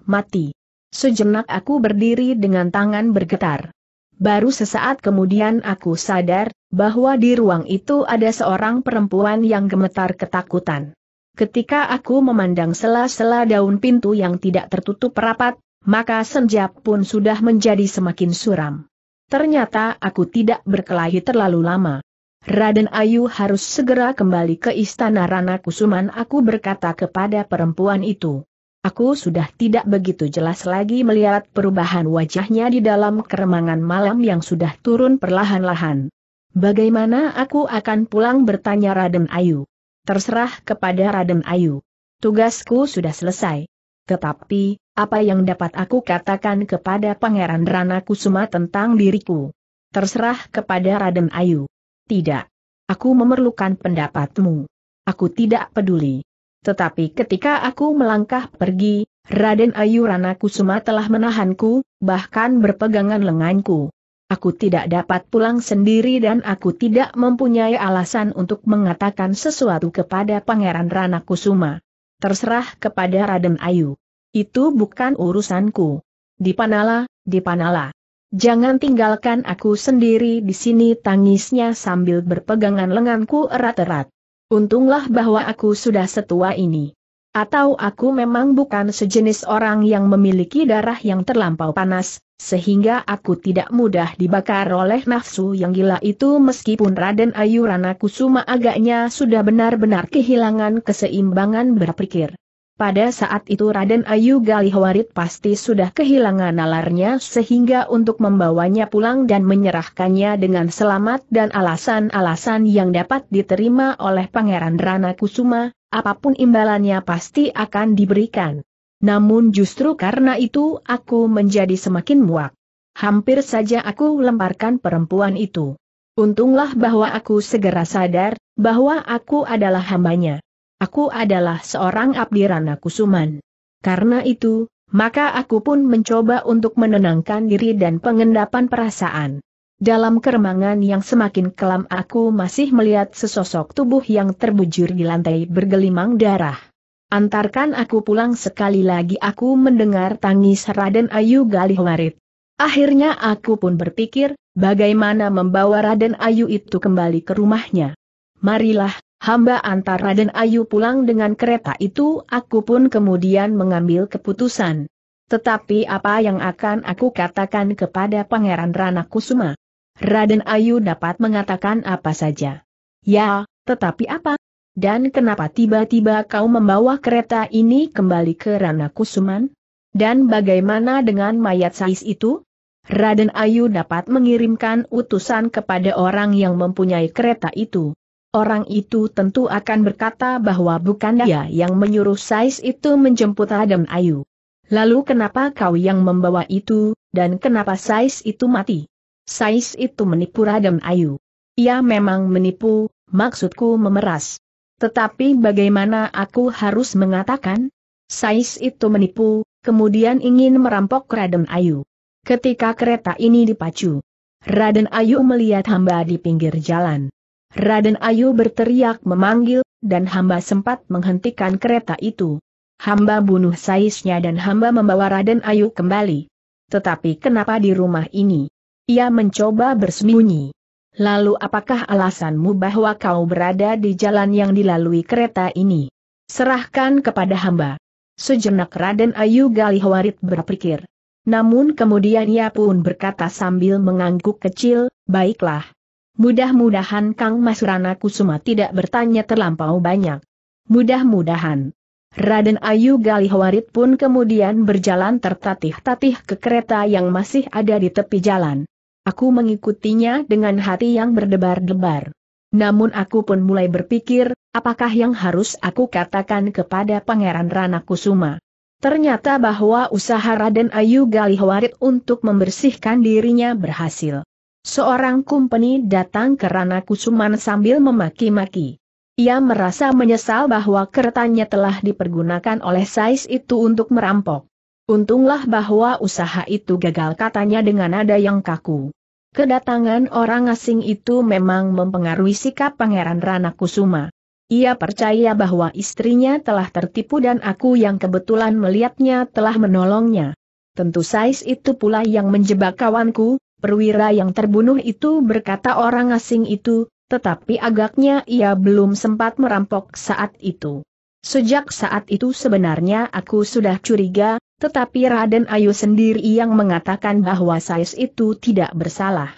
Mati. Sejenak aku berdiri dengan tangan bergetar. Baru sesaat kemudian aku sadar, bahwa di ruang itu ada seorang perempuan yang gemetar ketakutan. Ketika aku memandang sela-sela daun pintu yang tidak tertutup rapat, maka senja pun sudah menjadi semakin suram. Ternyata aku tidak berkelahi terlalu lama. Raden Ayu harus segera kembali ke istana Rana Kusuman aku berkata kepada perempuan itu. Aku sudah tidak begitu jelas lagi melihat perubahan wajahnya di dalam keremangan malam yang sudah turun perlahan-lahan. Bagaimana aku akan pulang bertanya Raden Ayu? Terserah kepada Raden Ayu. Tugasku sudah selesai. Tetapi, apa yang dapat aku katakan kepada Pangeran Rana Kusuma tentang diriku? Terserah kepada Raden Ayu. Tidak. Aku memerlukan pendapatmu. Aku tidak peduli. Tetapi ketika aku melangkah pergi, Raden Ayurana Kusuma telah menahanku, bahkan berpegangan lenganku. Aku tidak dapat pulang sendiri dan aku tidak mempunyai alasan untuk mengatakan sesuatu kepada Pangeran Rana Kusuma. Terserah kepada Raden Ayu. Itu bukan urusanku. Dipanala, dipanala. Jangan tinggalkan aku sendiri di sini tangisnya sambil berpegangan lenganku erat-erat. Untunglah bahwa aku sudah setua ini. Atau aku memang bukan sejenis orang yang memiliki darah yang terlampau panas, sehingga aku tidak mudah dibakar oleh nafsu yang gila itu meskipun Raden Ayu Rana Kusuma agaknya sudah benar-benar kehilangan keseimbangan berpikir. Pada saat itu Raden Ayu Galihwarit pasti sudah kehilangan nalarnya sehingga untuk membawanya pulang dan menyerahkannya dengan selamat dan alasan-alasan yang dapat diterima oleh Pangeran Rana Kusuma, apapun imbalannya pasti akan diberikan. Namun justru karena itu aku menjadi semakin muak. Hampir saja aku lemparkan perempuan itu. Untunglah bahwa aku segera sadar, bahwa aku adalah hambanya. Aku adalah seorang abdi Rana Kusuman. Karena itu, maka aku pun mencoba untuk menenangkan diri dan pengendapan perasaan. Dalam keremangan yang semakin kelam aku masih melihat sesosok tubuh yang terbujur di lantai bergelimang darah. Antarkan aku pulang sekali lagi aku mendengar tangis Raden Ayu Galihwarit. Akhirnya aku pun berpikir, bagaimana membawa Raden Ayu itu kembali ke rumahnya. Marilah, Hamba antara Raden Ayu pulang dengan kereta itu aku pun kemudian mengambil keputusan. Tetapi apa yang akan aku katakan kepada Pangeran Rana Kusuma? Raden Ayu dapat mengatakan apa saja. Ya, tetapi apa? Dan kenapa tiba-tiba kau membawa kereta ini kembali ke Rana Kusuman? Dan bagaimana dengan mayat Sais itu? Raden Ayu dapat mengirimkan utusan kepada orang yang mempunyai kereta itu. Orang itu tentu akan berkata bahwa bukan dia yang menyuruh Sais itu menjemput Adam Ayu. Lalu kenapa kau yang membawa itu, dan kenapa Sais itu mati? Sais itu menipu Adam Ayu. Ia memang menipu, maksudku memeras. Tetapi bagaimana aku harus mengatakan? Sais itu menipu, kemudian ingin merampok Raden Ayu. Ketika kereta ini dipacu, Raden Ayu melihat hamba di pinggir jalan. Raden Ayu berteriak memanggil, dan hamba sempat menghentikan kereta itu. Hamba bunuh Saisnya dan hamba membawa Raden Ayu kembali. Tetapi kenapa di rumah ini? Ia mencoba bersembunyi. Lalu apakah alasanmu bahwa kau berada di jalan yang dilalui kereta ini? Serahkan kepada hamba. Sejenak Raden Ayu Galihwarit berpikir. Namun kemudian ia pun berkata sambil mengangguk kecil, baiklah. Mudah-mudahan Kang Mas Rana Kusuma tidak bertanya terlampau banyak. Mudah-mudahan. Raden Ayu Galihwarit pun kemudian berjalan tertatih-tatih ke kereta yang masih ada di tepi jalan. Aku mengikutinya dengan hati yang berdebar-debar. Namun aku pun mulai berpikir, apakah yang harus aku katakan kepada Pangeran Rana Kusuma. Ternyata bahwa usaha Raden Ayu Galihwarit untuk membersihkan dirinya berhasil. Seorang kumpeni datang ke Rana Kusuman sambil memaki-maki. Ia merasa menyesal bahwa keretanya telah dipergunakan oleh Sais itu untuk merampok. Untunglah bahwa usaha itu gagal katanya dengan nada yang kaku. Kedatangan orang asing itu memang mempengaruhi sikap Pangeran Rana Kusuma. Ia percaya bahwa istrinya telah tertipu dan aku yang kebetulan melihatnya telah menolongnya. Tentu Sais itu pula yang menjebak kawanku, perwira yang terbunuh itu berkata orang asing itu, tetapi agaknya ia belum sempat merampok saat itu. Sejak saat itu sebenarnya aku sudah curiga, tetapi Raden Ayu sendiri yang mengatakan bahwa Sais itu tidak bersalah.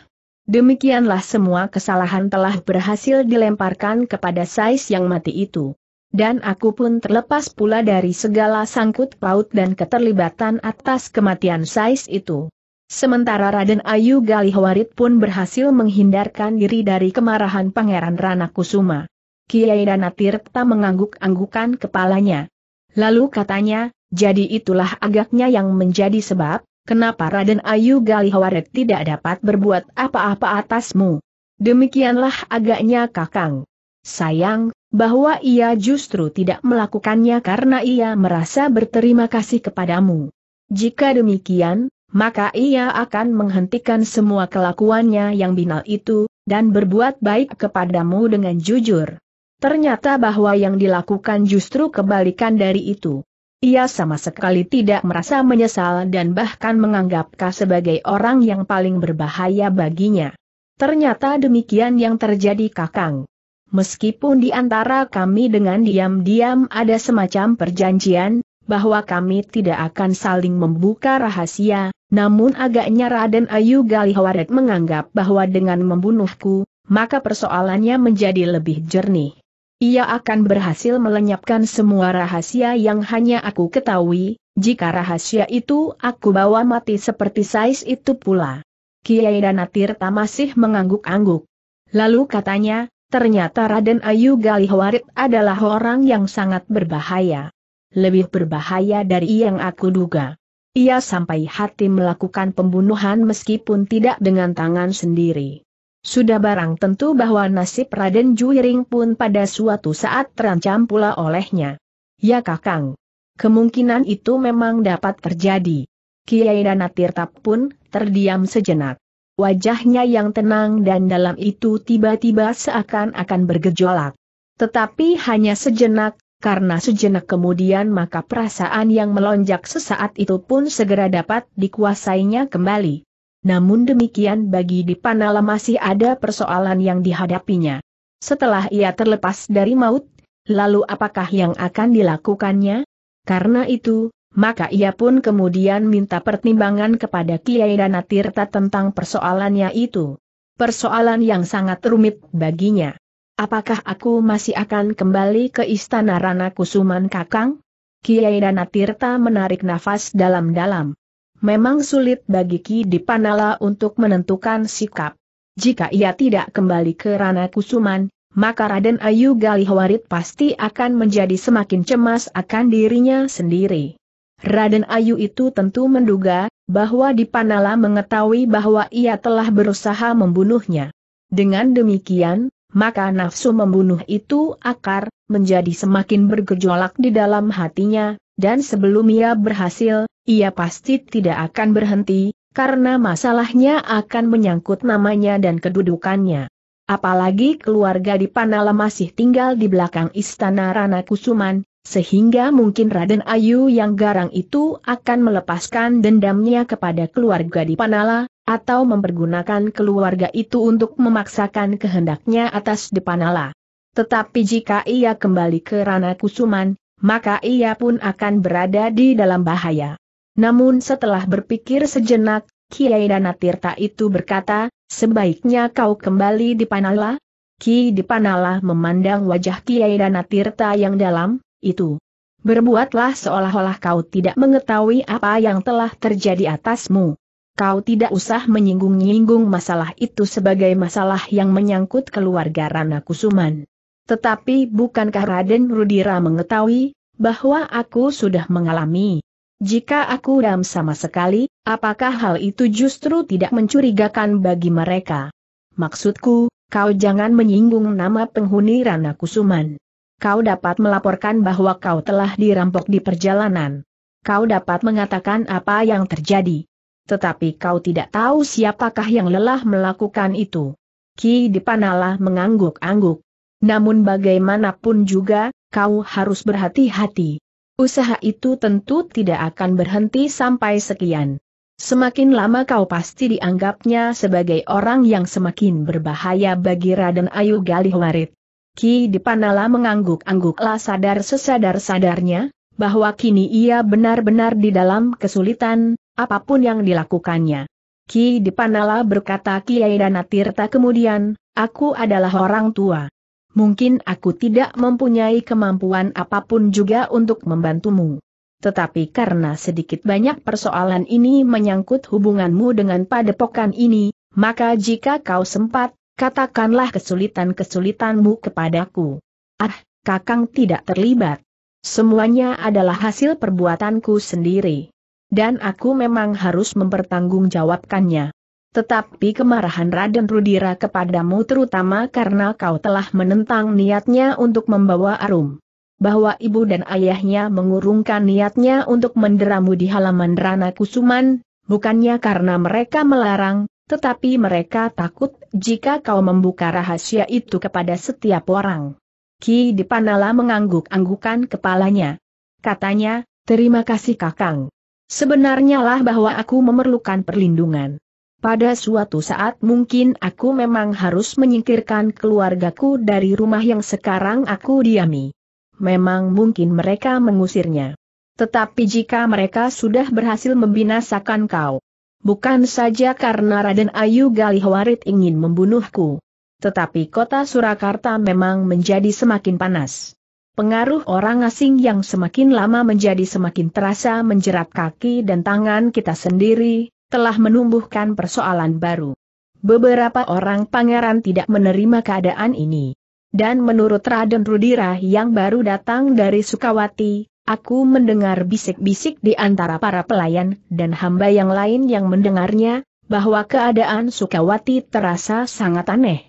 Demikianlah semua kesalahan telah berhasil dilemparkan kepada Sais yang mati itu. Dan aku pun terlepas pula dari segala sangkut paut dan keterlibatan atas kematian Sais itu. Sementara Raden Ayu Galihwarit pun berhasil menghindarkan diri dari kemarahan Pangeran Rana Kusuma. Kiai Dana Tirta mengangguk-anggukan kepalanya. Lalu katanya, jadi itulah agaknya yang menjadi sebab, kenapa Raden Ayu Galihwarit tidak dapat berbuat apa-apa atasmu. Demikianlah agaknya kakang. Sayang, bahwa ia justru tidak melakukannya karena ia merasa berterima kasih kepadamu. Jika demikian, maka ia akan menghentikan semua kelakuannya yang binal itu, dan berbuat baik kepadamu dengan jujur. Ternyata bahwa yang dilakukan justru kebalikan dari itu. Ia sama sekali tidak merasa menyesal dan bahkan menganggapka sebagai orang yang paling berbahaya baginya. Ternyata demikian yang terjadi Kakang. Meskipun di antara kami dengan diam-diam ada semacam perjanjian, bahwa kami tidak akan saling membuka rahasia, namun agaknya Raden Ayu Galihwaret menganggap bahwa dengan membunuhku, maka persoalannya menjadi lebih jernih. Ia akan berhasil melenyapkan semua rahasia yang hanya aku ketahui, jika rahasia itu aku bawa mati seperti Sais itu pula. Kiai Danatirta masih mengangguk-angguk. Lalu katanya, ternyata Raden Ayu Galihwarit adalah orang yang sangat berbahaya lebih berbahaya dari yang aku duga. Ia sampai hati melakukan pembunuhan meskipun tidak dengan tangan sendiri. Sudah barang tentu bahwa nasib Raden Juiring pun pada suatu saat terancam pula olehnya. Ya kakang. Kemungkinan itu memang dapat terjadi. Kiai Danatirta pun terdiam sejenak. Wajahnya yang tenang dan dalam itu tiba-tiba seakan-akan bergejolak. Tetapi hanya sejenak, karena sejenak kemudian maka perasaan yang melonjak sesaat itu pun segera dapat dikuasainya kembali. Namun demikian bagi Dipanala masih ada persoalan yang dihadapinya. Setelah ia terlepas dari maut, lalu apakah yang akan dilakukannya? Karena itu, maka ia pun kemudian minta pertimbangan kepada Kiai Danatirta tentang persoalannya itu. Persoalan yang sangat rumit baginya. Apakah aku masih akan kembali ke istana Rana Kusuman Kakang? Kiai Dana Tirta menarik nafas dalam-dalam. Memang sulit bagi Ki Dipanala untuk menentukan sikap. Jika ia tidak kembali ke Rana Kusuman, maka Raden Ayu Galihwarit pasti akan menjadi semakin cemas akan dirinya sendiri. Raden Ayu itu tentu menduga bahwa Dipanala mengetahui bahwa ia telah berusaha membunuhnya. Dengan demikian, maka nafsu membunuh itu akar, menjadi semakin bergejolak di dalam hatinya, dan sebelum ia berhasil, ia pasti tidak akan berhenti, karena masalahnya akan menyangkut namanya dan kedudukannya. Apalagi keluarga di Panala masih tinggal di belakang istana Rana Kusuman, sehingga mungkin Raden Ayu yang garang itu akan melepaskan dendamnya kepada keluarga di Panala, atau mempergunakan keluarga itu untuk memaksakan kehendaknya atas Depanala. Tetapi jika ia kembali ke Rana Kusuman, maka ia pun akan berada di dalam bahaya. Namun setelah berpikir sejenak, Kiai Danatirta itu berkata, sebaiknya kau kembali di Panala? Ki Dipanala memandang wajah Kiai Danatirta yang dalam, itu. Berbuatlah seolah-olah kau tidak mengetahui apa yang telah terjadi atasmu. Kau tidak usah menyinggung-nyinggung masalah itu sebagai masalah yang menyangkut keluarga Rana Kusuman. Tetapi bukankah Raden Rudira mengetahui bahwa aku sudah mengalami? Jika aku dam sama sekali, apakah hal itu justru tidak mencurigakan bagi mereka? Maksudku, kau jangan menyinggung nama penghuni Rana Kusuman. Kau dapat melaporkan bahwa kau telah dirampok di perjalanan. Kau dapat mengatakan apa yang terjadi. Tetapi kau tidak tahu siapakah yang lelah melakukan itu. Ki Dipanala mengangguk-angguk. Namun bagaimanapun juga, kau harus berhati-hati. Usaha itu tentu tidak akan berhenti sampai sekian. Semakin lama kau pasti dianggapnya sebagai orang yang semakin berbahaya bagi Raden Ayu Galih Galihwarit. Ki Dipanala mengangguk angguk lah sadar sesadar-sadarnya, bahwa kini ia benar-benar di dalam kesulitan, apapun yang dilakukannya. Ki Dipanala berkata Kiai Danatirta kemudian, aku adalah orang tua. Mungkin aku tidak mempunyai kemampuan apapun juga untuk membantumu. Tetapi karena sedikit banyak persoalan ini menyangkut hubunganmu dengan padepokan ini, maka jika kau sempat, katakanlah kesulitan-kesulitanmu kepadaku. Ah, Kakang tidak terlibat. Semuanya adalah hasil perbuatanku sendiri dan aku memang harus mempertanggungjawabkannya. Tetapi kemarahan Raden Rudira kepadamu terutama karena kau telah menentang niatnya untuk membawa Arum. Bahwa ibu dan ayahnya mengurungkan niatnya untuk menderamu di halaman Rana Kusuman, bukannya karena mereka melarang, tetapi mereka takut jika kau membuka rahasia itu kepada setiap orang. Ki Dipanala mengangguk-anggukan kepalanya. Katanya, terima kasih kakang. Sebenarnya lah bahwa aku memerlukan perlindungan. Pada suatu saat mungkin aku memang harus menyingkirkan keluargaku dari rumah yang sekarang aku diami. Memang mungkin mereka mengusirnya. Tetapi jika mereka sudah berhasil membinasakan kau, bukan saja karena Raden Ayu Galihwarit ingin membunuhku, tetapi kota Surakarta memang menjadi semakin panas. Pengaruh orang asing yang semakin lama menjadi semakin terasa menjerat kaki dan tangan kita sendiri, telah menumbuhkan persoalan baru. Beberapa orang pangeran tidak menerima keadaan ini. Dan menurut Raden Rudira yang baru datang dari Sukawati, aku mendengar bisik-bisik di antara para pelayan dan hamba yang lain yang mendengarnya, bahwa keadaan Sukawati terasa sangat aneh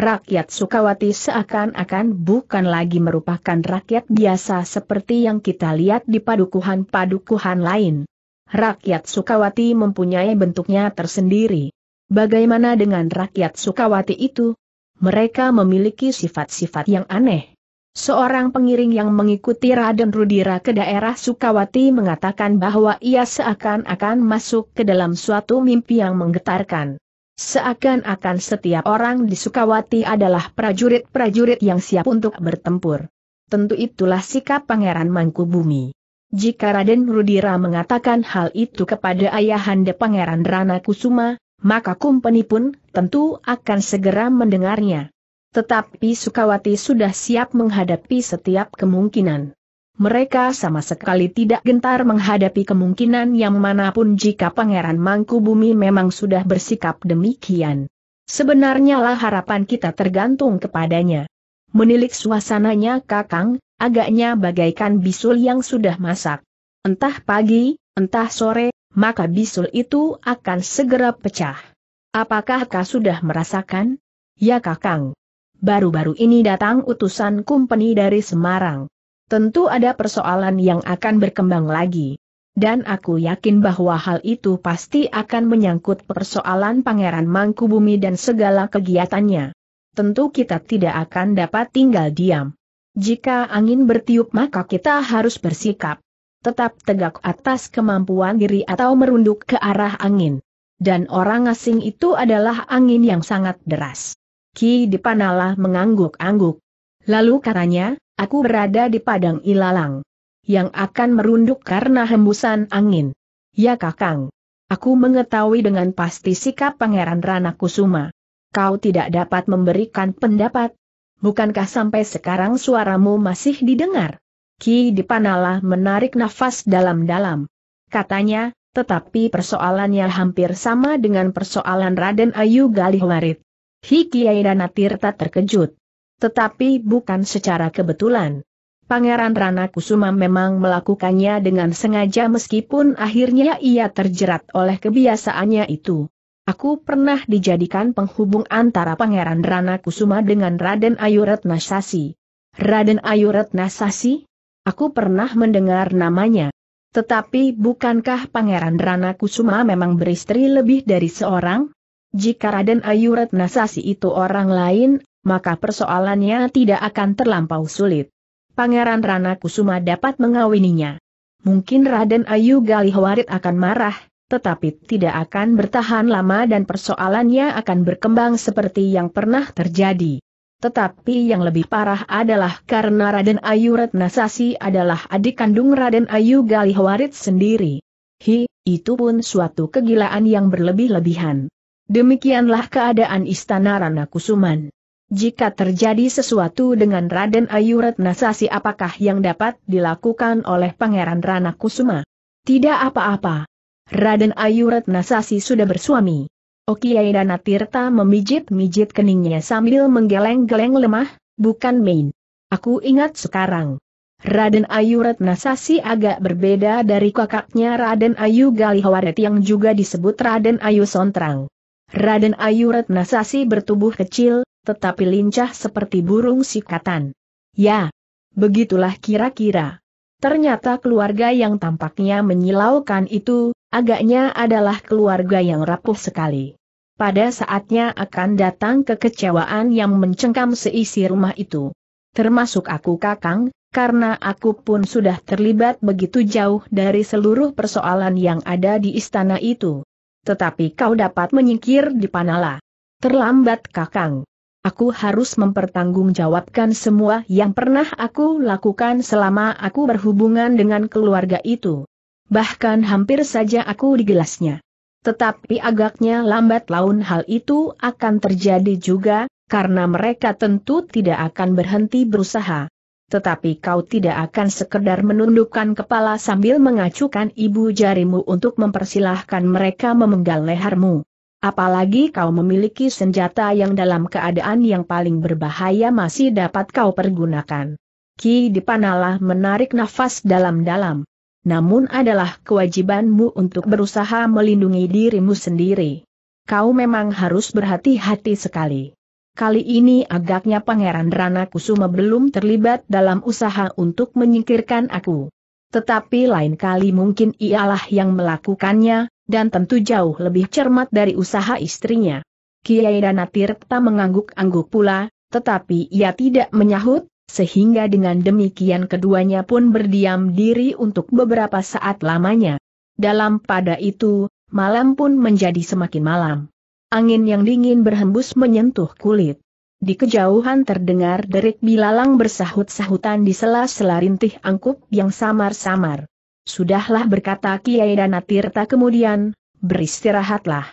rakyat Sukawati seakan-akan bukan lagi merupakan rakyat biasa seperti yang kita lihat di padukuhan-padukuhan lain. Rakyat Sukawati mempunyai bentuknya tersendiri. Bagaimana dengan rakyat Sukawati itu? Mereka memiliki sifat-sifat yang aneh. Seorang pengiring yang mengikuti Raden Rudira ke daerah Sukawati mengatakan bahwa ia seakan-akan masuk ke dalam suatu mimpi yang menggetarkan. Seakan-akan setiap orang di Sukawati adalah prajurit-prajurit yang siap untuk bertempur. Tentu itulah sikap Pangeran Mangkubumi. Jika Raden Rudira mengatakan hal itu kepada ayahanda Pangeran Rana Kusuma, maka Kumpeni pun tentu akan segera mendengarnya. Tetapi Sukawati sudah siap menghadapi setiap kemungkinan mereka sama sekali tidak gentar menghadapi kemungkinan yang manapun jika Pangeran Mangkubumi memang sudah bersikap demikian. Sebenarnya lah harapan kita tergantung kepadanya. Menilik suasananya kakang, agaknya bagaikan bisul yang sudah masak. Entah pagi, entah sore, maka bisul itu akan segera pecah. Apakah kau sudah merasakan? Ya kakang. Baru-baru ini datang utusan kumpeni dari Semarang tentu ada persoalan yang akan berkembang lagi. Dan aku yakin bahwa hal itu pasti akan menyangkut persoalan Pangeran Mangkubumi dan segala kegiatannya. Tentu kita tidak akan dapat tinggal diam. Jika angin bertiup maka kita harus bersikap tetap tegak atas kemampuan diri atau merunduk ke arah angin. Dan orang asing itu adalah angin yang sangat deras. Ki Dipanala mengangguk-angguk. Lalu katanya, Aku berada di padang ilalang. Yang akan merunduk karena hembusan angin. Ya kakang. Aku mengetahui dengan pasti sikap Pangeran Rana Kusuma. Kau tidak dapat memberikan pendapat. Bukankah sampai sekarang suaramu masih didengar? Ki Dipanala menarik nafas dalam-dalam. Katanya, tetapi persoalannya hampir sama dengan persoalan Raden Ayu Galihwarit. Hikiai Danatirta terkejut. Tetapi bukan secara kebetulan. Pangeran Rana Kusuma memang melakukannya dengan sengaja meskipun akhirnya ia terjerat oleh kebiasaannya itu. Aku pernah dijadikan penghubung antara Pangeran Rana Kusuma dengan Raden Ayurat Nasasi. Raden Ayurat Nasasi? Aku pernah mendengar namanya. Tetapi bukankah Pangeran Rana Kusuma memang beristri lebih dari seorang? Jika Raden Ayurat Nasasi itu orang lain, maka persoalannya tidak akan terlampau sulit. Pangeran Rana Kusuma dapat mengawininya. Mungkin Raden Ayu Galihwarit akan marah, tetapi tidak akan bertahan lama dan persoalannya akan berkembang seperti yang pernah terjadi. Tetapi yang lebih parah adalah karena Raden Ayu Retnasasi adalah adik kandung Raden Ayu Galihwarit sendiri. Hi, itu pun suatu kegilaan yang berlebih-lebihan. Demikianlah keadaan Istana Rana Kusuman. Jika terjadi sesuatu dengan Raden Ayu Retnasasi apakah yang dapat dilakukan oleh Pangeran Rana Kusuma? Tidak apa-apa. Raden Ayu Retnasasi sudah bersuami. Okiai Dana Tirta memijit-mijit keningnya sambil menggeleng-geleng lemah, bukan main. Aku ingat sekarang. Raden Ayu Retnasasi agak berbeda dari kakaknya Raden Ayu Galihawaret yang juga disebut Raden Ayu Sontrang. Raden Ayu Retnasasi bertubuh kecil, tetapi lincah seperti burung sikatan. Ya, begitulah kira-kira. Ternyata keluarga yang tampaknya menyilaukan itu, agaknya adalah keluarga yang rapuh sekali. Pada saatnya akan datang kekecewaan yang mencengkam seisi rumah itu. Termasuk aku kakang, karena aku pun sudah terlibat begitu jauh dari seluruh persoalan yang ada di istana itu. Tetapi kau dapat menyingkir di panala. Terlambat kakang. Aku harus mempertanggungjawabkan semua yang pernah aku lakukan selama aku berhubungan dengan keluarga itu. Bahkan hampir saja aku digelasnya. Tetapi agaknya lambat laun hal itu akan terjadi juga, karena mereka tentu tidak akan berhenti berusaha. Tetapi kau tidak akan sekedar menundukkan kepala sambil mengacukan ibu jarimu untuk mempersilahkan mereka memenggal lehermu. Apalagi kau memiliki senjata yang dalam keadaan yang paling berbahaya masih dapat kau pergunakan. Ki Dipanalah menarik nafas dalam-dalam. Namun adalah kewajibanmu untuk berusaha melindungi dirimu sendiri. Kau memang harus berhati-hati sekali. Kali ini agaknya Pangeran Rana Kusuma belum terlibat dalam usaha untuk menyingkirkan aku. Tetapi lain kali mungkin ialah yang melakukannya, dan tentu jauh lebih cermat dari usaha istrinya. Kiai Danatirta mengangguk-angguk pula, tetapi ia tidak menyahut, sehingga dengan demikian keduanya pun berdiam diri untuk beberapa saat lamanya. Dalam pada itu, malam pun menjadi semakin malam. Angin yang dingin berhembus menyentuh kulit. Di kejauhan terdengar derik bilalang bersahut-sahutan di sela-sela rintih angkup yang samar-samar. Sudahlah berkata Kiai Danatirta kemudian, beristirahatlah.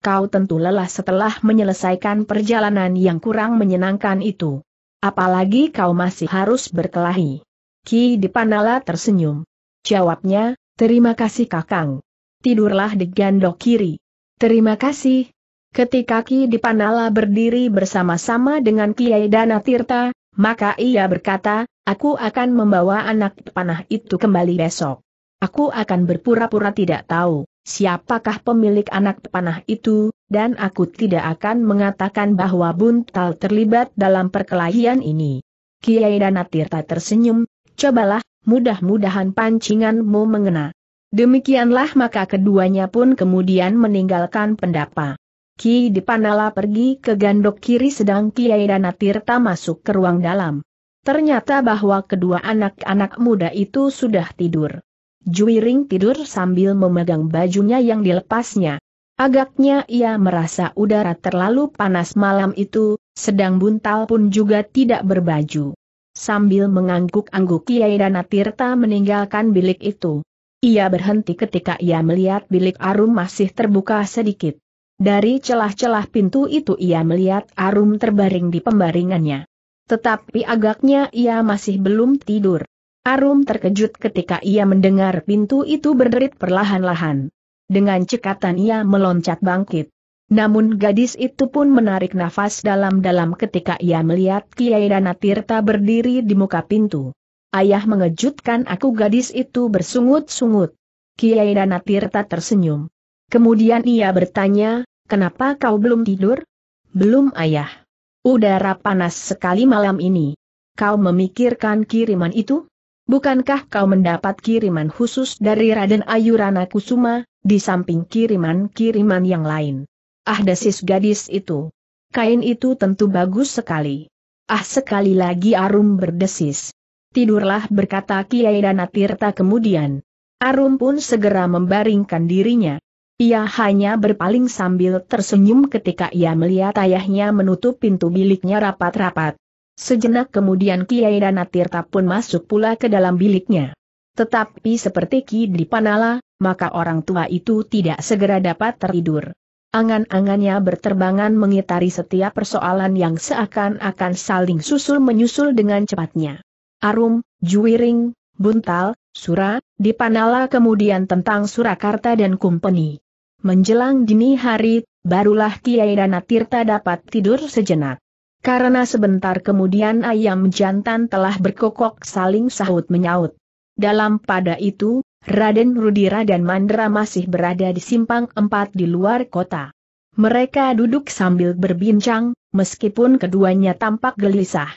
Kau tentu lelah setelah menyelesaikan perjalanan yang kurang menyenangkan itu. Apalagi kau masih harus berkelahi. Ki Dipanala tersenyum. Jawabnya, terima kasih kakang. Tidurlah di gandok kiri. Terima kasih. Ketika Ki Dipanala berdiri bersama-sama dengan Kiai Danatirta, maka ia berkata, aku akan membawa anak panah itu kembali besok. Aku akan berpura-pura tidak tahu siapakah pemilik anak panah itu, dan aku tidak akan mengatakan bahwa Buntal terlibat dalam perkelahian ini. Kiai Danatirta tersenyum, cobalah, mudah-mudahan pancinganmu mengena. Demikianlah maka keduanya pun kemudian meninggalkan pendapa. Ki Dipanala pergi ke gandok kiri sedang Kiai Danatirta masuk ke ruang dalam. Ternyata bahwa kedua anak-anak muda itu sudah tidur. Juiring tidur sambil memegang bajunya yang dilepasnya. Agaknya ia merasa udara terlalu panas malam itu, sedang buntal pun juga tidak berbaju. Sambil mengangguk-angguk Kiai Dana Tirta meninggalkan bilik itu. Ia berhenti ketika ia melihat bilik Arum masih terbuka sedikit. Dari celah-celah pintu itu ia melihat Arum terbaring di pembaringannya. Tetapi agaknya ia masih belum tidur. Arum terkejut ketika ia mendengar pintu itu berderit perlahan-lahan. Dengan cekatan ia meloncat bangkit. Namun gadis itu pun menarik nafas dalam-dalam ketika ia melihat Kiai Tirta berdiri di muka pintu. Ayah mengejutkan aku gadis itu bersungut-sungut. Kiai Tirta tersenyum. Kemudian ia bertanya, kenapa kau belum tidur? Belum ayah. Udara panas sekali malam ini. Kau memikirkan kiriman itu? Bukankah kau mendapat kiriman khusus dari Raden Ayurana Kusuma, di samping kiriman-kiriman yang lain? Ah desis gadis itu. Kain itu tentu bagus sekali. Ah sekali lagi Arum berdesis. Tidurlah berkata Kiai Danatirta kemudian. Arum pun segera membaringkan dirinya. Ia hanya berpaling sambil tersenyum ketika ia melihat ayahnya menutup pintu biliknya rapat-rapat. Sejenak kemudian Kiai Danatirta pun masuk pula ke dalam biliknya. Tetapi seperti Ki Dipanala, maka orang tua itu tidak segera dapat tertidur. Angan-angannya berterbangan mengitari setiap persoalan yang seakan-akan saling susul-menyusul dengan cepatnya. Arum, Juwiring, Buntal, Sura, Dipanala kemudian tentang Surakarta dan Kumpeni. Menjelang dini hari, barulah Kiai Danatirta dapat tidur sejenak. Karena sebentar kemudian ayam jantan telah berkokok saling sahut menyaut. Dalam pada itu, Raden Rudira dan Mandra masih berada di simpang empat di luar kota. Mereka duduk sambil berbincang, meskipun keduanya tampak gelisah.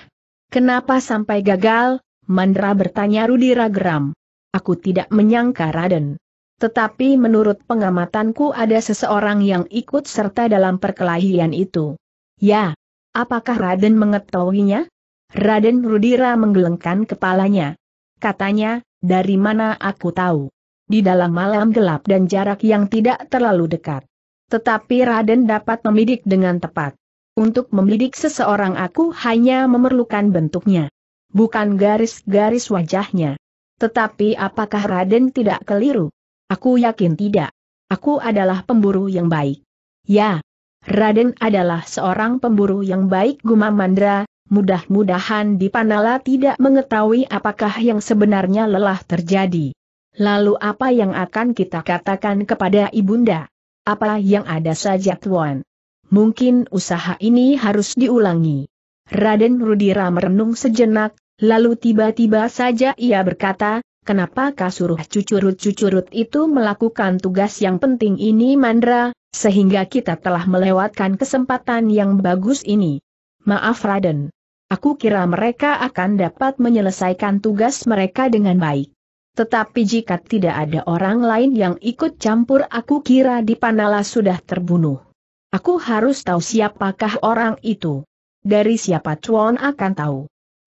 Kenapa sampai gagal? Mandra bertanya Rudira geram. Aku tidak menyangka Raden. Tetapi menurut pengamatanku ada seseorang yang ikut serta dalam perkelahian itu. Ya, Apakah Raden mengetahuinya? Raden Rudira menggelengkan kepalanya. Katanya, dari mana aku tahu? Di dalam malam gelap dan jarak yang tidak terlalu dekat. Tetapi Raden dapat membidik dengan tepat. Untuk membidik seseorang aku hanya memerlukan bentuknya. Bukan garis-garis wajahnya. Tetapi apakah Raden tidak keliru? Aku yakin tidak. Aku adalah pemburu yang baik. Ya, Raden adalah seorang pemburu yang baik Gumam Mandra, mudah-mudahan Dipanala tidak mengetahui apakah yang sebenarnya lelah terjadi. Lalu apa yang akan kita katakan kepada Ibunda? Apa yang ada saja Tuan? Mungkin usaha ini harus diulangi. Raden Rudira merenung sejenak, lalu tiba-tiba saja ia berkata, kenapa kasuruh cucurut-cucurut itu melakukan tugas yang penting ini Mandra, sehingga kita telah melewatkan kesempatan yang bagus ini. Maaf Raden. Aku kira mereka akan dapat menyelesaikan tugas mereka dengan baik. Tetapi jika tidak ada orang lain yang ikut campur aku kira di Panala sudah terbunuh. Aku harus tahu siapakah orang itu. Dari siapa Chuan akan tahu.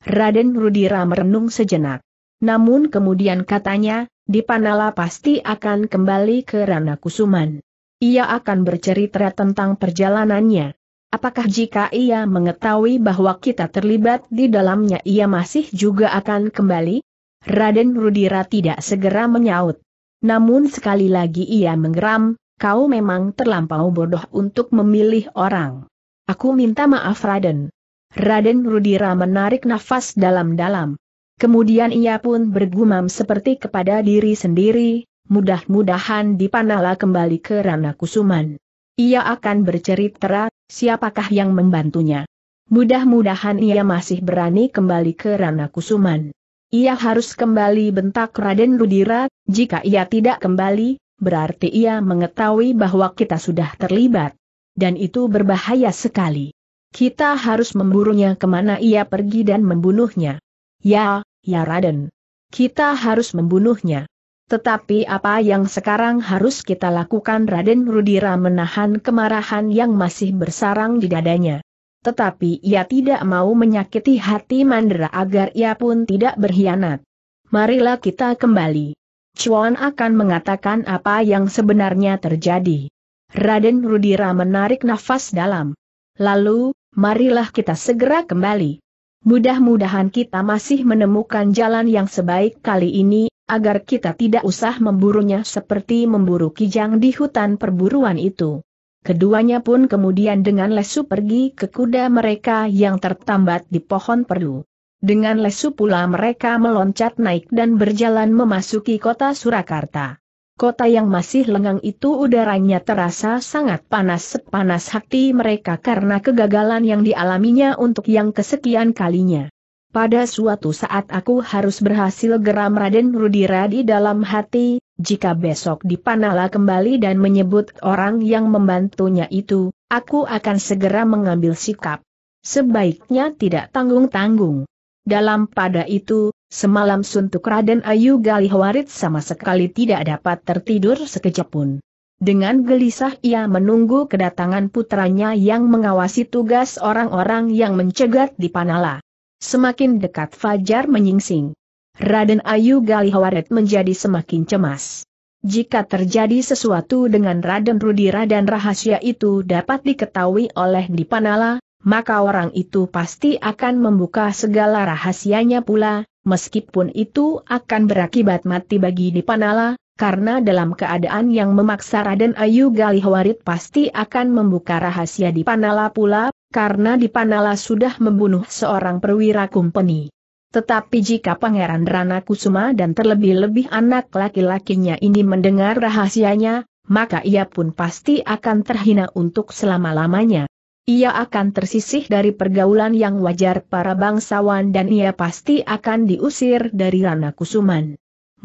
Raden Rudira merenung sejenak. Namun kemudian katanya, di Panala pasti akan kembali ke Rana Kusuman ia akan bercerita tentang perjalanannya. Apakah jika ia mengetahui bahwa kita terlibat di dalamnya ia masih juga akan kembali? Raden Rudira tidak segera menyaut. Namun sekali lagi ia menggeram, kau memang terlampau bodoh untuk memilih orang. Aku minta maaf Raden. Raden Rudira menarik nafas dalam-dalam. Kemudian ia pun bergumam seperti kepada diri sendiri, mudah-mudahan dipanala kembali ke Rana Kusuman. Ia akan bercerita, siapakah yang membantunya. Mudah-mudahan ia masih berani kembali ke Rana Kusuman. Ia harus kembali bentak Raden Rudira, jika ia tidak kembali, berarti ia mengetahui bahwa kita sudah terlibat. Dan itu berbahaya sekali. Kita harus memburunya kemana ia pergi dan membunuhnya. Ya, ya Raden. Kita harus membunuhnya. Tetapi apa yang sekarang harus kita lakukan Raden Rudira menahan kemarahan yang masih bersarang di dadanya. Tetapi ia tidak mau menyakiti hati Mandra agar ia pun tidak berkhianat. Marilah kita kembali. Chuan akan mengatakan apa yang sebenarnya terjadi. Raden Rudira menarik nafas dalam. Lalu, marilah kita segera kembali. Mudah-mudahan kita masih menemukan jalan yang sebaik kali ini, agar kita tidak usah memburunya seperti memburu kijang di hutan perburuan itu. Keduanya pun kemudian dengan lesu pergi ke kuda mereka yang tertambat di pohon perlu. Dengan lesu pula mereka meloncat naik dan berjalan memasuki kota Surakarta. Kota yang masih lengang itu udaranya terasa sangat panas sepanas hati mereka karena kegagalan yang dialaminya untuk yang kesekian kalinya. Pada suatu saat aku harus berhasil geram Raden Rudira di dalam hati, jika besok Dipanala kembali dan menyebut orang yang membantunya itu, aku akan segera mengambil sikap. Sebaiknya tidak tanggung-tanggung. Dalam pada itu, semalam suntuk Raden Ayu Galihwarit sama sekali tidak dapat tertidur sekejap pun. Dengan gelisah ia menunggu kedatangan putranya yang mengawasi tugas orang-orang yang mencegat Dipanala. Semakin dekat Fajar menyingsing. Raden Ayu Galihawaret menjadi semakin cemas. Jika terjadi sesuatu dengan Raden Rudira dan rahasia itu dapat diketahui oleh Dipanala, maka orang itu pasti akan membuka segala rahasianya pula, meskipun itu akan berakibat mati bagi Dipanala, karena dalam keadaan yang memaksa Raden Ayu Galihwarit pasti akan membuka rahasia di Panala pula, karena di Panala sudah membunuh seorang perwira kumpeni. Tetapi jika Pangeran Rana Kusuma dan terlebih-lebih anak laki-lakinya ini mendengar rahasianya, maka ia pun pasti akan terhina untuk selama-lamanya. Ia akan tersisih dari pergaulan yang wajar para bangsawan dan ia pasti akan diusir dari Rana Kusuman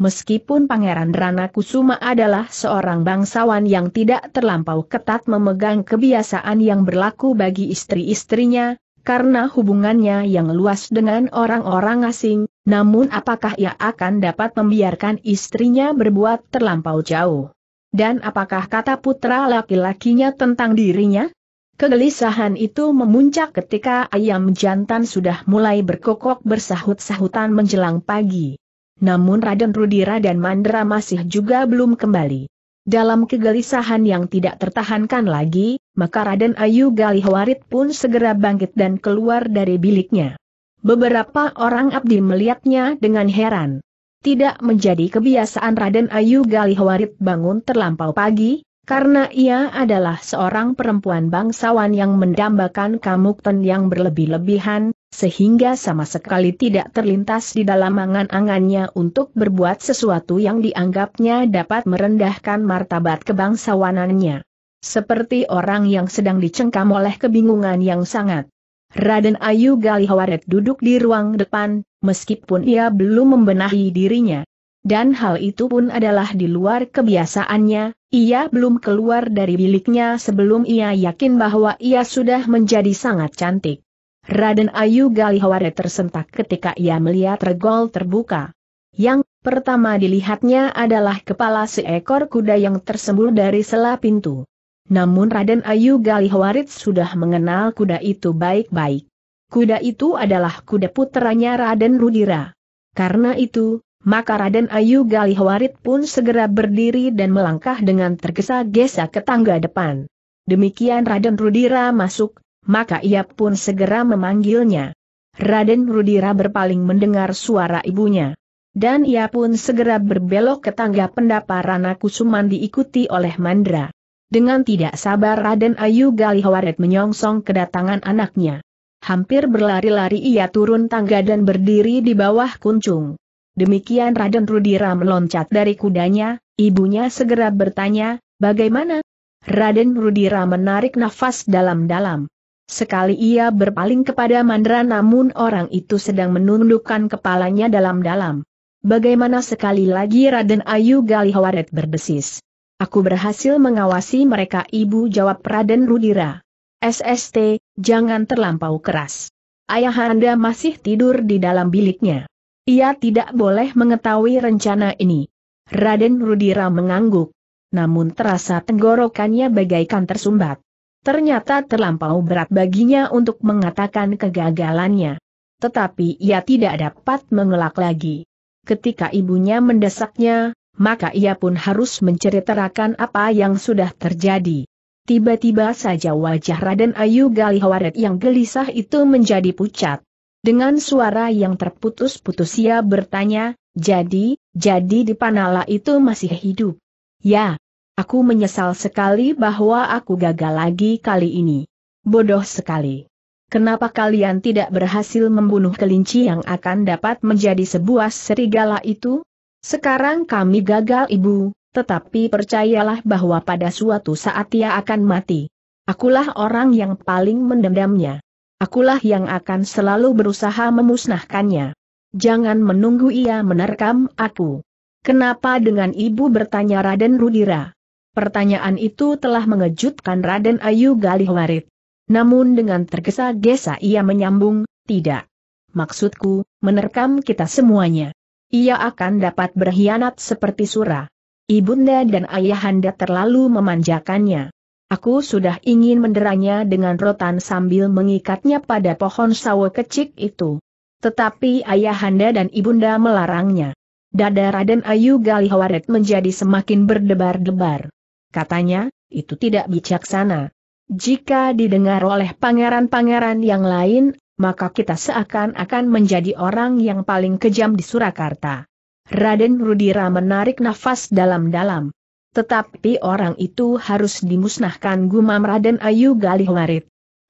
meskipun Pangeran Rana Kusuma adalah seorang bangsawan yang tidak terlampau ketat memegang kebiasaan yang berlaku bagi istri-istrinya, karena hubungannya yang luas dengan orang-orang asing, namun apakah ia akan dapat membiarkan istrinya berbuat terlampau jauh? Dan apakah kata putra laki-lakinya tentang dirinya? Kegelisahan itu memuncak ketika ayam jantan sudah mulai berkokok bersahut-sahutan menjelang pagi. Namun Raden Rudira dan Mandra masih juga belum kembali. Dalam kegelisahan yang tidak tertahankan lagi, maka Raden Ayu Galihwarit pun segera bangkit dan keluar dari biliknya. Beberapa orang abdi melihatnya dengan heran. Tidak menjadi kebiasaan Raden Ayu Galihwarit bangun terlampau pagi, karena ia adalah seorang perempuan bangsawan yang mendambakan kamukten yang berlebih-lebihan, sehingga sama sekali tidak terlintas di dalam angan-angannya untuk berbuat sesuatu yang dianggapnya dapat merendahkan martabat kebangsawanannya. Seperti orang yang sedang dicengkam oleh kebingungan yang sangat. Raden Ayu Galihawaret duduk di ruang depan, meskipun ia belum membenahi dirinya, dan hal itu pun adalah di luar kebiasaannya, ia belum keluar dari biliknya sebelum ia yakin bahwa ia sudah menjadi sangat cantik. Raden Ayu Galihaware tersentak ketika ia melihat regol terbuka. Yang pertama dilihatnya adalah kepala seekor kuda yang tersembul dari sela pintu. Namun Raden Ayu Galihwarit sudah mengenal kuda itu baik-baik. Kuda itu adalah kuda putranya Raden Rudira. Karena itu, maka Raden Ayu Galihwarit pun segera berdiri dan melangkah dengan tergesa-gesa ke tangga depan. Demikian Raden Rudira masuk, maka ia pun segera memanggilnya. Raden Rudira berpaling mendengar suara ibunya. Dan ia pun segera berbelok ke tangga pendapa Rana Kusuman diikuti oleh Mandra. Dengan tidak sabar Raden Ayu Galihwarit menyongsong kedatangan anaknya. Hampir berlari-lari ia turun tangga dan berdiri di bawah kuncung. Demikian Raden Rudira meloncat dari kudanya, ibunya segera bertanya, bagaimana? Raden Rudira menarik nafas dalam-dalam. Sekali ia berpaling kepada Mandra namun orang itu sedang menundukkan kepalanya dalam-dalam. Bagaimana sekali lagi Raden Ayu Galihawaret berdesis. Aku berhasil mengawasi mereka ibu jawab Raden Rudira. SST, jangan terlampau keras. Ayah Anda masih tidur di dalam biliknya. Ia tidak boleh mengetahui rencana ini. Raden Rudira mengangguk. Namun terasa tenggorokannya bagaikan tersumbat. Ternyata terlampau berat baginya untuk mengatakan kegagalannya. Tetapi ia tidak dapat mengelak lagi. Ketika ibunya mendesaknya, maka ia pun harus menceritakan apa yang sudah terjadi. Tiba-tiba saja wajah Raden Ayu Galihawaret yang gelisah itu menjadi pucat. Dengan suara yang terputus-putus ia bertanya, jadi, jadi di Panala itu masih hidup? Ya, aku menyesal sekali bahwa aku gagal lagi kali ini. Bodoh sekali. Kenapa kalian tidak berhasil membunuh kelinci yang akan dapat menjadi sebuah serigala itu? Sekarang kami gagal ibu, tetapi percayalah bahwa pada suatu saat ia akan mati. Akulah orang yang paling mendendamnya akulah yang akan selalu berusaha memusnahkannya. Jangan menunggu ia menerkam aku. Kenapa dengan ibu bertanya Raden Rudira? Pertanyaan itu telah mengejutkan Raden Ayu Galihwarit. Namun dengan tergesa-gesa ia menyambung, tidak. Maksudku, menerkam kita semuanya. Ia akan dapat berkhianat seperti surah. Ibunda dan ayahanda terlalu memanjakannya. Aku sudah ingin menderanya dengan rotan sambil mengikatnya pada pohon sawo kecil itu. Tetapi ayahanda dan ibunda melarangnya. Dada Raden Ayu Galihawaret menjadi semakin berdebar-debar. Katanya, itu tidak bijaksana. Jika didengar oleh pangeran-pangeran yang lain, maka kita seakan-akan menjadi orang yang paling kejam di Surakarta. Raden Rudira menarik nafas dalam-dalam. Tetapi orang itu harus dimusnahkan gumam Raden Ayu Galih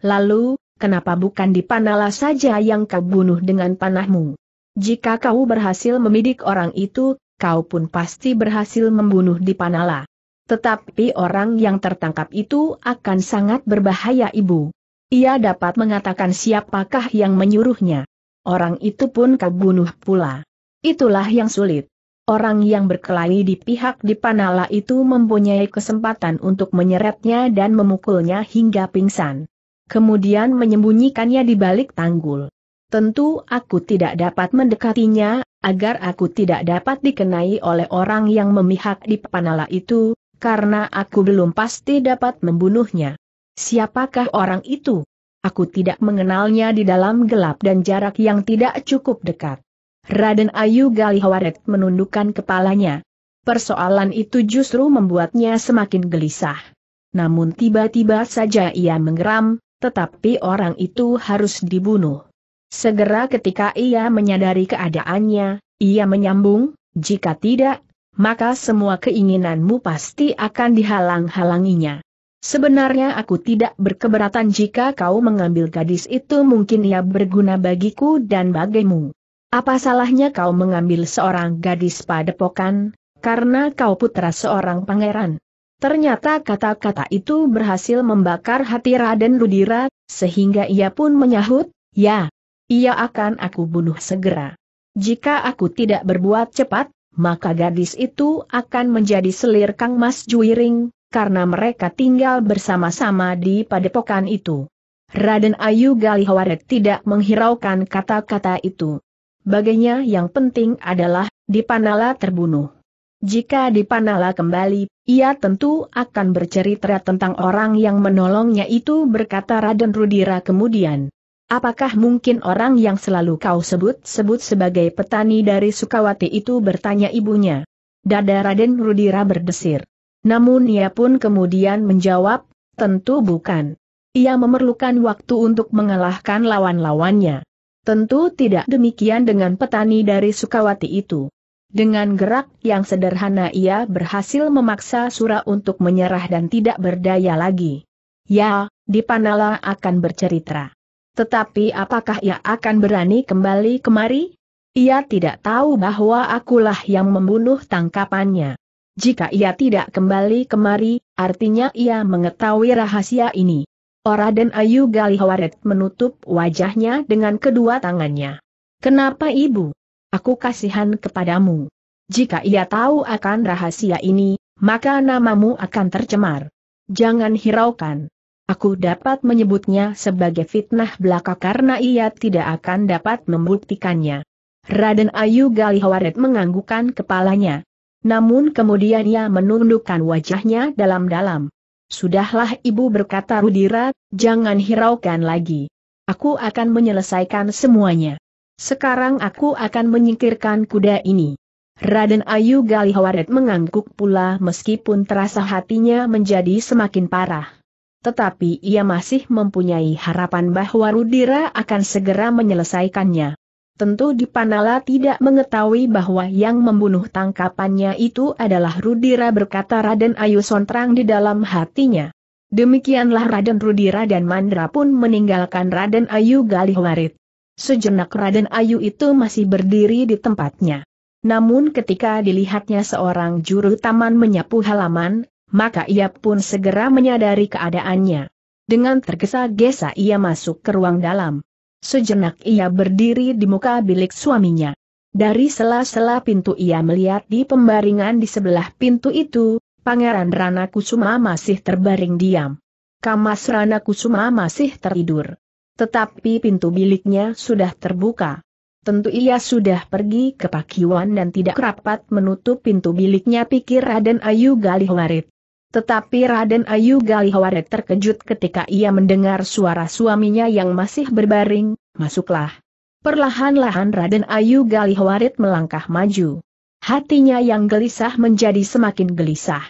Lalu, kenapa bukan di Panala saja yang kau bunuh dengan panahmu? Jika kau berhasil memidik orang itu, kau pun pasti berhasil membunuh di Panala. Tetapi orang yang tertangkap itu akan sangat berbahaya ibu. Ia dapat mengatakan siapakah yang menyuruhnya. Orang itu pun kau bunuh pula. Itulah yang sulit orang yang berkelahi di pihak di panala itu mempunyai kesempatan untuk menyeretnya dan memukulnya hingga pingsan. Kemudian menyembunyikannya di balik tanggul. Tentu aku tidak dapat mendekatinya, agar aku tidak dapat dikenai oleh orang yang memihak di panala itu, karena aku belum pasti dapat membunuhnya. Siapakah orang itu? Aku tidak mengenalnya di dalam gelap dan jarak yang tidak cukup dekat. Raden Ayu Galihawaret menundukkan kepalanya. Persoalan itu justru membuatnya semakin gelisah. Namun tiba-tiba saja ia menggeram, tetapi orang itu harus dibunuh. Segera ketika ia menyadari keadaannya, ia menyambung, jika tidak, maka semua keinginanmu pasti akan dihalang-halanginya. Sebenarnya aku tidak berkeberatan jika kau mengambil gadis itu mungkin ia berguna bagiku dan bagimu. Apa salahnya kau mengambil seorang gadis padepokan, karena kau putra seorang pangeran? Ternyata kata-kata itu berhasil membakar hati Raden Rudira, sehingga ia pun menyahut, ya, ia akan aku bunuh segera. Jika aku tidak berbuat cepat, maka gadis itu akan menjadi selir Kang Mas Juiring, karena mereka tinggal bersama-sama di padepokan itu. Raden Ayu Galihawaret tidak menghiraukan kata-kata itu. Baginya yang penting adalah, Dipanala terbunuh. Jika Dipanala kembali, ia tentu akan bercerita tentang orang yang menolongnya itu berkata Raden Rudira kemudian. Apakah mungkin orang yang selalu kau sebut-sebut sebagai petani dari Sukawati itu bertanya ibunya. Dada Raden Rudira berdesir. Namun ia pun kemudian menjawab, tentu bukan. Ia memerlukan waktu untuk mengalahkan lawan-lawannya. Tentu tidak demikian dengan petani dari Sukawati itu. Dengan gerak yang sederhana ia berhasil memaksa Sura untuk menyerah dan tidak berdaya lagi. Ya, Dipanala akan bercerita. Tetapi apakah ia akan berani kembali kemari? Ia tidak tahu bahwa akulah yang membunuh tangkapannya. Jika ia tidak kembali kemari, artinya ia mengetahui rahasia ini dan Ayu Galihawaret menutup wajahnya dengan kedua tangannya. Kenapa ibu? Aku kasihan kepadamu. Jika ia tahu akan rahasia ini, maka namamu akan tercemar. Jangan hiraukan. Aku dapat menyebutnya sebagai fitnah belaka karena ia tidak akan dapat membuktikannya. Raden Ayu Galihawaret menganggukkan kepalanya. Namun kemudian ia menundukkan wajahnya dalam-dalam. Sudahlah ibu berkata Rudira, jangan hiraukan lagi. Aku akan menyelesaikan semuanya. Sekarang aku akan menyingkirkan kuda ini. Raden Ayu Galihawaret mengangguk pula meskipun terasa hatinya menjadi semakin parah. Tetapi ia masih mempunyai harapan bahwa Rudira akan segera menyelesaikannya. Tentu Dipanala tidak mengetahui bahwa yang membunuh tangkapannya itu adalah Rudira berkata Raden Ayu Sontrang di dalam hatinya. Demikianlah Raden Rudira dan Mandra pun meninggalkan Raden Ayu Galihwarit. Sejenak Raden Ayu itu masih berdiri di tempatnya. Namun ketika dilihatnya seorang juru taman menyapu halaman, maka ia pun segera menyadari keadaannya. Dengan tergesa-gesa ia masuk ke ruang dalam. Sejenak ia berdiri di muka bilik suaminya. Dari sela-sela pintu ia melihat di pembaringan di sebelah pintu itu, Pangeran Rana Kusuma masih terbaring diam. Kamas Rana Kusuma masih tertidur. Tetapi pintu biliknya sudah terbuka. Tentu ia sudah pergi ke Pakiwan dan tidak rapat menutup pintu biliknya pikir Raden Ayu Galih Galihwarit. Tetapi Raden Ayu Galihawaret terkejut ketika ia mendengar suara suaminya yang masih berbaring, masuklah. Perlahan-lahan Raden Ayu Galihawaret melangkah maju. Hatinya yang gelisah menjadi semakin gelisah.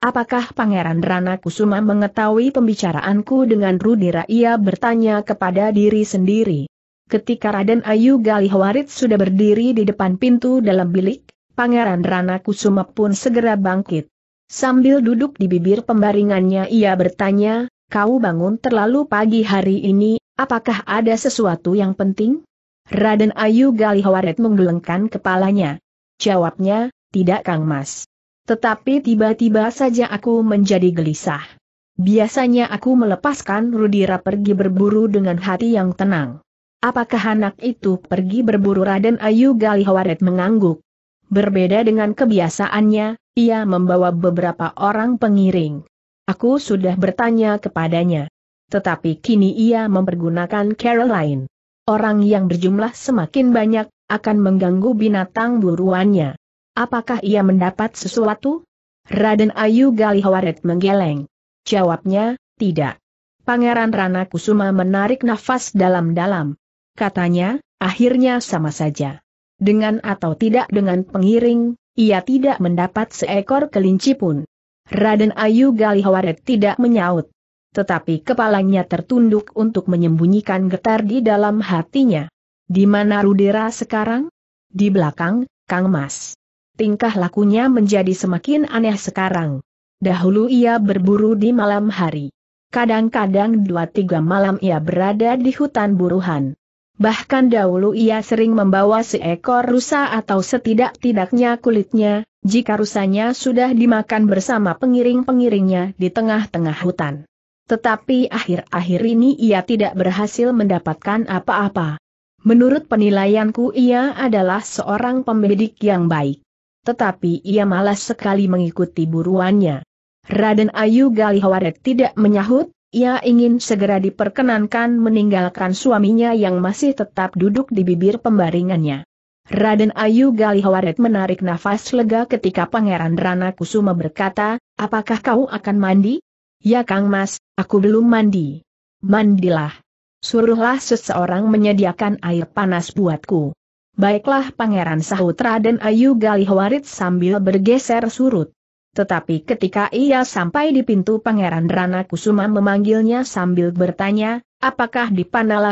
Apakah Pangeran Rana Kusuma mengetahui pembicaraanku dengan Rudira? Ia bertanya kepada diri sendiri. Ketika Raden Ayu Galihwarit sudah berdiri di depan pintu dalam bilik, Pangeran Rana Kusuma pun segera bangkit. Sambil duduk di bibir pembaringannya ia bertanya, kau bangun terlalu pagi hari ini, apakah ada sesuatu yang penting? Raden Ayu Galihawaret menggelengkan kepalanya. Jawabnya, tidak Kang Mas. Tetapi tiba-tiba saja aku menjadi gelisah. Biasanya aku melepaskan Rudira pergi berburu dengan hati yang tenang. Apakah anak itu pergi berburu Raden Ayu Galihawaret mengangguk? Berbeda dengan kebiasaannya, ia membawa beberapa orang pengiring. Aku sudah bertanya kepadanya. Tetapi kini ia mempergunakan Caroline. Orang yang berjumlah semakin banyak, akan mengganggu binatang buruannya. Apakah ia mendapat sesuatu? Raden Ayu Galihawaret menggeleng. Jawabnya, tidak. Pangeran Rana Kusuma menarik nafas dalam-dalam. Katanya, akhirnya sama saja. Dengan atau tidak dengan pengiring, ia tidak mendapat seekor kelinci pun. Raden Ayu Galihawaret tidak menyaut. Tetapi kepalanya tertunduk untuk menyembunyikan getar di dalam hatinya. Di mana Rudera sekarang? Di belakang, Kang Mas. Tingkah lakunya menjadi semakin aneh sekarang. Dahulu ia berburu di malam hari. Kadang-kadang dua tiga malam ia berada di hutan buruhan. Bahkan dahulu ia sering membawa seekor rusa atau setidak-tidaknya kulitnya, jika rusanya sudah dimakan bersama pengiring-pengiringnya di tengah-tengah hutan. Tetapi akhir-akhir ini ia tidak berhasil mendapatkan apa-apa. Menurut penilaianku ia adalah seorang pembedik yang baik. Tetapi ia malas sekali mengikuti buruannya. Raden Ayu Galihawaret tidak menyahut, ia ingin segera diperkenankan meninggalkan suaminya yang masih tetap duduk di bibir pembaringannya. Raden Ayu Galihawaret menarik nafas lega ketika Pangeran Rana Kusuma berkata, apakah kau akan mandi? Ya Kang Mas, aku belum mandi. Mandilah. Suruhlah seseorang menyediakan air panas buatku. Baiklah Pangeran sahut Raden Ayu Galihawarit sambil bergeser surut. Tetapi ketika ia sampai di pintu Pangeran Rana Kusuma memanggilnya sambil bertanya, apakah di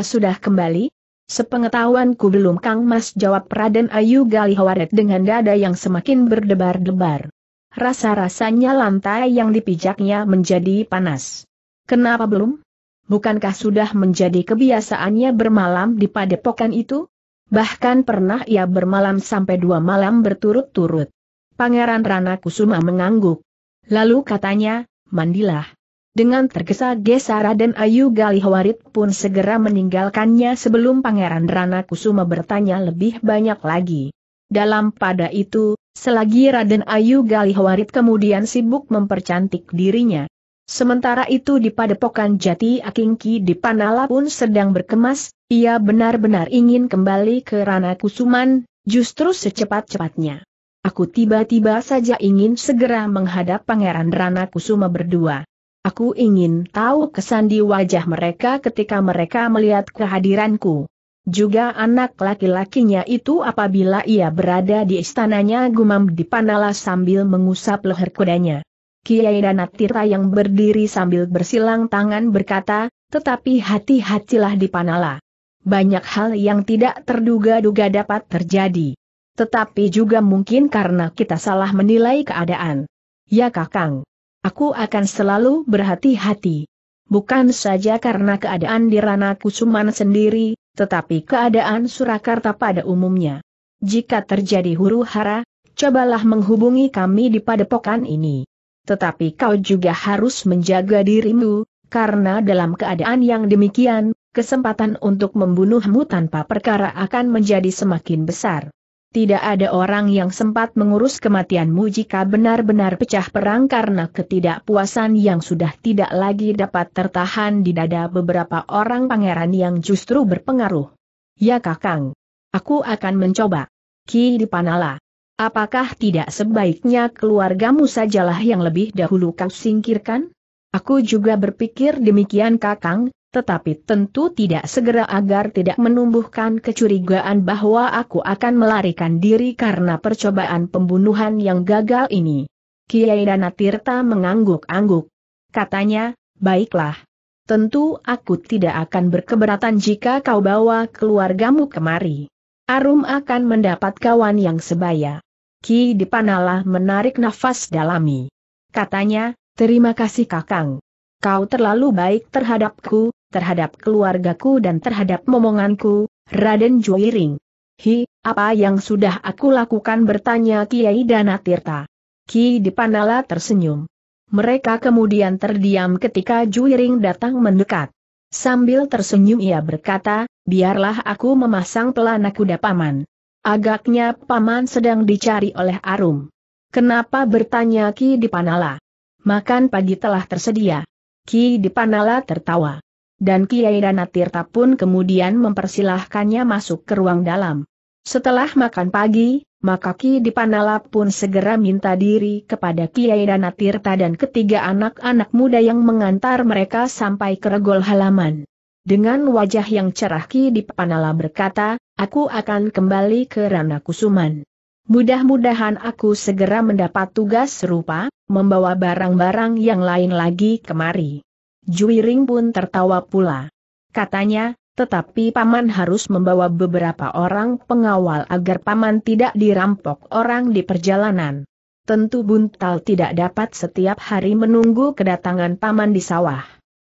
sudah kembali? Sepengetahuanku belum Kang Mas jawab Raden Ayu Galihawaret dengan dada yang semakin berdebar-debar. Rasa-rasanya lantai yang dipijaknya menjadi panas. Kenapa belum? Bukankah sudah menjadi kebiasaannya bermalam di padepokan itu? Bahkan pernah ia bermalam sampai dua malam berturut-turut. Pangeran Rana Kusuma mengangguk. Lalu katanya, mandilah. Dengan tergesa-gesa Raden Ayu Galihwarit pun segera meninggalkannya sebelum Pangeran Rana Kusuma bertanya lebih banyak lagi. Dalam pada itu, selagi Raden Ayu Galihwarit kemudian sibuk mempercantik dirinya. Sementara itu di padepokan Jati Akingki di Panala pun sedang berkemas, ia benar-benar ingin kembali ke Rana Kusuman, justru secepat-cepatnya. Aku tiba-tiba saja ingin segera menghadap Pangeran Rana Kusuma berdua. Aku ingin tahu kesan di wajah mereka ketika mereka melihat kehadiranku. Juga anak laki-lakinya itu apabila ia berada di istananya gumam di Panala sambil mengusap leher kudanya. Kiai Danatira yang berdiri sambil bersilang tangan berkata, tetapi hati-hatilah di Panala. Banyak hal yang tidak terduga-duga dapat terjadi. Tetapi juga mungkin karena kita salah menilai keadaan. Ya kakang. Aku akan selalu berhati-hati. Bukan saja karena keadaan di Rana Kusuman sendiri, tetapi keadaan Surakarta pada umumnya. Jika terjadi huru hara, cobalah menghubungi kami di padepokan ini. Tetapi kau juga harus menjaga dirimu, karena dalam keadaan yang demikian, kesempatan untuk membunuhmu tanpa perkara akan menjadi semakin besar. Tidak ada orang yang sempat mengurus kematianmu jika benar-benar pecah perang karena ketidakpuasan yang sudah tidak lagi dapat tertahan di dada beberapa orang pangeran yang justru berpengaruh. Ya kakang. Aku akan mencoba. Ki Dipanala. Apakah tidak sebaiknya keluargamu sajalah yang lebih dahulu kau singkirkan? Aku juga berpikir demikian kakang, tetapi tentu tidak segera agar tidak menumbuhkan kecurigaan bahwa aku akan melarikan diri karena percobaan pembunuhan yang gagal ini. Kiai Danatirta mengangguk-angguk. Katanya, baiklah. Tentu aku tidak akan berkeberatan jika kau bawa keluargamu kemari. Arum akan mendapat kawan yang sebaya. Ki Dipanala menarik nafas dalami. Katanya, terima kasih kakang. Kau terlalu baik terhadapku, terhadap keluargaku dan terhadap momonganku, Raden Juiring. Hi, apa yang sudah aku lakukan bertanya Kiai Dana Tirta. Ki Dipanala tersenyum. Mereka kemudian terdiam ketika Juiring datang mendekat. Sambil tersenyum ia berkata, biarlah aku memasang pelana kuda paman. Agaknya paman sedang dicari oleh Arum. Kenapa bertanya Ki Dipanala? Makan pagi telah tersedia. Ki Dipanala tertawa dan Kiai Ranatirta pun kemudian mempersilahkannya masuk ke ruang dalam. Setelah makan pagi, maka Ki Dipanala pun segera minta diri kepada Kiai Ranatirta dan ketiga anak-anak muda yang mengantar mereka sampai ke regol halaman. Dengan wajah yang cerah Ki Dipanala berkata, aku akan kembali ke Rana Kusuman. Mudah-mudahan aku segera mendapat tugas serupa, membawa barang-barang yang lain lagi kemari. Juiring pun tertawa pula. Katanya, tetapi Paman harus membawa beberapa orang pengawal agar Paman tidak dirampok orang di perjalanan. Tentu Buntal tidak dapat setiap hari menunggu kedatangan Paman di sawah.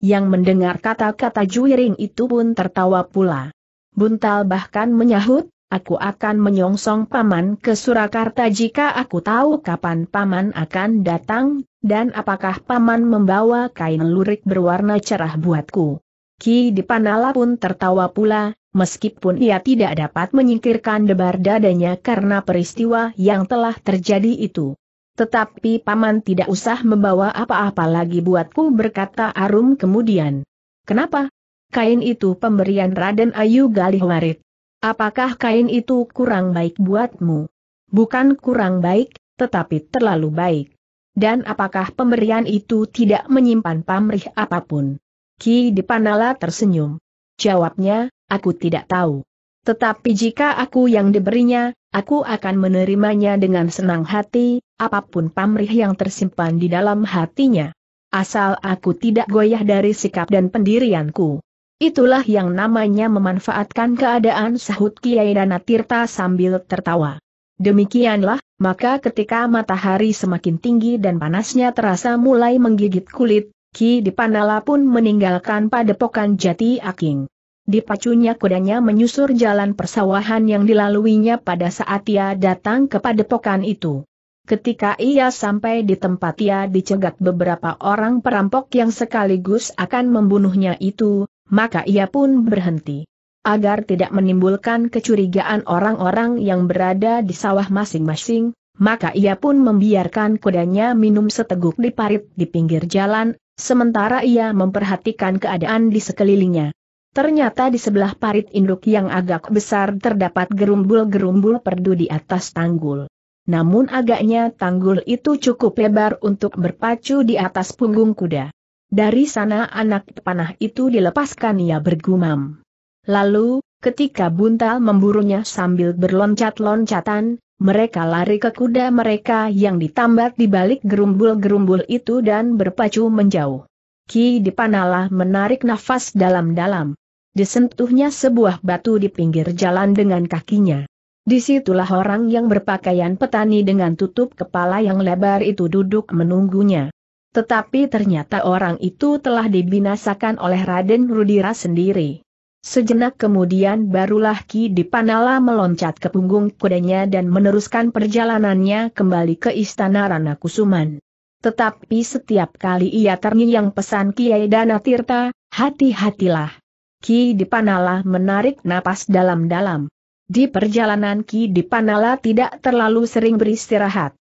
Yang mendengar kata-kata Juiring itu pun tertawa pula. Buntal bahkan menyahut, aku akan menyongsong Paman ke Surakarta jika aku tahu kapan Paman akan datang, dan apakah paman membawa kain lurik berwarna cerah buatku? Ki Dipanala pun tertawa pula, meskipun ia tidak dapat menyingkirkan debar dadanya karena peristiwa yang telah terjadi itu. Tetapi paman tidak usah membawa apa-apa lagi buatku berkata Arum kemudian. Kenapa? Kain itu pemberian Raden Ayu Galih Warit. Apakah kain itu kurang baik buatmu? Bukan kurang baik, tetapi terlalu baik. Dan apakah pemberian itu tidak menyimpan pamrih apapun? Ki Dipanala tersenyum. Jawabnya, aku tidak tahu. Tetapi jika aku yang diberinya, aku akan menerimanya dengan senang hati, apapun pamrih yang tersimpan di dalam hatinya. Asal aku tidak goyah dari sikap dan pendirianku. Itulah yang namanya memanfaatkan keadaan sahut Kiai Danatirta sambil tertawa. Demikianlah, maka ketika matahari semakin tinggi dan panasnya terasa mulai menggigit kulit, Ki Dipanala pun meninggalkan padepokan jati aking. Dipacunya kudanya menyusur jalan persawahan yang dilaluinya pada saat ia datang ke padepokan itu. Ketika ia sampai di tempat ia dicegat beberapa orang perampok yang sekaligus akan membunuhnya itu, maka ia pun berhenti agar tidak menimbulkan kecurigaan orang-orang yang berada di sawah masing-masing, maka ia pun membiarkan kudanya minum seteguk di parit di pinggir jalan, sementara ia memperhatikan keadaan di sekelilingnya. Ternyata di sebelah parit induk yang agak besar terdapat gerumbul-gerumbul perdu di atas tanggul. Namun agaknya tanggul itu cukup lebar untuk berpacu di atas punggung kuda. Dari sana anak panah itu dilepaskan ia bergumam. Lalu, ketika buntal memburunya sambil berloncat-loncatan, mereka lari ke kuda mereka yang ditambat di balik gerumbul-gerumbul itu dan berpacu menjauh. Ki Dipanala menarik nafas dalam-dalam. Disentuhnya sebuah batu di pinggir jalan dengan kakinya. Disitulah orang yang berpakaian petani dengan tutup kepala yang lebar itu duduk menunggunya. Tetapi ternyata orang itu telah dibinasakan oleh Raden Rudira sendiri. Sejenak kemudian barulah Ki Dipanala meloncat ke punggung kudanya dan meneruskan perjalanannya kembali ke istana Rana Kusuman. Tetapi setiap kali ia terngiang pesan Kiai Dana Tirta, hati-hatilah. Ki Dipanala menarik napas dalam-dalam. Di perjalanan Ki Dipanala tidak terlalu sering beristirahat.